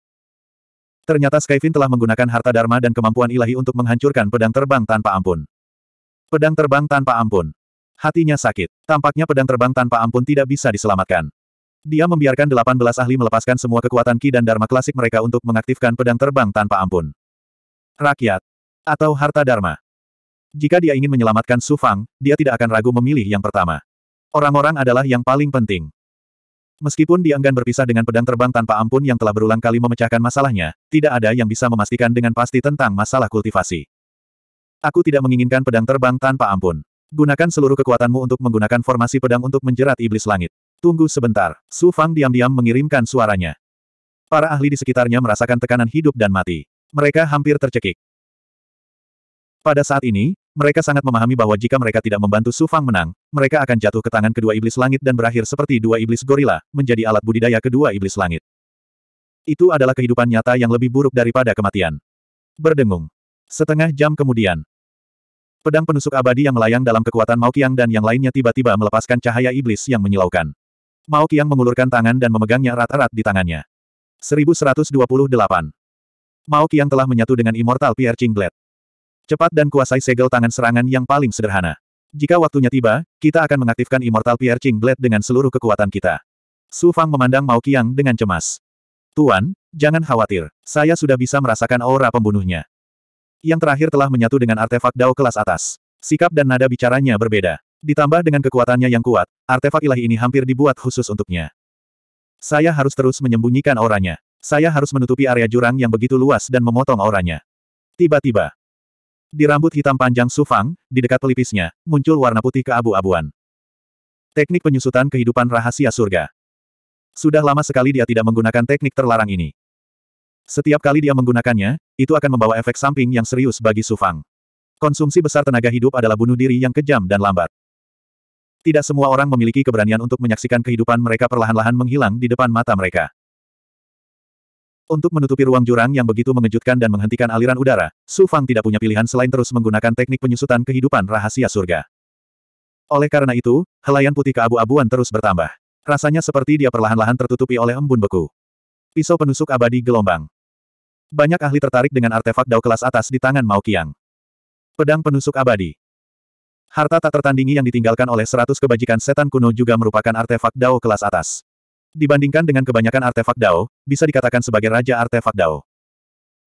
Ternyata Skyfin telah menggunakan harta dharma dan kemampuan ilahi untuk menghancurkan pedang terbang tanpa ampun. Pedang terbang tanpa ampun. Hatinya sakit. Tampaknya pedang terbang tanpa ampun tidak bisa diselamatkan. Dia membiarkan 18 ahli melepaskan semua kekuatan Ki dan Dharma klasik mereka untuk mengaktifkan pedang terbang tanpa ampun. Rakyat. Atau harta Dharma. Jika dia ingin menyelamatkan Su Fang, dia tidak akan ragu memilih yang pertama. Orang-orang adalah yang paling penting. Meskipun Dianggan berpisah dengan pedang terbang tanpa ampun yang telah berulang kali memecahkan masalahnya, tidak ada yang bisa memastikan dengan pasti tentang masalah kultivasi. Aku tidak menginginkan pedang terbang tanpa ampun. Gunakan seluruh kekuatanmu untuk menggunakan formasi pedang untuk menjerat iblis langit. Tunggu sebentar. Su Fang diam-diam mengirimkan suaranya. Para ahli di sekitarnya merasakan tekanan hidup dan mati. Mereka hampir tercekik. Pada saat ini, mereka sangat memahami bahwa jika mereka tidak membantu Su Fang menang, mereka akan jatuh ke tangan kedua iblis langit dan berakhir seperti dua iblis gorila, menjadi alat budidaya kedua iblis langit. Itu adalah kehidupan nyata yang lebih buruk daripada kematian. Berdengung. Setengah jam kemudian. Pedang penusuk abadi yang melayang dalam kekuatan Mao Qiang dan yang lainnya tiba-tiba melepaskan cahaya iblis yang menyilaukan. Mao Qiang mengulurkan tangan dan memegangnya erat-erat di tangannya. 1128. Mao Qiang telah menyatu dengan Immortal Pierre Chinglet. Cepat dan kuasai segel tangan serangan yang paling sederhana. Jika waktunya tiba, kita akan mengaktifkan Immortal Piercing Blade dengan seluruh kekuatan kita. Su Fang memandang Mao Qiang dengan cemas. Tuan, jangan khawatir. Saya sudah bisa merasakan aura pembunuhnya. Yang terakhir telah menyatu dengan artefak Dao kelas atas. Sikap dan nada bicaranya berbeda. Ditambah dengan kekuatannya yang kuat, artefak ilahi ini hampir dibuat khusus untuknya. Saya harus terus menyembunyikan auranya. Saya harus menutupi area jurang yang begitu luas dan memotong auranya. Tiba-tiba, di rambut hitam panjang Sufang, di dekat pelipisnya, muncul warna putih keabu-abuan. Teknik penyusutan kehidupan rahasia surga. Sudah lama sekali dia tidak menggunakan teknik terlarang ini. Setiap kali dia menggunakannya, itu akan membawa efek samping yang serius bagi Sufang. Konsumsi besar tenaga hidup adalah bunuh diri yang kejam dan lambat. Tidak semua orang memiliki keberanian untuk menyaksikan kehidupan mereka perlahan-lahan menghilang di depan mata mereka. Untuk menutupi ruang jurang yang begitu mengejutkan dan menghentikan aliran udara, Su Fang tidak punya pilihan selain terus menggunakan teknik penyusutan kehidupan rahasia surga. Oleh karena itu, helaian putih keabu-abuan terus bertambah. Rasanya seperti dia perlahan-lahan tertutupi oleh embun beku. Pisau penusuk abadi gelombang. Banyak ahli tertarik dengan artefak dao kelas atas di tangan Mao Qiang. Pedang penusuk abadi. Harta tak tertandingi yang ditinggalkan oleh seratus kebajikan setan kuno juga merupakan artefak dao kelas atas. Dibandingkan dengan kebanyakan artefak Dao, bisa dikatakan sebagai raja artefak Dao.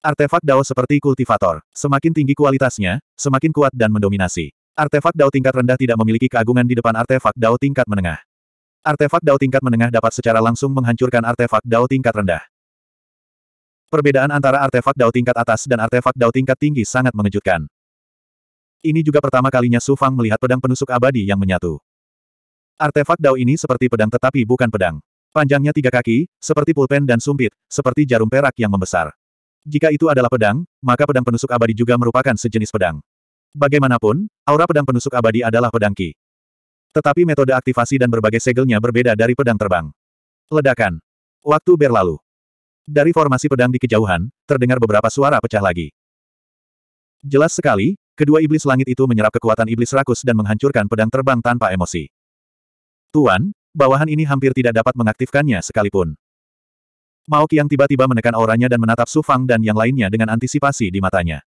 Artefak Dao seperti kultivator, semakin tinggi kualitasnya, semakin kuat dan mendominasi. Artefak Dao tingkat rendah tidak memiliki keagungan di depan artefak Dao tingkat menengah. Artefak Dao tingkat menengah dapat secara langsung menghancurkan artefak Dao tingkat rendah. Perbedaan antara artefak Dao tingkat atas dan artefak Dao tingkat tinggi sangat mengejutkan. Ini juga pertama kalinya Su Fang melihat pedang penusuk abadi yang menyatu. Artefak Dao ini seperti pedang tetapi bukan pedang. Panjangnya tiga kaki, seperti pulpen dan sumpit, seperti jarum perak yang membesar. Jika itu adalah pedang, maka pedang penusuk abadi juga merupakan sejenis pedang. Bagaimanapun, aura pedang penusuk abadi adalah pedang Ki. Tetapi metode aktivasi dan berbagai segelnya berbeda dari pedang terbang. Ledakan. Waktu berlalu. Dari formasi pedang di kejauhan, terdengar beberapa suara pecah lagi. Jelas sekali, kedua iblis langit itu menyerap kekuatan iblis rakus dan menghancurkan pedang terbang tanpa emosi. Tuan, bawahan ini hampir tidak dapat mengaktifkannya sekalipun. Mao Qiang tiba-tiba menekan auranya dan menatap Su Fang dan yang lainnya dengan antisipasi di matanya.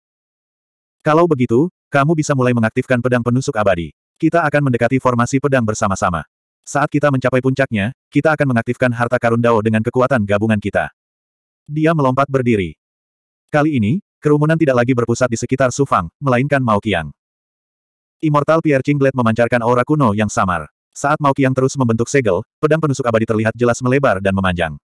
Kalau begitu, kamu bisa mulai mengaktifkan pedang penusuk abadi. Kita akan mendekati formasi pedang bersama-sama. Saat kita mencapai puncaknya, kita akan mengaktifkan harta karun Dao dengan kekuatan gabungan kita. Dia melompat berdiri. Kali ini, kerumunan tidak lagi berpusat di sekitar Su Fang, melainkan Mao Qiang. Immortal Pierre Chinglet memancarkan aura kuno yang samar. Saat Mao Qiang terus membentuk segel, pedang penusuk abadi terlihat jelas melebar dan memanjang.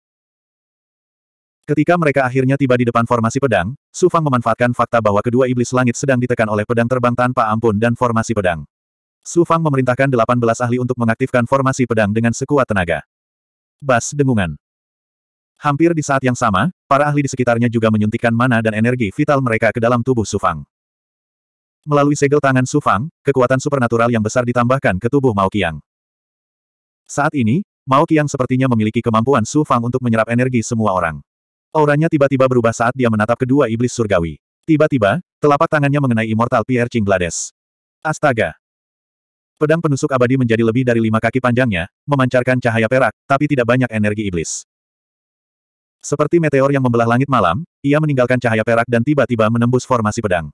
Ketika mereka akhirnya tiba di depan formasi pedang, Su Fang memanfaatkan fakta bahwa kedua iblis langit sedang ditekan oleh pedang terbang tanpa ampun dan formasi pedang. Su Fang memerintahkan 18 ahli untuk mengaktifkan formasi pedang dengan sekuat tenaga. Bas dengungan. Hampir di saat yang sama, para ahli di sekitarnya juga menyuntikkan mana dan energi vital mereka ke dalam tubuh Su Fang. Melalui segel tangan Su Fang, kekuatan supernatural yang besar ditambahkan ke tubuh Mao Qiang. Saat ini, Mao Qiang sepertinya memiliki kemampuan Su Fang untuk menyerap energi semua orang. Auranya tiba-tiba berubah saat dia menatap kedua iblis surgawi. Tiba-tiba, telapak tangannya mengenai Immortal Pierre Chinglades. Astaga! Pedang penusuk abadi menjadi lebih dari lima kaki panjangnya, memancarkan cahaya perak, tapi tidak banyak energi iblis. Seperti meteor yang membelah langit malam, ia meninggalkan cahaya perak dan tiba-tiba menembus formasi pedang.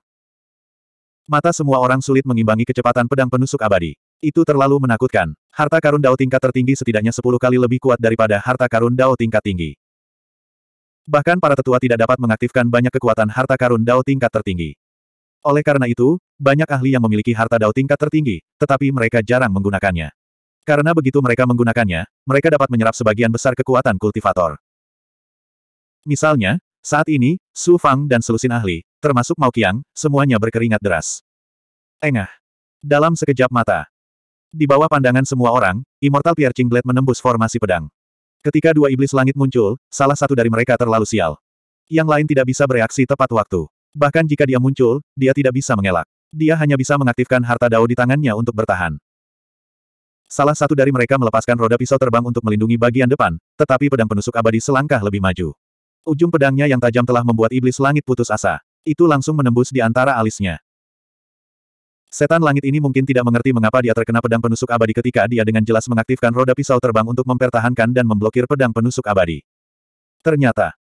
Mata semua orang sulit mengimbangi kecepatan pedang penusuk abadi. Itu terlalu menakutkan. Harta karun Dao tingkat tertinggi setidaknya 10 kali lebih kuat daripada harta karun Dao tingkat tinggi. Bahkan para tetua tidak dapat mengaktifkan banyak kekuatan harta karun Dao tingkat tertinggi. Oleh karena itu, banyak ahli yang memiliki harta Dao tingkat tertinggi, tetapi mereka jarang menggunakannya. Karena begitu mereka menggunakannya, mereka dapat menyerap sebagian besar kekuatan kultivator. Misalnya, saat ini, Su Fang dan selusin ahli, termasuk Mao Qiang, semuanya berkeringat deras. Engah. Dalam sekejap mata, di bawah pandangan semua orang, Immortal Piercing Blade menembus formasi pedang. Ketika dua iblis langit muncul, salah satu dari mereka terlalu sial. Yang lain tidak bisa bereaksi tepat waktu. Bahkan jika dia muncul, dia tidak bisa mengelak. Dia hanya bisa mengaktifkan harta dao di tangannya untuk bertahan. Salah satu dari mereka melepaskan roda pisau terbang untuk melindungi bagian depan, tetapi pedang penusuk abadi selangkah lebih maju. Ujung pedangnya yang tajam telah membuat iblis langit putus asa. Itu langsung menembus di antara alisnya. Setan langit ini mungkin tidak mengerti mengapa dia terkena pedang penusuk abadi ketika dia dengan jelas mengaktifkan roda pisau terbang untuk mempertahankan dan memblokir pedang penusuk abadi. Ternyata,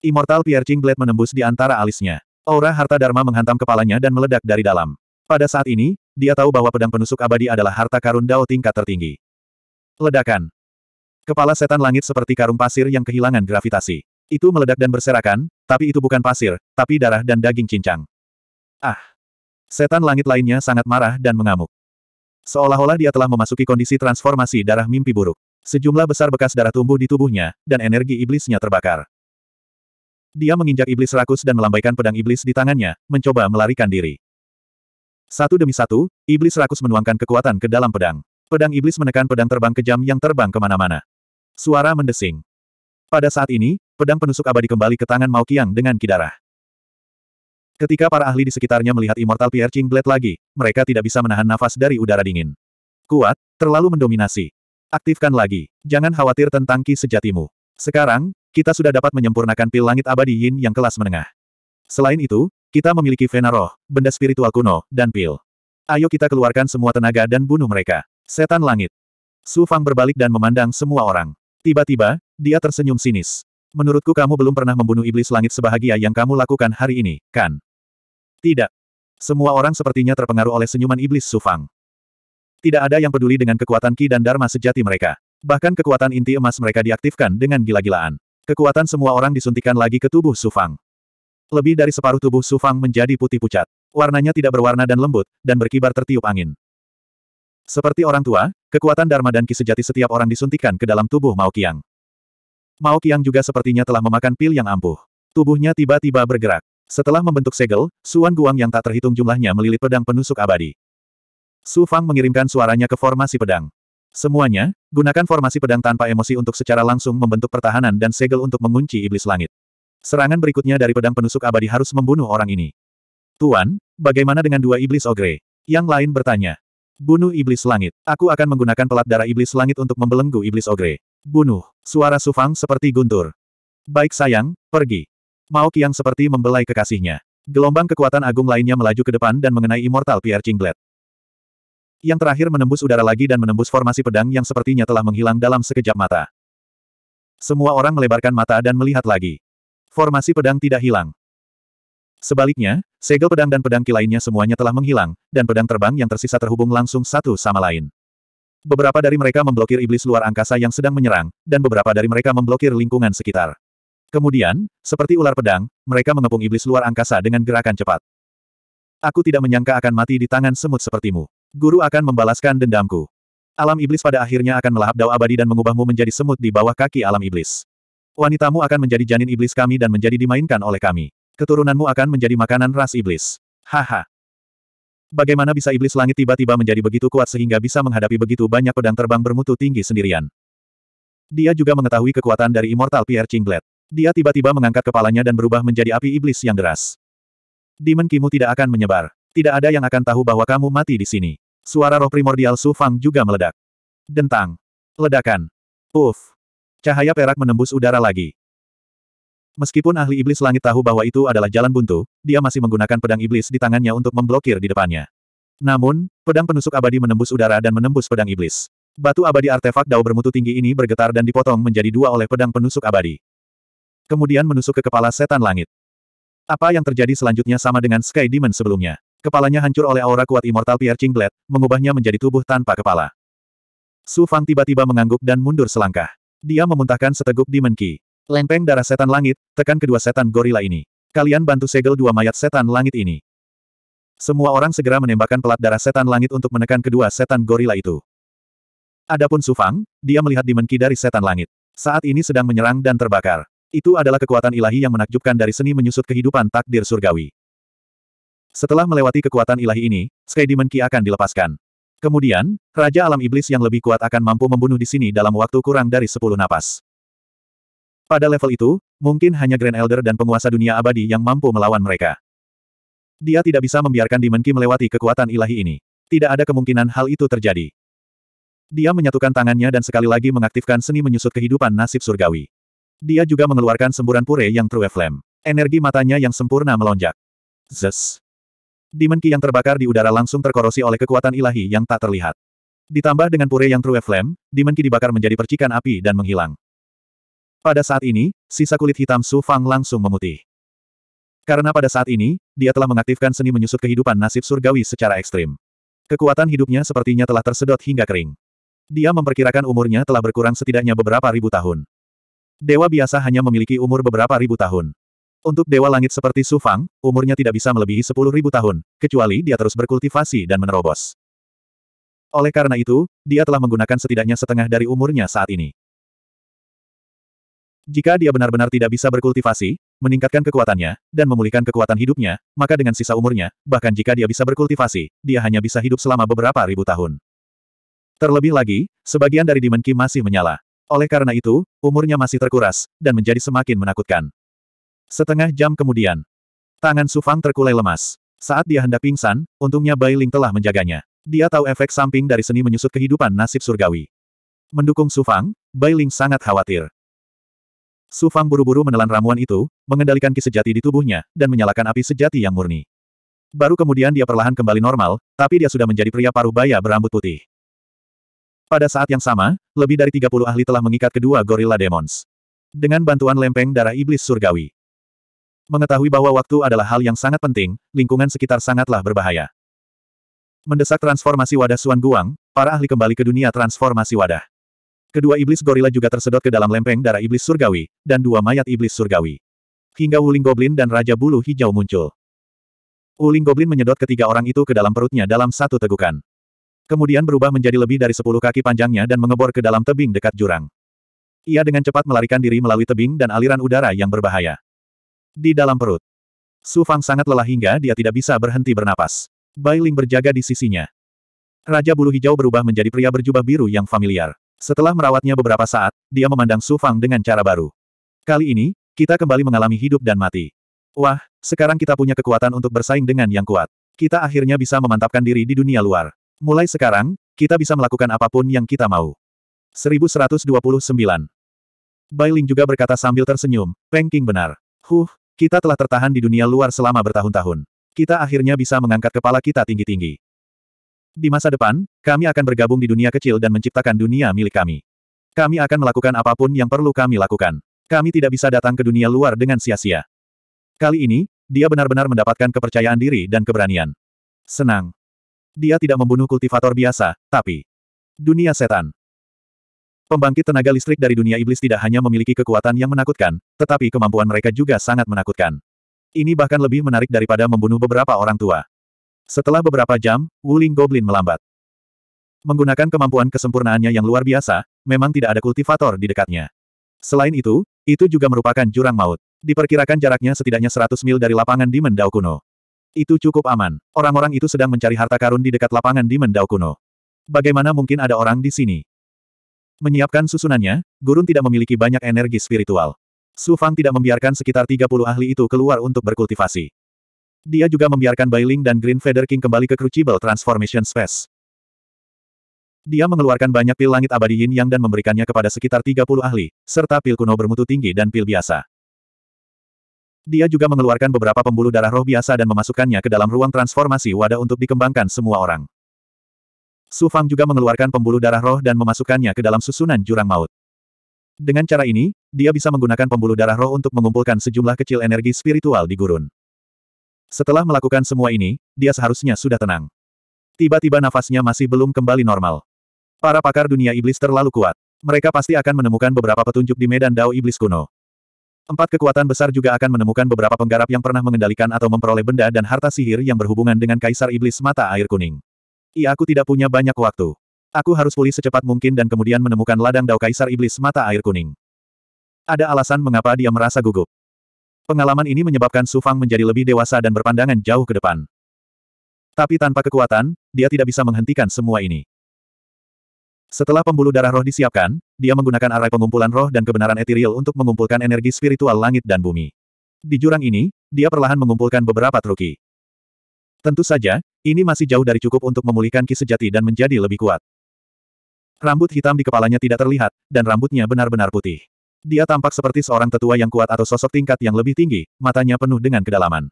Immortal Piercing Blade menembus di antara alisnya. Aura harta dharma menghantam kepalanya dan meledak dari dalam. Pada saat ini, dia tahu bahwa pedang penusuk abadi adalah harta karun Dao tingkat tertinggi. Ledakan. Kepala setan langit seperti karung pasir yang kehilangan gravitasi. Itu meledak dan berserakan, tapi itu bukan pasir, tapi darah dan daging cincang. Ah! Setan langit lainnya sangat marah dan mengamuk. Seolah-olah dia telah memasuki kondisi transformasi darah mimpi buruk. Sejumlah besar bekas darah tumbuh di tubuhnya, dan energi iblisnya terbakar. Dia menginjak iblis rakus dan melambaikan pedang iblis di tangannya, mencoba melarikan diri. Satu demi satu, iblis rakus menuangkan kekuatan ke dalam pedang. Pedang iblis menekan pedang terbang kejam yang terbang kemana-mana. Suara mendesing. Pada saat ini, pedang penusuk abadi kembali ke tangan Mao Qiang dengan kidarah. Ketika para ahli di sekitarnya melihat Immortal Piercing Blade lagi, mereka tidak bisa menahan nafas dari udara dingin. Kuat, terlalu mendominasi. Aktifkan lagi. Jangan khawatir tentang ki sejatimu. Sekarang, kita sudah dapat menyempurnakan pil langit abadi yin yang kelas menengah. Selain itu, kita memiliki Vena benda spiritual kuno, dan pil. Ayo kita keluarkan semua tenaga dan bunuh mereka. Setan langit. Su Fang berbalik dan memandang semua orang. Tiba-tiba, dia tersenyum sinis. Menurutku kamu belum pernah membunuh iblis langit sebahagia yang kamu lakukan hari ini, kan? Tidak. Semua orang sepertinya terpengaruh oleh senyuman iblis Sufang. Tidak ada yang peduli dengan kekuatan Ki dan Dharma sejati mereka. Bahkan kekuatan inti emas mereka diaktifkan dengan gila-gilaan. Kekuatan semua orang disuntikan lagi ke tubuh Sufang. Lebih dari separuh tubuh Sufang menjadi putih pucat. Warnanya tidak berwarna dan lembut, dan berkibar tertiup angin. Seperti orang tua, kekuatan Dharma dan Ki sejati setiap orang disuntikan ke dalam tubuh Mao Qiang. Mao Qiang juga sepertinya telah memakan pil yang ampuh. Tubuhnya tiba-tiba bergerak. Setelah membentuk segel, Suan Guang yang tak terhitung jumlahnya melilit pedang penusuk abadi. Su Fang mengirimkan suaranya ke formasi pedang. Semuanya, gunakan formasi pedang tanpa emosi untuk secara langsung membentuk pertahanan dan segel untuk mengunci iblis langit. Serangan berikutnya dari pedang penusuk abadi harus membunuh orang ini. Tuan, bagaimana dengan dua iblis ogre? Yang lain bertanya. Bunuh iblis langit. Aku akan menggunakan pelat darah iblis langit untuk membelenggu iblis ogre. Bunuh. Suara Sufang seperti guntur. Baik sayang, pergi. Mao Qiang seperti membelai kekasihnya. Gelombang kekuatan agung lainnya melaju ke depan dan mengenai Immortal Pierre Chinglet. Yang terakhir menembus udara lagi dan menembus formasi pedang yang sepertinya telah menghilang dalam sekejap mata. Semua orang melebarkan mata dan melihat lagi. Formasi pedang tidak hilang. Sebaliknya, segel pedang dan pedang lainnya semuanya telah menghilang, dan pedang terbang yang tersisa terhubung langsung satu sama lain. Beberapa dari mereka memblokir iblis luar angkasa yang sedang menyerang, dan beberapa dari mereka memblokir lingkungan sekitar. Kemudian, seperti ular pedang, mereka mengepung iblis luar angkasa dengan gerakan cepat. Aku tidak menyangka akan mati di tangan semut sepertimu. Guru akan membalaskan dendamku. Alam iblis pada akhirnya akan melahap dao abadi dan mengubahmu menjadi semut di bawah kaki alam iblis. Wanitamu akan menjadi janin iblis kami dan menjadi dimainkan oleh kami. Keturunanmu akan menjadi makanan ras iblis. Haha. Bagaimana bisa iblis langit tiba-tiba menjadi begitu kuat sehingga bisa menghadapi begitu banyak pedang terbang bermutu tinggi sendirian? Dia juga mengetahui kekuatan dari Immortal Pierre Chinglet. Dia tiba-tiba mengangkat kepalanya dan berubah menjadi api iblis yang deras. Demon Kimu tidak akan menyebar. Tidak ada yang akan tahu bahwa kamu mati di sini. Suara roh primordial Su Fang juga meledak. Dentang. Ledakan. Uff. Cahaya perak menembus udara lagi. Meskipun ahli iblis langit tahu bahwa itu adalah jalan buntu, dia masih menggunakan pedang iblis di tangannya untuk memblokir di depannya. Namun, pedang penusuk abadi menembus udara dan menembus pedang iblis. Batu abadi artefak dao bermutu tinggi ini bergetar dan dipotong menjadi dua oleh pedang penusuk abadi. Kemudian menusuk ke kepala setan langit. Apa yang terjadi selanjutnya sama dengan Sky Demon sebelumnya. Kepalanya hancur oleh aura kuat Immortal Piercing Blade, mengubahnya menjadi tubuh tanpa kepala. Su Fang tiba-tiba mengangguk dan mundur selangkah. Dia memuntahkan seteguk Demon Ki. Lempeng darah setan langit, tekan kedua setan gorila ini. Kalian bantu segel dua mayat setan langit ini. Semua orang segera menembakkan pelat darah setan langit untuk menekan kedua setan gorila itu. Adapun Su Fang, dia melihat Demon Ki dari setan langit. Saat ini sedang menyerang dan terbakar. Itu adalah kekuatan ilahi yang menakjubkan dari seni menyusut kehidupan takdir surgawi. Setelah melewati kekuatan ilahi ini, Sky Demon Ki akan dilepaskan. Kemudian, Raja Alam Iblis yang lebih kuat akan mampu membunuh di sini dalam waktu kurang dari 10 napas. Pada level itu, mungkin hanya Grand Elder dan penguasa dunia abadi yang mampu melawan mereka. Dia tidak bisa membiarkan Demon Ki melewati kekuatan ilahi ini. Tidak ada kemungkinan hal itu terjadi. Dia menyatukan tangannya dan sekali lagi mengaktifkan seni menyusut kehidupan nasib surgawi. Dia juga mengeluarkan semburan pure yang True Flame. Energi matanya yang sempurna melonjak. Zes. Demon yang terbakar di udara langsung terkorosi oleh kekuatan ilahi yang tak terlihat. Ditambah dengan pure yang True Flame, Demon dibakar menjadi percikan api dan menghilang. Pada saat ini, sisa kulit hitam Su Fang langsung memutih. Karena pada saat ini, dia telah mengaktifkan seni menyusut kehidupan nasib surgawi secara ekstrim. Kekuatan hidupnya sepertinya telah tersedot hingga kering. Dia memperkirakan umurnya telah berkurang setidaknya beberapa ribu tahun. Dewa biasa hanya memiliki umur beberapa ribu tahun. Untuk dewa langit seperti Su Fang, umurnya tidak bisa melebihi sepuluh ribu tahun, kecuali dia terus berkultivasi dan menerobos. Oleh karena itu, dia telah menggunakan setidaknya setengah dari umurnya saat ini. Jika dia benar-benar tidak bisa berkultivasi, meningkatkan kekuatannya, dan memulihkan kekuatan hidupnya, maka dengan sisa umurnya, bahkan jika dia bisa berkultivasi, dia hanya bisa hidup selama beberapa ribu tahun. Terlebih lagi, sebagian dari dimenki masih menyala. Oleh karena itu, umurnya masih terkuras, dan menjadi semakin menakutkan. Setengah jam kemudian, tangan Sufang terkulai lemas. Saat dia hendak pingsan, untungnya Bai Ling telah menjaganya. Dia tahu efek samping dari seni menyusut kehidupan nasib surgawi. Mendukung Sufang, Bai Ling sangat khawatir. Sufang buru-buru menelan ramuan itu, mengendalikan ki sejati di tubuhnya, dan menyalakan api sejati yang murni. Baru kemudian dia perlahan kembali normal, tapi dia sudah menjadi pria paruh baya berambut putih. Pada saat yang sama, lebih dari 30 ahli telah mengikat kedua gorila demons. Dengan bantuan lempeng darah iblis surgawi. Mengetahui bahwa waktu adalah hal yang sangat penting, lingkungan sekitar sangatlah berbahaya. Mendesak transformasi wadah Suan Guang, para ahli kembali ke dunia transformasi wadah. Kedua iblis gorila juga tersedot ke dalam lempeng darah iblis surgawi, dan dua mayat iblis surgawi. Hingga Wuling Goblin dan Raja Bulu Hijau muncul. Wuling Goblin menyedot ketiga orang itu ke dalam perutnya dalam satu tegukan. Kemudian berubah menjadi lebih dari sepuluh kaki panjangnya dan mengebor ke dalam tebing dekat jurang. Ia dengan cepat melarikan diri melalui tebing dan aliran udara yang berbahaya. Di dalam perut. Su Fang sangat lelah hingga dia tidak bisa berhenti bernapas. Bai Ling berjaga di sisinya. Raja bulu hijau berubah menjadi pria berjubah biru yang familiar. Setelah merawatnya beberapa saat, dia memandang Su Fang dengan cara baru. Kali ini, kita kembali mengalami hidup dan mati. Wah, sekarang kita punya kekuatan untuk bersaing dengan yang kuat. Kita akhirnya bisa memantapkan diri di dunia luar. Mulai sekarang, kita bisa melakukan apapun yang kita mau. 1129. Bailing juga berkata sambil tersenyum, Peng King benar. Huh, kita telah tertahan di dunia luar selama bertahun-tahun. Kita akhirnya bisa mengangkat kepala kita tinggi-tinggi. Di masa depan, kami akan bergabung di dunia kecil dan menciptakan dunia milik kami. Kami akan melakukan apapun yang perlu kami lakukan. Kami tidak bisa datang ke dunia luar dengan sia-sia. Kali ini, dia benar-benar mendapatkan kepercayaan diri dan keberanian. Senang. Dia tidak membunuh kultivator biasa, tapi... Dunia setan. Pembangkit tenaga listrik dari dunia iblis tidak hanya memiliki kekuatan yang menakutkan, tetapi kemampuan mereka juga sangat menakutkan. Ini bahkan lebih menarik daripada membunuh beberapa orang tua. Setelah beberapa jam, Wuling Goblin melambat. Menggunakan kemampuan kesempurnaannya yang luar biasa, memang tidak ada kultivator di dekatnya. Selain itu, itu juga merupakan jurang maut. Diperkirakan jaraknya setidaknya 100 mil dari lapangan di Mendau kuno. Itu cukup aman. Orang-orang itu sedang mencari harta karun di dekat lapangan di Mendau kuno. Bagaimana mungkin ada orang di sini? Menyiapkan susunannya, Gurun tidak memiliki banyak energi spiritual. Su Fang tidak membiarkan sekitar 30 ahli itu keluar untuk berkultivasi. Dia juga membiarkan Bailing dan Green Feather King kembali ke Crucible Transformation Space. Dia mengeluarkan banyak pil langit abadi yin yang dan memberikannya kepada sekitar 30 ahli, serta pil kuno bermutu tinggi dan pil biasa. Dia juga mengeluarkan beberapa pembuluh darah roh biasa dan memasukkannya ke dalam ruang transformasi wadah untuk dikembangkan semua orang. Su Fang juga mengeluarkan pembuluh darah roh dan memasukkannya ke dalam susunan jurang maut. Dengan cara ini, dia bisa menggunakan pembuluh darah roh untuk mengumpulkan sejumlah kecil energi spiritual di gurun. Setelah melakukan semua ini, dia seharusnya sudah tenang. Tiba-tiba nafasnya masih belum kembali normal. Para pakar dunia iblis terlalu kuat. Mereka pasti akan menemukan beberapa petunjuk di medan dao iblis kuno. Empat kekuatan besar juga akan menemukan beberapa penggarap yang pernah mengendalikan atau memperoleh benda dan harta sihir yang berhubungan dengan Kaisar Iblis Mata Air Kuning. Ia, aku tidak punya banyak waktu. Aku harus pulih secepat mungkin dan kemudian menemukan ladang dao Kaisar Iblis Mata Air Kuning. Ada alasan mengapa dia merasa gugup. Pengalaman ini menyebabkan Su Fang menjadi lebih dewasa dan berpandangan jauh ke depan. Tapi tanpa kekuatan, dia tidak bisa menghentikan semua ini. Setelah pembuluh darah roh disiapkan, dia menggunakan arai pengumpulan roh dan kebenaran etiril untuk mengumpulkan energi spiritual langit dan bumi. Di jurang ini, dia perlahan mengumpulkan beberapa truki. Tentu saja, ini masih jauh dari cukup untuk memulihkan ki sejati dan menjadi lebih kuat. Rambut hitam di kepalanya tidak terlihat, dan rambutnya benar-benar putih. Dia tampak seperti seorang tetua yang kuat atau sosok tingkat yang lebih tinggi, matanya penuh dengan kedalaman.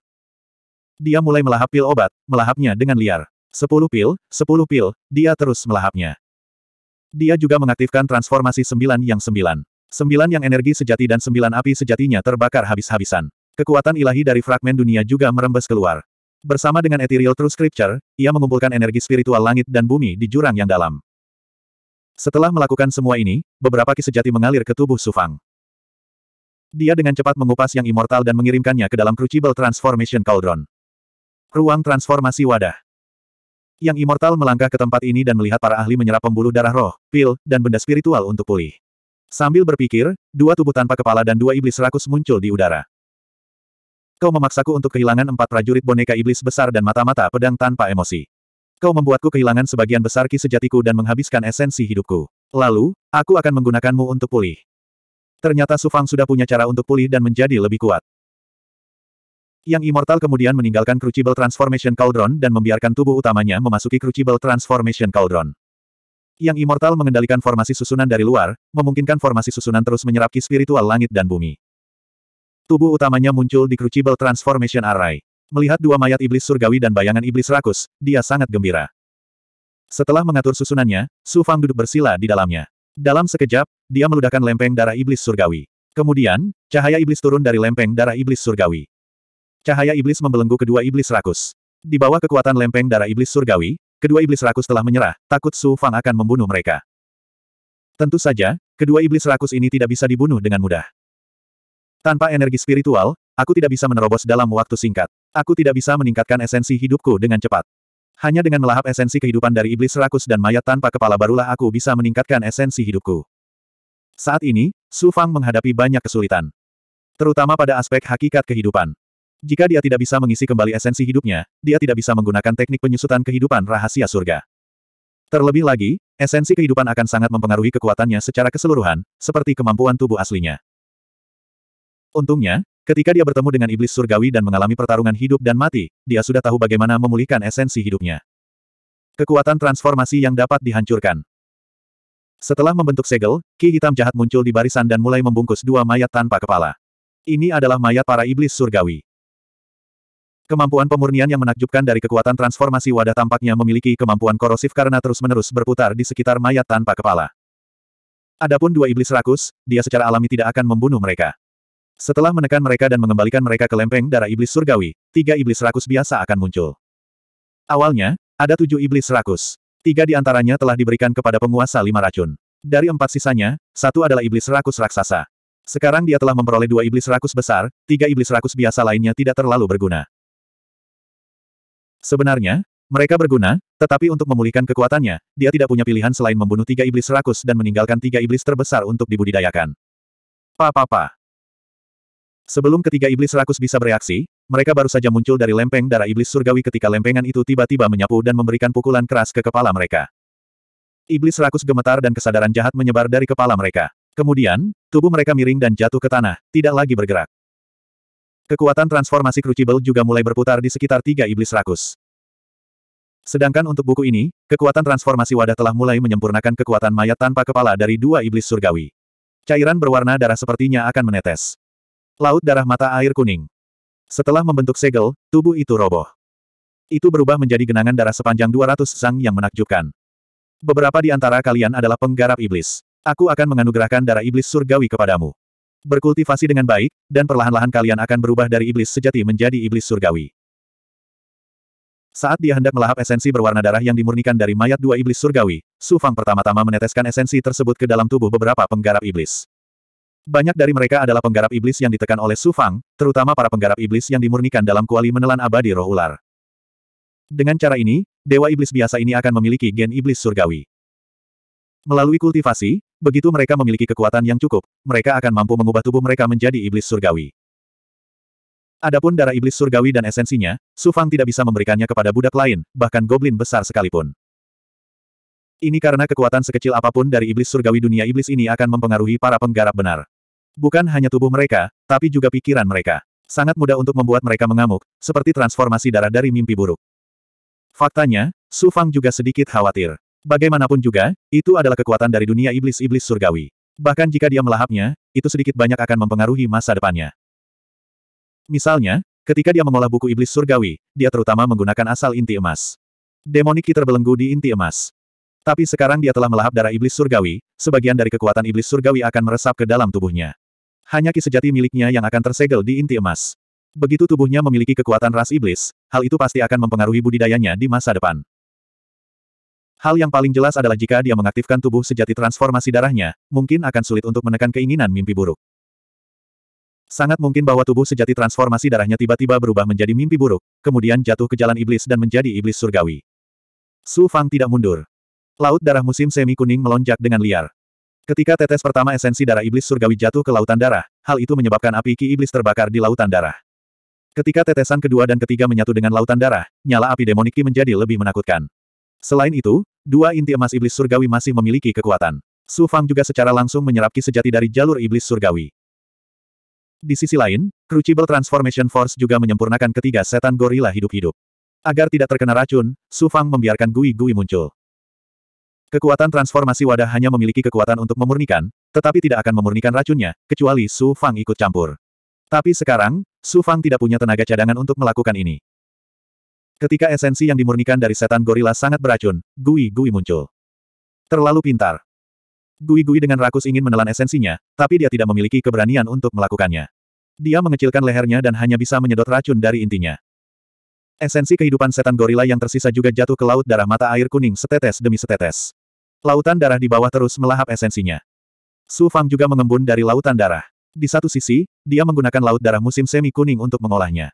Dia mulai melahap pil obat, melahapnya dengan liar. Sepuluh pil, sepuluh pil, dia terus melahapnya. Dia juga mengaktifkan transformasi sembilan yang sembilan. Sembilan yang energi sejati dan sembilan api sejatinya terbakar habis-habisan. Kekuatan ilahi dari fragmen dunia juga merembes keluar. Bersama dengan Ethereal True Scripture, ia mengumpulkan energi spiritual langit dan bumi di jurang yang dalam. Setelah melakukan semua ini, beberapa ki sejati mengalir ke tubuh Sufang. Dia dengan cepat mengupas yang immortal dan mengirimkannya ke dalam Crucible Transformation Cauldron. Ruang transformasi wadah. Yang Immortal melangkah ke tempat ini dan melihat para ahli menyerap pembuluh darah roh, pil, dan benda spiritual untuk pulih. Sambil berpikir, dua tubuh tanpa kepala dan dua iblis rakus muncul di udara. Kau memaksaku untuk kehilangan empat prajurit boneka iblis besar dan mata-mata pedang tanpa emosi. Kau membuatku kehilangan sebagian besar ki sejatiku dan menghabiskan esensi hidupku. Lalu, aku akan menggunakanmu untuk pulih. Ternyata Sufang sudah punya cara untuk pulih dan menjadi lebih kuat. Yang Immortal kemudian meninggalkan Crucible Transformation Cauldron dan membiarkan tubuh utamanya memasuki Crucible Transformation Cauldron. Yang Immortal mengendalikan formasi susunan dari luar, memungkinkan formasi susunan terus menyerap ki spiritual langit dan bumi. Tubuh utamanya muncul di Crucible Transformation Array. Melihat dua mayat iblis surgawi dan bayangan iblis rakus, dia sangat gembira. Setelah mengatur susunannya, Su Fang duduk bersila di dalamnya. Dalam sekejap, dia meludahkan lempeng darah iblis surgawi. Kemudian, cahaya iblis turun dari lempeng darah iblis surgawi. Cahaya iblis membelenggu kedua iblis rakus. Di bawah kekuatan lempeng darah iblis surgawi, kedua iblis rakus telah menyerah, takut Su Fang akan membunuh mereka. Tentu saja, kedua iblis rakus ini tidak bisa dibunuh dengan mudah. Tanpa energi spiritual, aku tidak bisa menerobos dalam waktu singkat. Aku tidak bisa meningkatkan esensi hidupku dengan cepat. Hanya dengan melahap esensi kehidupan dari iblis rakus dan mayat tanpa kepala barulah aku bisa meningkatkan esensi hidupku. Saat ini, Su Fang menghadapi banyak kesulitan. Terutama pada aspek hakikat kehidupan. Jika dia tidak bisa mengisi kembali esensi hidupnya, dia tidak bisa menggunakan teknik penyusutan kehidupan rahasia surga. Terlebih lagi, esensi kehidupan akan sangat mempengaruhi kekuatannya secara keseluruhan, seperti kemampuan tubuh aslinya. Untungnya, ketika dia bertemu dengan iblis surgawi dan mengalami pertarungan hidup dan mati, dia sudah tahu bagaimana memulihkan esensi hidupnya. Kekuatan transformasi yang dapat dihancurkan. Setelah membentuk segel, ki hitam jahat muncul di barisan dan mulai membungkus dua mayat tanpa kepala. Ini adalah mayat para iblis surgawi. Kemampuan pemurnian yang menakjubkan dari kekuatan transformasi wadah tampaknya memiliki kemampuan korosif karena terus-menerus berputar di sekitar mayat tanpa kepala. Adapun dua iblis rakus, dia secara alami tidak akan membunuh mereka. Setelah menekan mereka dan mengembalikan mereka ke lempeng darah iblis surgawi, tiga iblis rakus biasa akan muncul. Awalnya, ada tujuh iblis rakus. Tiga di antaranya telah diberikan kepada penguasa lima racun. Dari empat sisanya, satu adalah iblis rakus raksasa. Sekarang dia telah memperoleh dua iblis rakus besar, tiga iblis rakus biasa lainnya tidak terlalu berguna. Sebenarnya, mereka berguna, tetapi untuk memulihkan kekuatannya, dia tidak punya pilihan selain membunuh tiga iblis rakus dan meninggalkan tiga iblis terbesar untuk dibudidayakan. Pa-pa-pa. Sebelum ketiga iblis rakus bisa bereaksi, mereka baru saja muncul dari lempeng darah iblis surgawi ketika lempengan itu tiba-tiba menyapu dan memberikan pukulan keras ke kepala mereka. Iblis rakus gemetar dan kesadaran jahat menyebar dari kepala mereka. Kemudian, tubuh mereka miring dan jatuh ke tanah, tidak lagi bergerak. Kekuatan transformasi Crucible juga mulai berputar di sekitar tiga iblis rakus. Sedangkan untuk buku ini, kekuatan transformasi wadah telah mulai menyempurnakan kekuatan mayat tanpa kepala dari dua iblis surgawi. Cairan berwarna darah sepertinya akan menetes. Laut darah mata air kuning. Setelah membentuk segel, tubuh itu roboh. Itu berubah menjadi genangan darah sepanjang 200 sang yang menakjubkan. Beberapa di antara kalian adalah penggarap iblis. Aku akan menganugerahkan darah iblis surgawi kepadamu. Berkultivasi dengan baik, dan perlahan-lahan kalian akan berubah dari iblis sejati menjadi iblis surgawi. Saat dia hendak melahap esensi berwarna darah yang dimurnikan dari mayat dua iblis surgawi, Su Fang pertama-tama meneteskan esensi tersebut ke dalam tubuh beberapa penggarap iblis. Banyak dari mereka adalah penggarap iblis yang ditekan oleh Su Fang, terutama para penggarap iblis yang dimurnikan dalam kuali menelan abadi roh ular. Dengan cara ini, dewa iblis biasa ini akan memiliki gen iblis surgawi. Melalui kultivasi, Begitu mereka memiliki kekuatan yang cukup, mereka akan mampu mengubah tubuh mereka menjadi iblis surgawi. Adapun darah iblis surgawi dan esensinya, Su Fang tidak bisa memberikannya kepada budak lain, bahkan goblin besar sekalipun. Ini karena kekuatan sekecil apapun dari iblis surgawi dunia iblis ini akan mempengaruhi para penggarap benar. Bukan hanya tubuh mereka, tapi juga pikiran mereka. Sangat mudah untuk membuat mereka mengamuk, seperti transformasi darah dari mimpi buruk. Faktanya, Su Fang juga sedikit khawatir. Bagaimanapun juga, itu adalah kekuatan dari dunia iblis-iblis surgawi. Bahkan jika dia melahapnya, itu sedikit banyak akan mempengaruhi masa depannya. Misalnya, ketika dia mengolah buku iblis surgawi, dia terutama menggunakan asal inti emas. Demoniki terbelenggu di inti emas. Tapi sekarang dia telah melahap darah iblis surgawi, sebagian dari kekuatan iblis surgawi akan meresap ke dalam tubuhnya. Hanya ki sejati miliknya yang akan tersegel di inti emas. Begitu tubuhnya memiliki kekuatan ras iblis, hal itu pasti akan mempengaruhi budidayanya di masa depan. Hal yang paling jelas adalah jika dia mengaktifkan tubuh sejati transformasi darahnya, mungkin akan sulit untuk menekan keinginan mimpi buruk. Sangat mungkin bahwa tubuh sejati transformasi darahnya tiba-tiba berubah menjadi mimpi buruk, kemudian jatuh ke jalan iblis dan menjadi iblis surgawi. Su Fang tidak mundur. Laut darah musim semi kuning melonjak dengan liar. Ketika tetes pertama esensi darah iblis surgawi jatuh ke lautan darah, hal itu menyebabkan api ki iblis terbakar di lautan darah. Ketika tetesan kedua dan ketiga menyatu dengan lautan darah, nyala api demoniki menjadi lebih menakutkan. Selain itu, Dua inti emas iblis surgawi masih memiliki kekuatan. Su Fang juga secara langsung menyerap ki sejati dari jalur iblis surgawi. Di sisi lain, Crucible Transformation Force juga menyempurnakan ketiga setan gorila hidup-hidup. Agar tidak terkena racun, Su Fang membiarkan Gui-Gui muncul. Kekuatan transformasi wadah hanya memiliki kekuatan untuk memurnikan, tetapi tidak akan memurnikan racunnya, kecuali Su Fang ikut campur. Tapi sekarang, Su Fang tidak punya tenaga cadangan untuk melakukan ini. Ketika esensi yang dimurnikan dari setan gorila sangat beracun, Gui-Gui muncul. Terlalu pintar. Gui-Gui dengan rakus ingin menelan esensinya, tapi dia tidak memiliki keberanian untuk melakukannya. Dia mengecilkan lehernya dan hanya bisa menyedot racun dari intinya. Esensi kehidupan setan gorila yang tersisa juga jatuh ke laut darah mata air kuning setetes demi setetes. Lautan darah di bawah terus melahap esensinya. Su Fang juga mengembun dari lautan darah. Di satu sisi, dia menggunakan laut darah musim semi kuning untuk mengolahnya.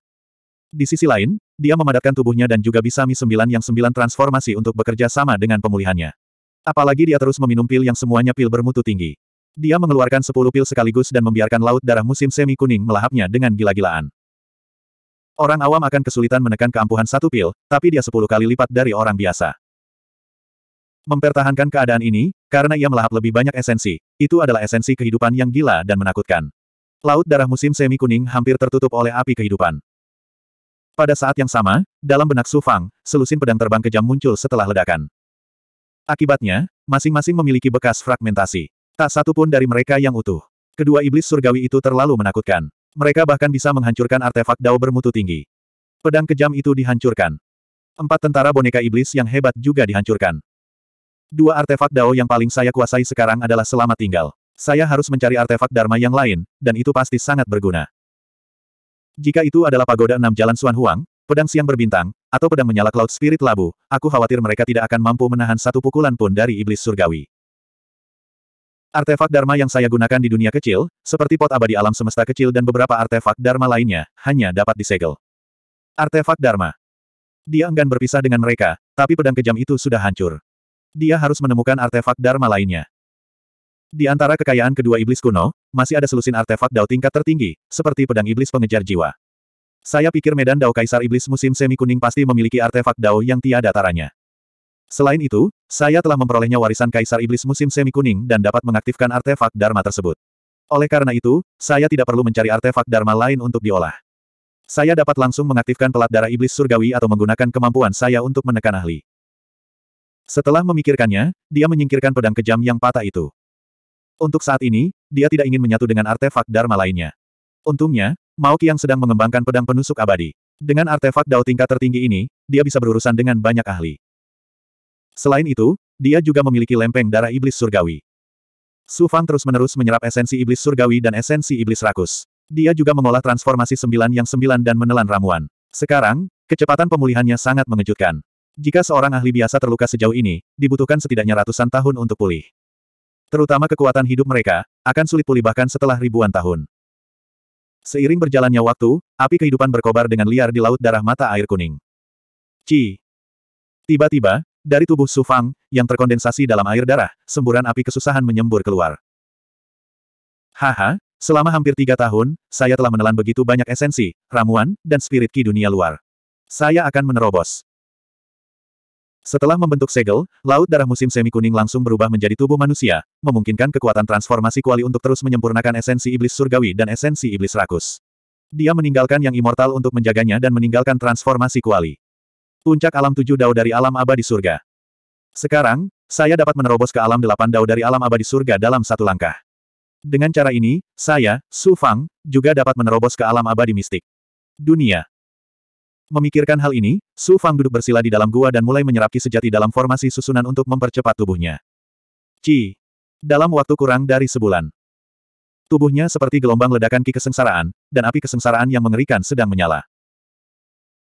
Di sisi lain, dia memadatkan tubuhnya dan juga bisa Mi 9 yang sembilan transformasi untuk bekerja sama dengan pemulihannya. Apalagi dia terus meminum pil yang semuanya pil bermutu tinggi. Dia mengeluarkan sepuluh pil sekaligus dan membiarkan laut darah musim semi kuning melahapnya dengan gila-gilaan. Orang awam akan kesulitan menekan keampuhan satu pil, tapi dia sepuluh kali lipat dari orang biasa. Mempertahankan keadaan ini, karena ia melahap lebih banyak esensi, itu adalah esensi kehidupan yang gila dan menakutkan. Laut darah musim semi kuning hampir tertutup oleh api kehidupan. Pada saat yang sama, dalam benak Su Fang, selusin pedang terbang kejam muncul setelah ledakan. Akibatnya, masing-masing memiliki bekas fragmentasi. Tak satu pun dari mereka yang utuh. Kedua iblis surgawi itu terlalu menakutkan. Mereka bahkan bisa menghancurkan artefak dao bermutu tinggi. Pedang kejam itu dihancurkan. Empat tentara boneka iblis yang hebat juga dihancurkan. Dua artefak dao yang paling saya kuasai sekarang adalah selamat tinggal. Saya harus mencari artefak Dharma yang lain, dan itu pasti sangat berguna. Jika itu adalah pagoda enam jalan Suan Huang, pedang siang berbintang, atau pedang menyala Cloud Spirit Labu, aku khawatir mereka tidak akan mampu menahan satu pukulan pun dari iblis surgawi. Artefak Dharma yang saya gunakan di dunia kecil, seperti pot abadi alam semesta kecil dan beberapa artefak Dharma lainnya, hanya dapat disegel. Artefak Dharma. Dia enggan berpisah dengan mereka, tapi pedang kejam itu sudah hancur. Dia harus menemukan artefak Dharma lainnya. Di antara kekayaan kedua iblis kuno, masih ada selusin artefak Dao tingkat tertinggi, seperti pedang iblis pengejar jiwa. Saya pikir medan Dao Kaisar Iblis musim semi kuning pasti memiliki artefak Dao yang tiada taranya. Selain itu, saya telah memperolehnya warisan Kaisar Iblis musim semi kuning dan dapat mengaktifkan artefak Dharma tersebut. Oleh karena itu, saya tidak perlu mencari artefak Dharma lain untuk diolah. Saya dapat langsung mengaktifkan pelat darah iblis surgawi atau menggunakan kemampuan saya untuk menekan ahli. Setelah memikirkannya, dia menyingkirkan pedang kejam yang patah itu. Untuk saat ini, dia tidak ingin menyatu dengan artefak Dharma lainnya. Untungnya, Mao Qiang sedang mengembangkan pedang penusuk abadi. Dengan artefak Dao tingkat tertinggi ini, dia bisa berurusan dengan banyak ahli. Selain itu, dia juga memiliki lempeng darah iblis surgawi. Su Fang terus-menerus menyerap esensi iblis surgawi dan esensi iblis rakus. Dia juga mengolah transformasi sembilan yang sembilan dan menelan ramuan. Sekarang, kecepatan pemulihannya sangat mengejutkan. Jika seorang ahli biasa terluka sejauh ini, dibutuhkan setidaknya ratusan tahun untuk pulih terutama kekuatan hidup mereka, akan sulit pulih bahkan setelah ribuan tahun. Seiring berjalannya waktu, api kehidupan berkobar dengan liar di laut darah mata air kuning. Ci. Tiba-tiba, dari tubuh Su Fang yang terkondensasi dalam air darah, semburan api kesusahan menyembur keluar. Haha, selama hampir tiga tahun, saya telah menelan begitu banyak esensi, ramuan, dan spirit ki dunia luar. Saya akan menerobos. Setelah membentuk segel, Laut Darah Musim Semi Kuning langsung berubah menjadi tubuh manusia, memungkinkan kekuatan transformasi kuali untuk terus menyempurnakan esensi iblis surgawi dan esensi iblis rakus. Dia meninggalkan yang immortal untuk menjaganya dan meninggalkan transformasi kuali. Puncak alam tujuh dao dari alam abadi surga. Sekarang, saya dapat menerobos ke alam delapan dao dari alam abadi surga dalam satu langkah. Dengan cara ini, saya, Su Fang, juga dapat menerobos ke alam abadi mistik. Dunia. Memikirkan hal ini, Su Fang duduk bersila di dalam gua dan mulai menyerap ki sejati dalam formasi susunan untuk mempercepat tubuhnya. Ci. Dalam waktu kurang dari sebulan. Tubuhnya seperti gelombang ledakan ki kesengsaraan, dan api kesengsaraan yang mengerikan sedang menyala.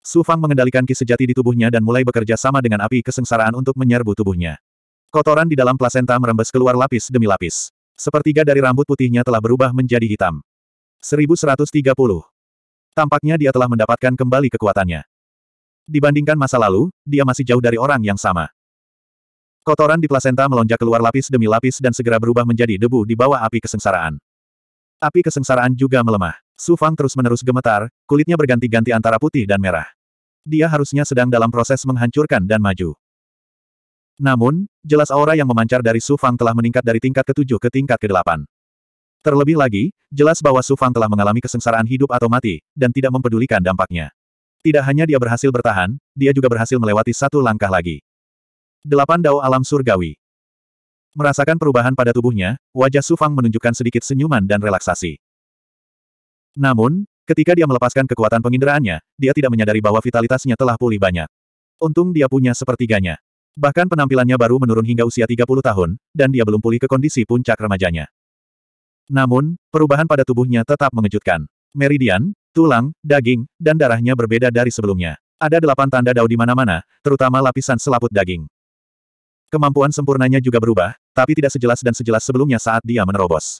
Su Fang mengendalikan ki sejati di tubuhnya dan mulai bekerja sama dengan api kesengsaraan untuk menyerbu tubuhnya. Kotoran di dalam plasenta merembes keluar lapis demi lapis. Sepertiga dari rambut putihnya telah berubah menjadi hitam. 1130. Tampaknya dia telah mendapatkan kembali kekuatannya. Dibandingkan masa lalu, dia masih jauh dari orang yang sama. Kotoran di plasenta melonjak keluar lapis demi lapis dan segera berubah menjadi debu di bawah api kesengsaraan. Api kesengsaraan juga melemah. Su Fang terus-menerus gemetar, kulitnya berganti-ganti antara putih dan merah. Dia harusnya sedang dalam proses menghancurkan dan maju. Namun, jelas aura yang memancar dari Su Fang telah meningkat dari tingkat ketujuh ke tingkat kedelapan. Terlebih lagi, jelas bahwa Su Fang telah mengalami kesengsaraan hidup atau mati, dan tidak mempedulikan dampaknya. Tidak hanya dia berhasil bertahan, dia juga berhasil melewati satu langkah lagi. Delapan Dao Alam Surgawi Merasakan perubahan pada tubuhnya, wajah Su Fang menunjukkan sedikit senyuman dan relaksasi. Namun, ketika dia melepaskan kekuatan penginderaannya, dia tidak menyadari bahwa vitalitasnya telah pulih banyak. Untung dia punya sepertiganya. Bahkan penampilannya baru menurun hingga usia 30 tahun, dan dia belum pulih ke kondisi puncak remajanya. Namun, perubahan pada tubuhnya tetap mengejutkan. Meridian, tulang, daging, dan darahnya berbeda dari sebelumnya. Ada delapan tanda dao di mana-mana, terutama lapisan selaput daging. Kemampuan sempurnanya juga berubah, tapi tidak sejelas dan sejelas sebelumnya saat dia menerobos.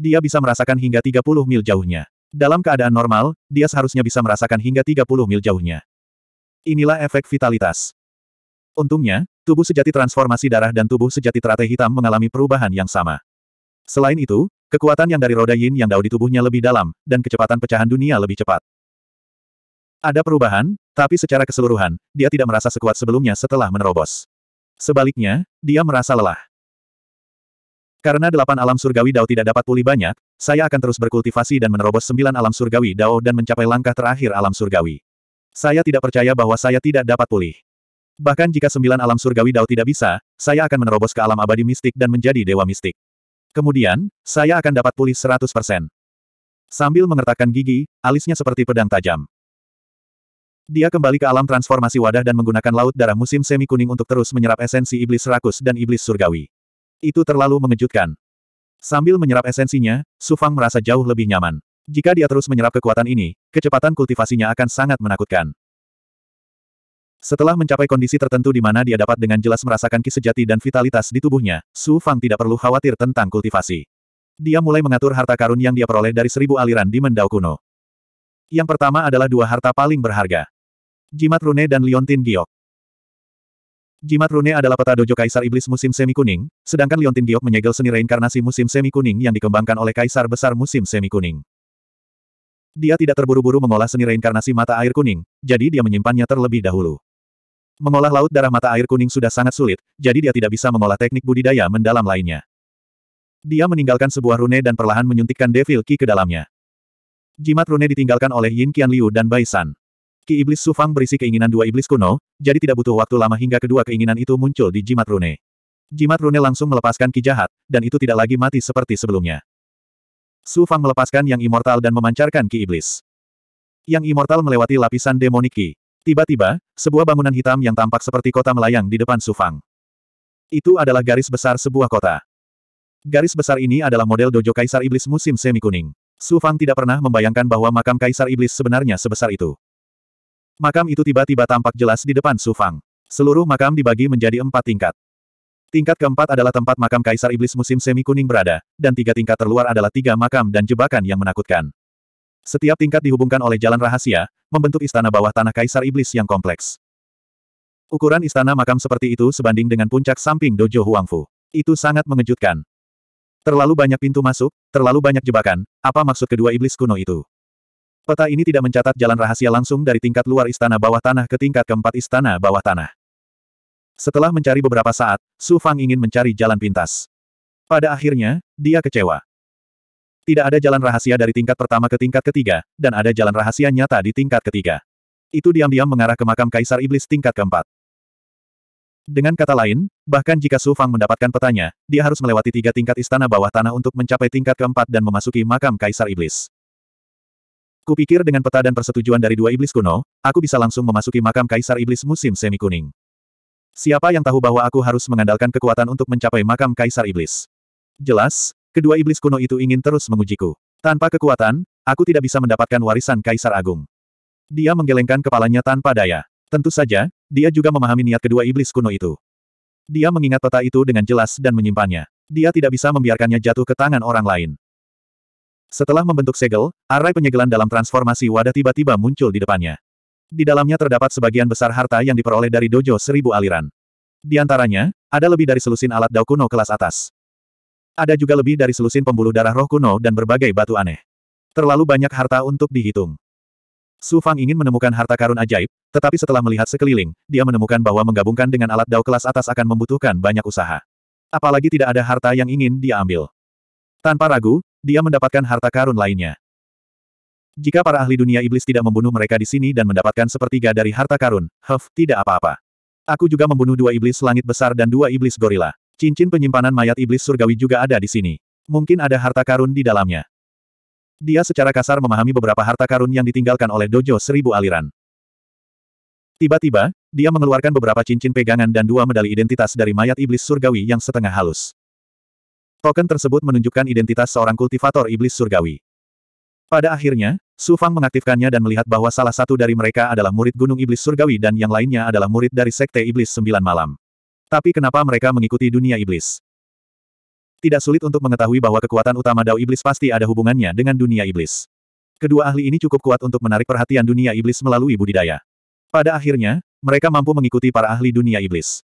Dia bisa merasakan hingga 30 mil jauhnya. Dalam keadaan normal, dia seharusnya bisa merasakan hingga 30 mil jauhnya. Inilah efek vitalitas. Untungnya, tubuh sejati transformasi darah dan tubuh sejati teratai hitam mengalami perubahan yang sama. Selain itu, Kekuatan yang dari roda yin yang dao di tubuhnya lebih dalam, dan kecepatan pecahan dunia lebih cepat. Ada perubahan, tapi secara keseluruhan, dia tidak merasa sekuat sebelumnya setelah menerobos. Sebaliknya, dia merasa lelah. Karena delapan alam surgawi Dao tidak dapat pulih banyak, saya akan terus berkultivasi dan menerobos sembilan alam surgawi Dao dan mencapai langkah terakhir alam surgawi. Saya tidak percaya bahwa saya tidak dapat pulih. Bahkan jika sembilan alam surgawi Dao tidak bisa, saya akan menerobos ke alam abadi mistik dan menjadi dewa mistik. Kemudian, saya akan dapat pulih 100%. Sambil mengertakkan gigi, alisnya seperti pedang tajam. Dia kembali ke alam transformasi wadah dan menggunakan laut darah musim semi kuning untuk terus menyerap esensi iblis rakus dan iblis surgawi. Itu terlalu mengejutkan. Sambil menyerap esensinya, Sufang merasa jauh lebih nyaman. Jika dia terus menyerap kekuatan ini, kecepatan kultivasinya akan sangat menakutkan. Setelah mencapai kondisi tertentu di mana dia dapat dengan jelas merasakan ki sejati dan vitalitas di tubuhnya, Su Fang tidak perlu khawatir tentang kultivasi. Dia mulai mengatur harta karun yang dia peroleh dari seribu aliran di Mendau kuno. Yang pertama adalah dua harta paling berharga. Jimat Rune dan Liontin Giok. Jimat Rune adalah peta dojo Kaisar Iblis musim semi kuning, sedangkan Liontin Giok menyegel seni reinkarnasi musim semi kuning yang dikembangkan oleh Kaisar Besar musim semi kuning. Dia tidak terburu-buru mengolah seni reinkarnasi mata air kuning, jadi dia menyimpannya terlebih dahulu. Mengolah laut darah mata air kuning sudah sangat sulit, jadi dia tidak bisa mengolah teknik budidaya mendalam lainnya. Dia meninggalkan sebuah rune dan perlahan menyuntikkan Devil Ki ke dalamnya. Jimat rune ditinggalkan oleh Yin Qian Liu dan Bai San. Ki Iblis Sufang berisi keinginan dua iblis kuno, jadi tidak butuh waktu lama hingga kedua keinginan itu muncul di jimat rune. Jimat rune langsung melepaskan ki jahat, dan itu tidak lagi mati seperti sebelumnya. Sufang melepaskan yang immortal dan memancarkan ki iblis. Yang immortal melewati lapisan demonik Tiba-tiba, sebuah bangunan hitam yang tampak seperti kota melayang di depan Sufang. Itu adalah garis besar sebuah kota. Garis besar ini adalah model dojo Kaisar Iblis musim semi kuning. Sufang tidak pernah membayangkan bahwa makam Kaisar Iblis sebenarnya sebesar itu. Makam itu tiba-tiba tampak jelas di depan Sufang. Seluruh makam dibagi menjadi empat tingkat. Tingkat keempat adalah tempat makam Kaisar Iblis musim semi kuning berada, dan tiga tingkat terluar adalah tiga makam dan jebakan yang menakutkan. Setiap tingkat dihubungkan oleh jalan rahasia, membentuk istana bawah tanah Kaisar Iblis yang kompleks. Ukuran istana makam seperti itu sebanding dengan puncak samping dojo Huangfu. Itu sangat mengejutkan. Terlalu banyak pintu masuk, terlalu banyak jebakan, apa maksud kedua iblis kuno itu? Peta ini tidak mencatat jalan rahasia langsung dari tingkat luar istana bawah tanah ke tingkat keempat istana bawah tanah. Setelah mencari beberapa saat, Su Fang ingin mencari jalan pintas. Pada akhirnya, dia kecewa. Tidak ada jalan rahasia dari tingkat pertama ke tingkat ketiga, dan ada jalan rahasia nyata di tingkat ketiga. Itu diam-diam mengarah ke makam Kaisar Iblis tingkat keempat. Dengan kata lain, bahkan jika Su Fang mendapatkan petanya, dia harus melewati tiga tingkat istana bawah tanah untuk mencapai tingkat keempat dan memasuki makam Kaisar Iblis. Kupikir dengan peta dan persetujuan dari dua iblis kuno, aku bisa langsung memasuki makam Kaisar Iblis musim semi kuning. Siapa yang tahu bahwa aku harus mengandalkan kekuatan untuk mencapai makam Kaisar Iblis? Jelas, kedua iblis kuno itu ingin terus mengujiku. Tanpa kekuatan, aku tidak bisa mendapatkan warisan Kaisar Agung. Dia menggelengkan kepalanya tanpa daya. Tentu saja, dia juga memahami niat kedua iblis kuno itu. Dia mengingat peta itu dengan jelas dan menyimpannya. Dia tidak bisa membiarkannya jatuh ke tangan orang lain. Setelah membentuk segel, arai penyegelan dalam transformasi wadah tiba-tiba muncul di depannya. Di dalamnya terdapat sebagian besar harta yang diperoleh dari dojo seribu aliran. Di antaranya, ada lebih dari selusin alat dao kuno kelas atas. Ada juga lebih dari selusin pembuluh darah roh kuno dan berbagai batu aneh. Terlalu banyak harta untuk dihitung. Su Fang ingin menemukan harta karun ajaib, tetapi setelah melihat sekeliling, dia menemukan bahwa menggabungkan dengan alat dao kelas atas akan membutuhkan banyak usaha. Apalagi tidak ada harta yang ingin dia ambil. Tanpa ragu, dia mendapatkan harta karun lainnya. Jika para ahli dunia iblis tidak membunuh mereka di sini dan mendapatkan sepertiga dari harta karun, huff, tidak apa-apa. Aku juga membunuh dua iblis langit besar dan dua iblis gorila. Cincin penyimpanan mayat iblis surgawi juga ada di sini. Mungkin ada harta karun di dalamnya. Dia secara kasar memahami beberapa harta karun yang ditinggalkan oleh dojo seribu aliran. Tiba-tiba, dia mengeluarkan beberapa cincin pegangan dan dua medali identitas dari mayat iblis surgawi yang setengah halus. Token tersebut menunjukkan identitas seorang kultivator iblis surgawi. Pada akhirnya, Su Fang mengaktifkannya dan melihat bahwa salah satu dari mereka adalah murid Gunung Iblis Surgawi dan yang lainnya adalah murid dari Sekte Iblis Sembilan Malam. Tapi kenapa mereka mengikuti dunia iblis? Tidak sulit untuk mengetahui bahwa kekuatan utama Dao Iblis pasti ada hubungannya dengan dunia iblis. Kedua ahli ini cukup kuat untuk menarik perhatian dunia iblis melalui budidaya. Pada akhirnya, mereka mampu mengikuti para ahli dunia iblis.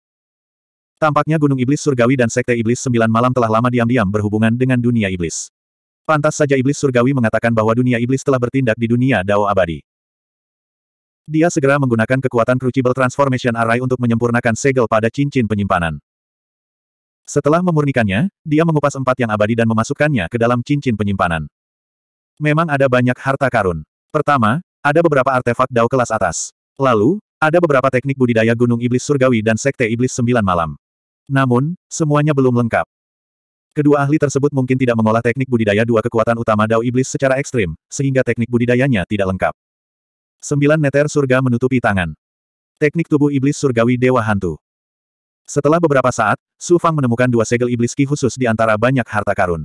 Tampaknya Gunung Iblis Surgawi dan Sekte Iblis Sembilan Malam telah lama diam-diam berhubungan dengan dunia iblis. Pantas saja Iblis Surgawi mengatakan bahwa dunia iblis telah bertindak di dunia Dao Abadi. Dia segera menggunakan kekuatan Crucible Transformation Array untuk menyempurnakan segel pada cincin penyimpanan. Setelah memurnikannya, dia mengupas empat yang abadi dan memasukkannya ke dalam cincin penyimpanan. Memang ada banyak harta karun. Pertama, ada beberapa artefak dao kelas atas. Lalu, ada beberapa teknik budidaya Gunung Iblis Surgawi dan Sekte Iblis Sembilan Malam. Namun, semuanya belum lengkap. Kedua ahli tersebut mungkin tidak mengolah teknik budidaya dua kekuatan utama dao iblis secara ekstrim, sehingga teknik budidayanya tidak lengkap. Sembilan neter surga menutupi tangan. Teknik tubuh iblis surgawi Dewa Hantu. Setelah beberapa saat, Su Fang menemukan dua segel iblis ki khusus di antara banyak harta karun.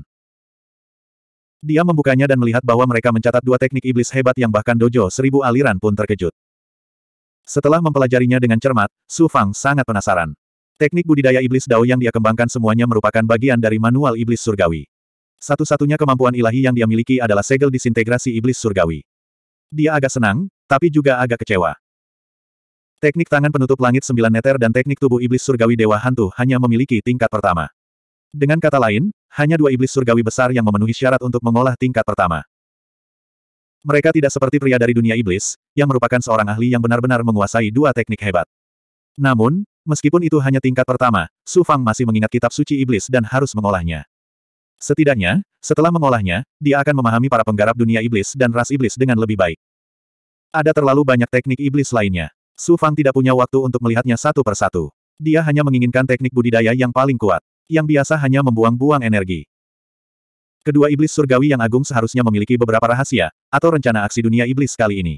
Dia membukanya dan melihat bahwa mereka mencatat dua teknik iblis hebat yang bahkan dojo seribu aliran pun terkejut. Setelah mempelajarinya dengan cermat, Su Fang sangat penasaran. Teknik budidaya iblis Dao yang dia kembangkan semuanya merupakan bagian dari manual iblis surgawi. Satu-satunya kemampuan ilahi yang dia miliki adalah segel disintegrasi iblis surgawi. Dia agak senang, tapi juga agak kecewa. Teknik tangan penutup langit sembilan meter dan teknik tubuh iblis surgawi dewa hantu hanya memiliki tingkat pertama. Dengan kata lain, hanya dua iblis surgawi besar yang memenuhi syarat untuk mengolah tingkat pertama. Mereka tidak seperti pria dari dunia iblis, yang merupakan seorang ahli yang benar-benar menguasai dua teknik hebat. Namun, meskipun itu hanya tingkat pertama, Su Fang masih mengingat kitab suci iblis dan harus mengolahnya. Setidaknya, setelah mengolahnya, dia akan memahami para penggarap dunia iblis dan ras iblis dengan lebih baik. Ada terlalu banyak teknik iblis lainnya. Su Fang tidak punya waktu untuk melihatnya satu persatu. Dia hanya menginginkan teknik budidaya yang paling kuat, yang biasa hanya membuang-buang energi. Kedua iblis surgawi yang agung seharusnya memiliki beberapa rahasia, atau rencana aksi dunia iblis kali ini.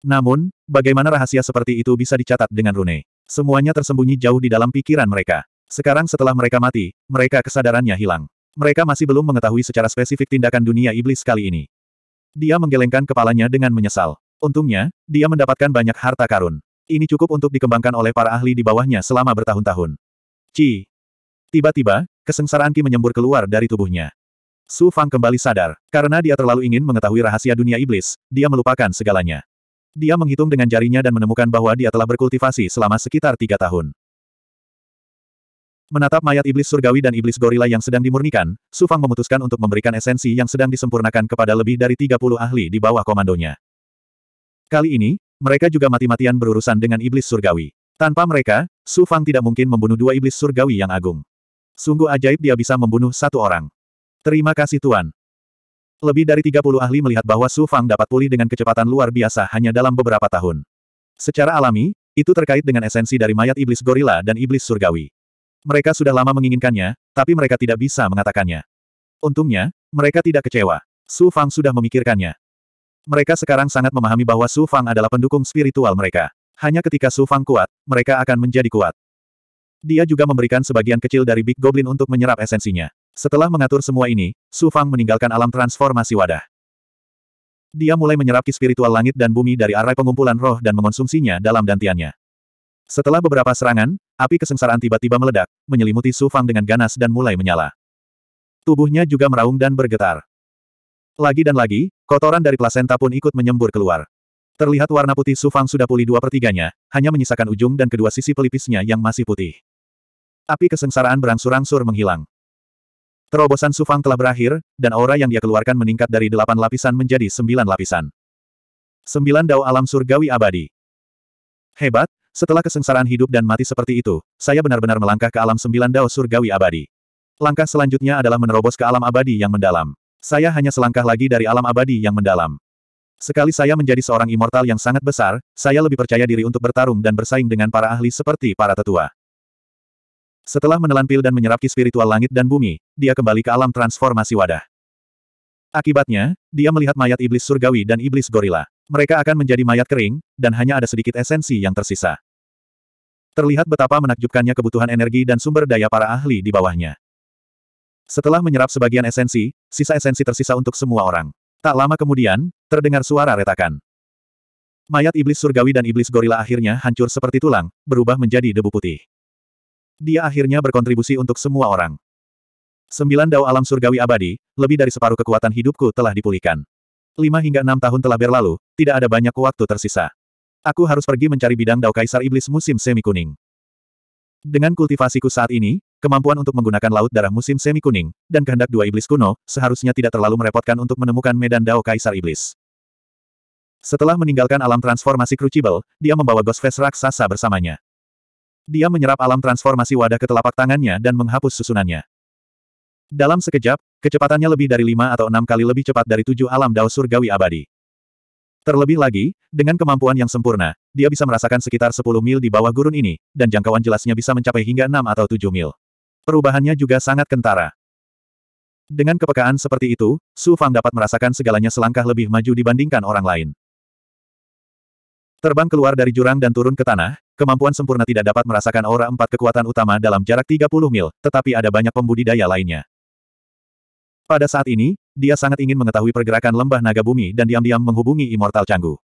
Namun, bagaimana rahasia seperti itu bisa dicatat dengan rune? Semuanya tersembunyi jauh di dalam pikiran mereka. Sekarang setelah mereka mati, mereka kesadarannya hilang. Mereka masih belum mengetahui secara spesifik tindakan dunia iblis kali ini. Dia menggelengkan kepalanya dengan menyesal. Untungnya, dia mendapatkan banyak harta karun. Ini cukup untuk dikembangkan oleh para ahli di bawahnya selama bertahun-tahun. Ci. Tiba-tiba, kesengsaraan Ki menyembur keluar dari tubuhnya. Su Fang kembali sadar, karena dia terlalu ingin mengetahui rahasia dunia iblis, dia melupakan segalanya. Dia menghitung dengan jarinya dan menemukan bahwa dia telah berkultivasi selama sekitar tiga tahun. Menatap mayat iblis surgawi dan iblis gorila yang sedang dimurnikan, Sufang memutuskan untuk memberikan esensi yang sedang disempurnakan kepada lebih dari 30 ahli di bawah komandonya. Kali ini, mereka juga mati-matian berurusan dengan iblis surgawi. Tanpa mereka, Su Fang tidak mungkin membunuh dua iblis surgawi yang agung. Sungguh ajaib dia bisa membunuh satu orang. Terima kasih Tuan. Lebih dari 30 ahli melihat bahwa Su Fang dapat pulih dengan kecepatan luar biasa hanya dalam beberapa tahun. Secara alami, itu terkait dengan esensi dari mayat iblis gorila dan iblis surgawi. Mereka sudah lama menginginkannya, tapi mereka tidak bisa mengatakannya. Untungnya, mereka tidak kecewa. Su Fang sudah memikirkannya. Mereka sekarang sangat memahami bahwa Su Fang adalah pendukung spiritual mereka. Hanya ketika Su Fang kuat, mereka akan menjadi kuat. Dia juga memberikan sebagian kecil dari Big Goblin untuk menyerap esensinya. Setelah mengatur semua ini, Su Fang meninggalkan alam transformasi wadah. Dia mulai menyerap ki spiritual langit dan bumi dari arai pengumpulan roh dan mengonsumsinya dalam dantiannya. Setelah beberapa serangan, api kesengsaraan tiba-tiba meledak, menyelimuti Su Fang dengan ganas dan mulai menyala. Tubuhnya juga meraung dan bergetar. Lagi dan lagi, kotoran dari plasenta pun ikut menyembur keluar. Terlihat warna putih Sufang sudah pulih dua pertiganya, hanya menyisakan ujung dan kedua sisi pelipisnya yang masih putih. Api kesengsaraan berangsur-angsur menghilang. Terobosan Sufang telah berakhir, dan aura yang dia keluarkan meningkat dari delapan lapisan menjadi sembilan lapisan. Sembilan dao alam surgawi abadi. Hebat, setelah kesengsaraan hidup dan mati seperti itu, saya benar-benar melangkah ke alam sembilan dao surgawi abadi. Langkah selanjutnya adalah menerobos ke alam abadi yang mendalam. Saya hanya selangkah lagi dari alam abadi yang mendalam. Sekali saya menjadi seorang immortal yang sangat besar, saya lebih percaya diri untuk bertarung dan bersaing dengan para ahli seperti para tetua. Setelah menelan pil dan menyerap spiritual langit dan bumi, dia kembali ke alam transformasi wadah. Akibatnya, dia melihat mayat iblis surgawi dan iblis gorila. Mereka akan menjadi mayat kering, dan hanya ada sedikit esensi yang tersisa. Terlihat betapa menakjubkannya kebutuhan energi dan sumber daya para ahli di bawahnya. Setelah menyerap sebagian esensi, sisa esensi tersisa untuk semua orang. Tak lama kemudian, terdengar suara retakan. Mayat iblis surgawi dan iblis gorila akhirnya hancur seperti tulang, berubah menjadi debu putih. Dia akhirnya berkontribusi untuk semua orang. Sembilan dao alam surgawi abadi, lebih dari separuh kekuatan hidupku telah dipulihkan. Lima hingga enam tahun telah berlalu, tidak ada banyak waktu tersisa. Aku harus pergi mencari bidang dao kaisar iblis musim semi kuning. Dengan kultivasiku saat ini, Kemampuan untuk menggunakan laut darah musim semi kuning, dan kehendak dua iblis kuno, seharusnya tidak terlalu merepotkan untuk menemukan medan Dao Kaisar Iblis. Setelah meninggalkan alam transformasi Crucible, dia membawa Ghost Face raksasa bersamanya. Dia menyerap alam transformasi wadah ke telapak tangannya dan menghapus susunannya. Dalam sekejap, kecepatannya lebih dari lima atau enam kali lebih cepat dari tujuh alam Dao Surgawi abadi. Terlebih lagi, dengan kemampuan yang sempurna, dia bisa merasakan sekitar 10 mil di bawah gurun ini, dan jangkauan jelasnya bisa mencapai hingga 6 atau 7 mil. Perubahannya juga sangat kentara. Dengan kepekaan seperti itu, Su Fang dapat merasakan segalanya selangkah lebih maju dibandingkan orang lain. Terbang keluar dari jurang dan turun ke tanah, kemampuan sempurna tidak dapat merasakan aura empat kekuatan utama dalam jarak 30 mil, tetapi ada banyak pembudidaya lainnya. Pada saat ini, dia sangat ingin mengetahui pergerakan lembah naga bumi dan diam-diam menghubungi Immortal Canggu.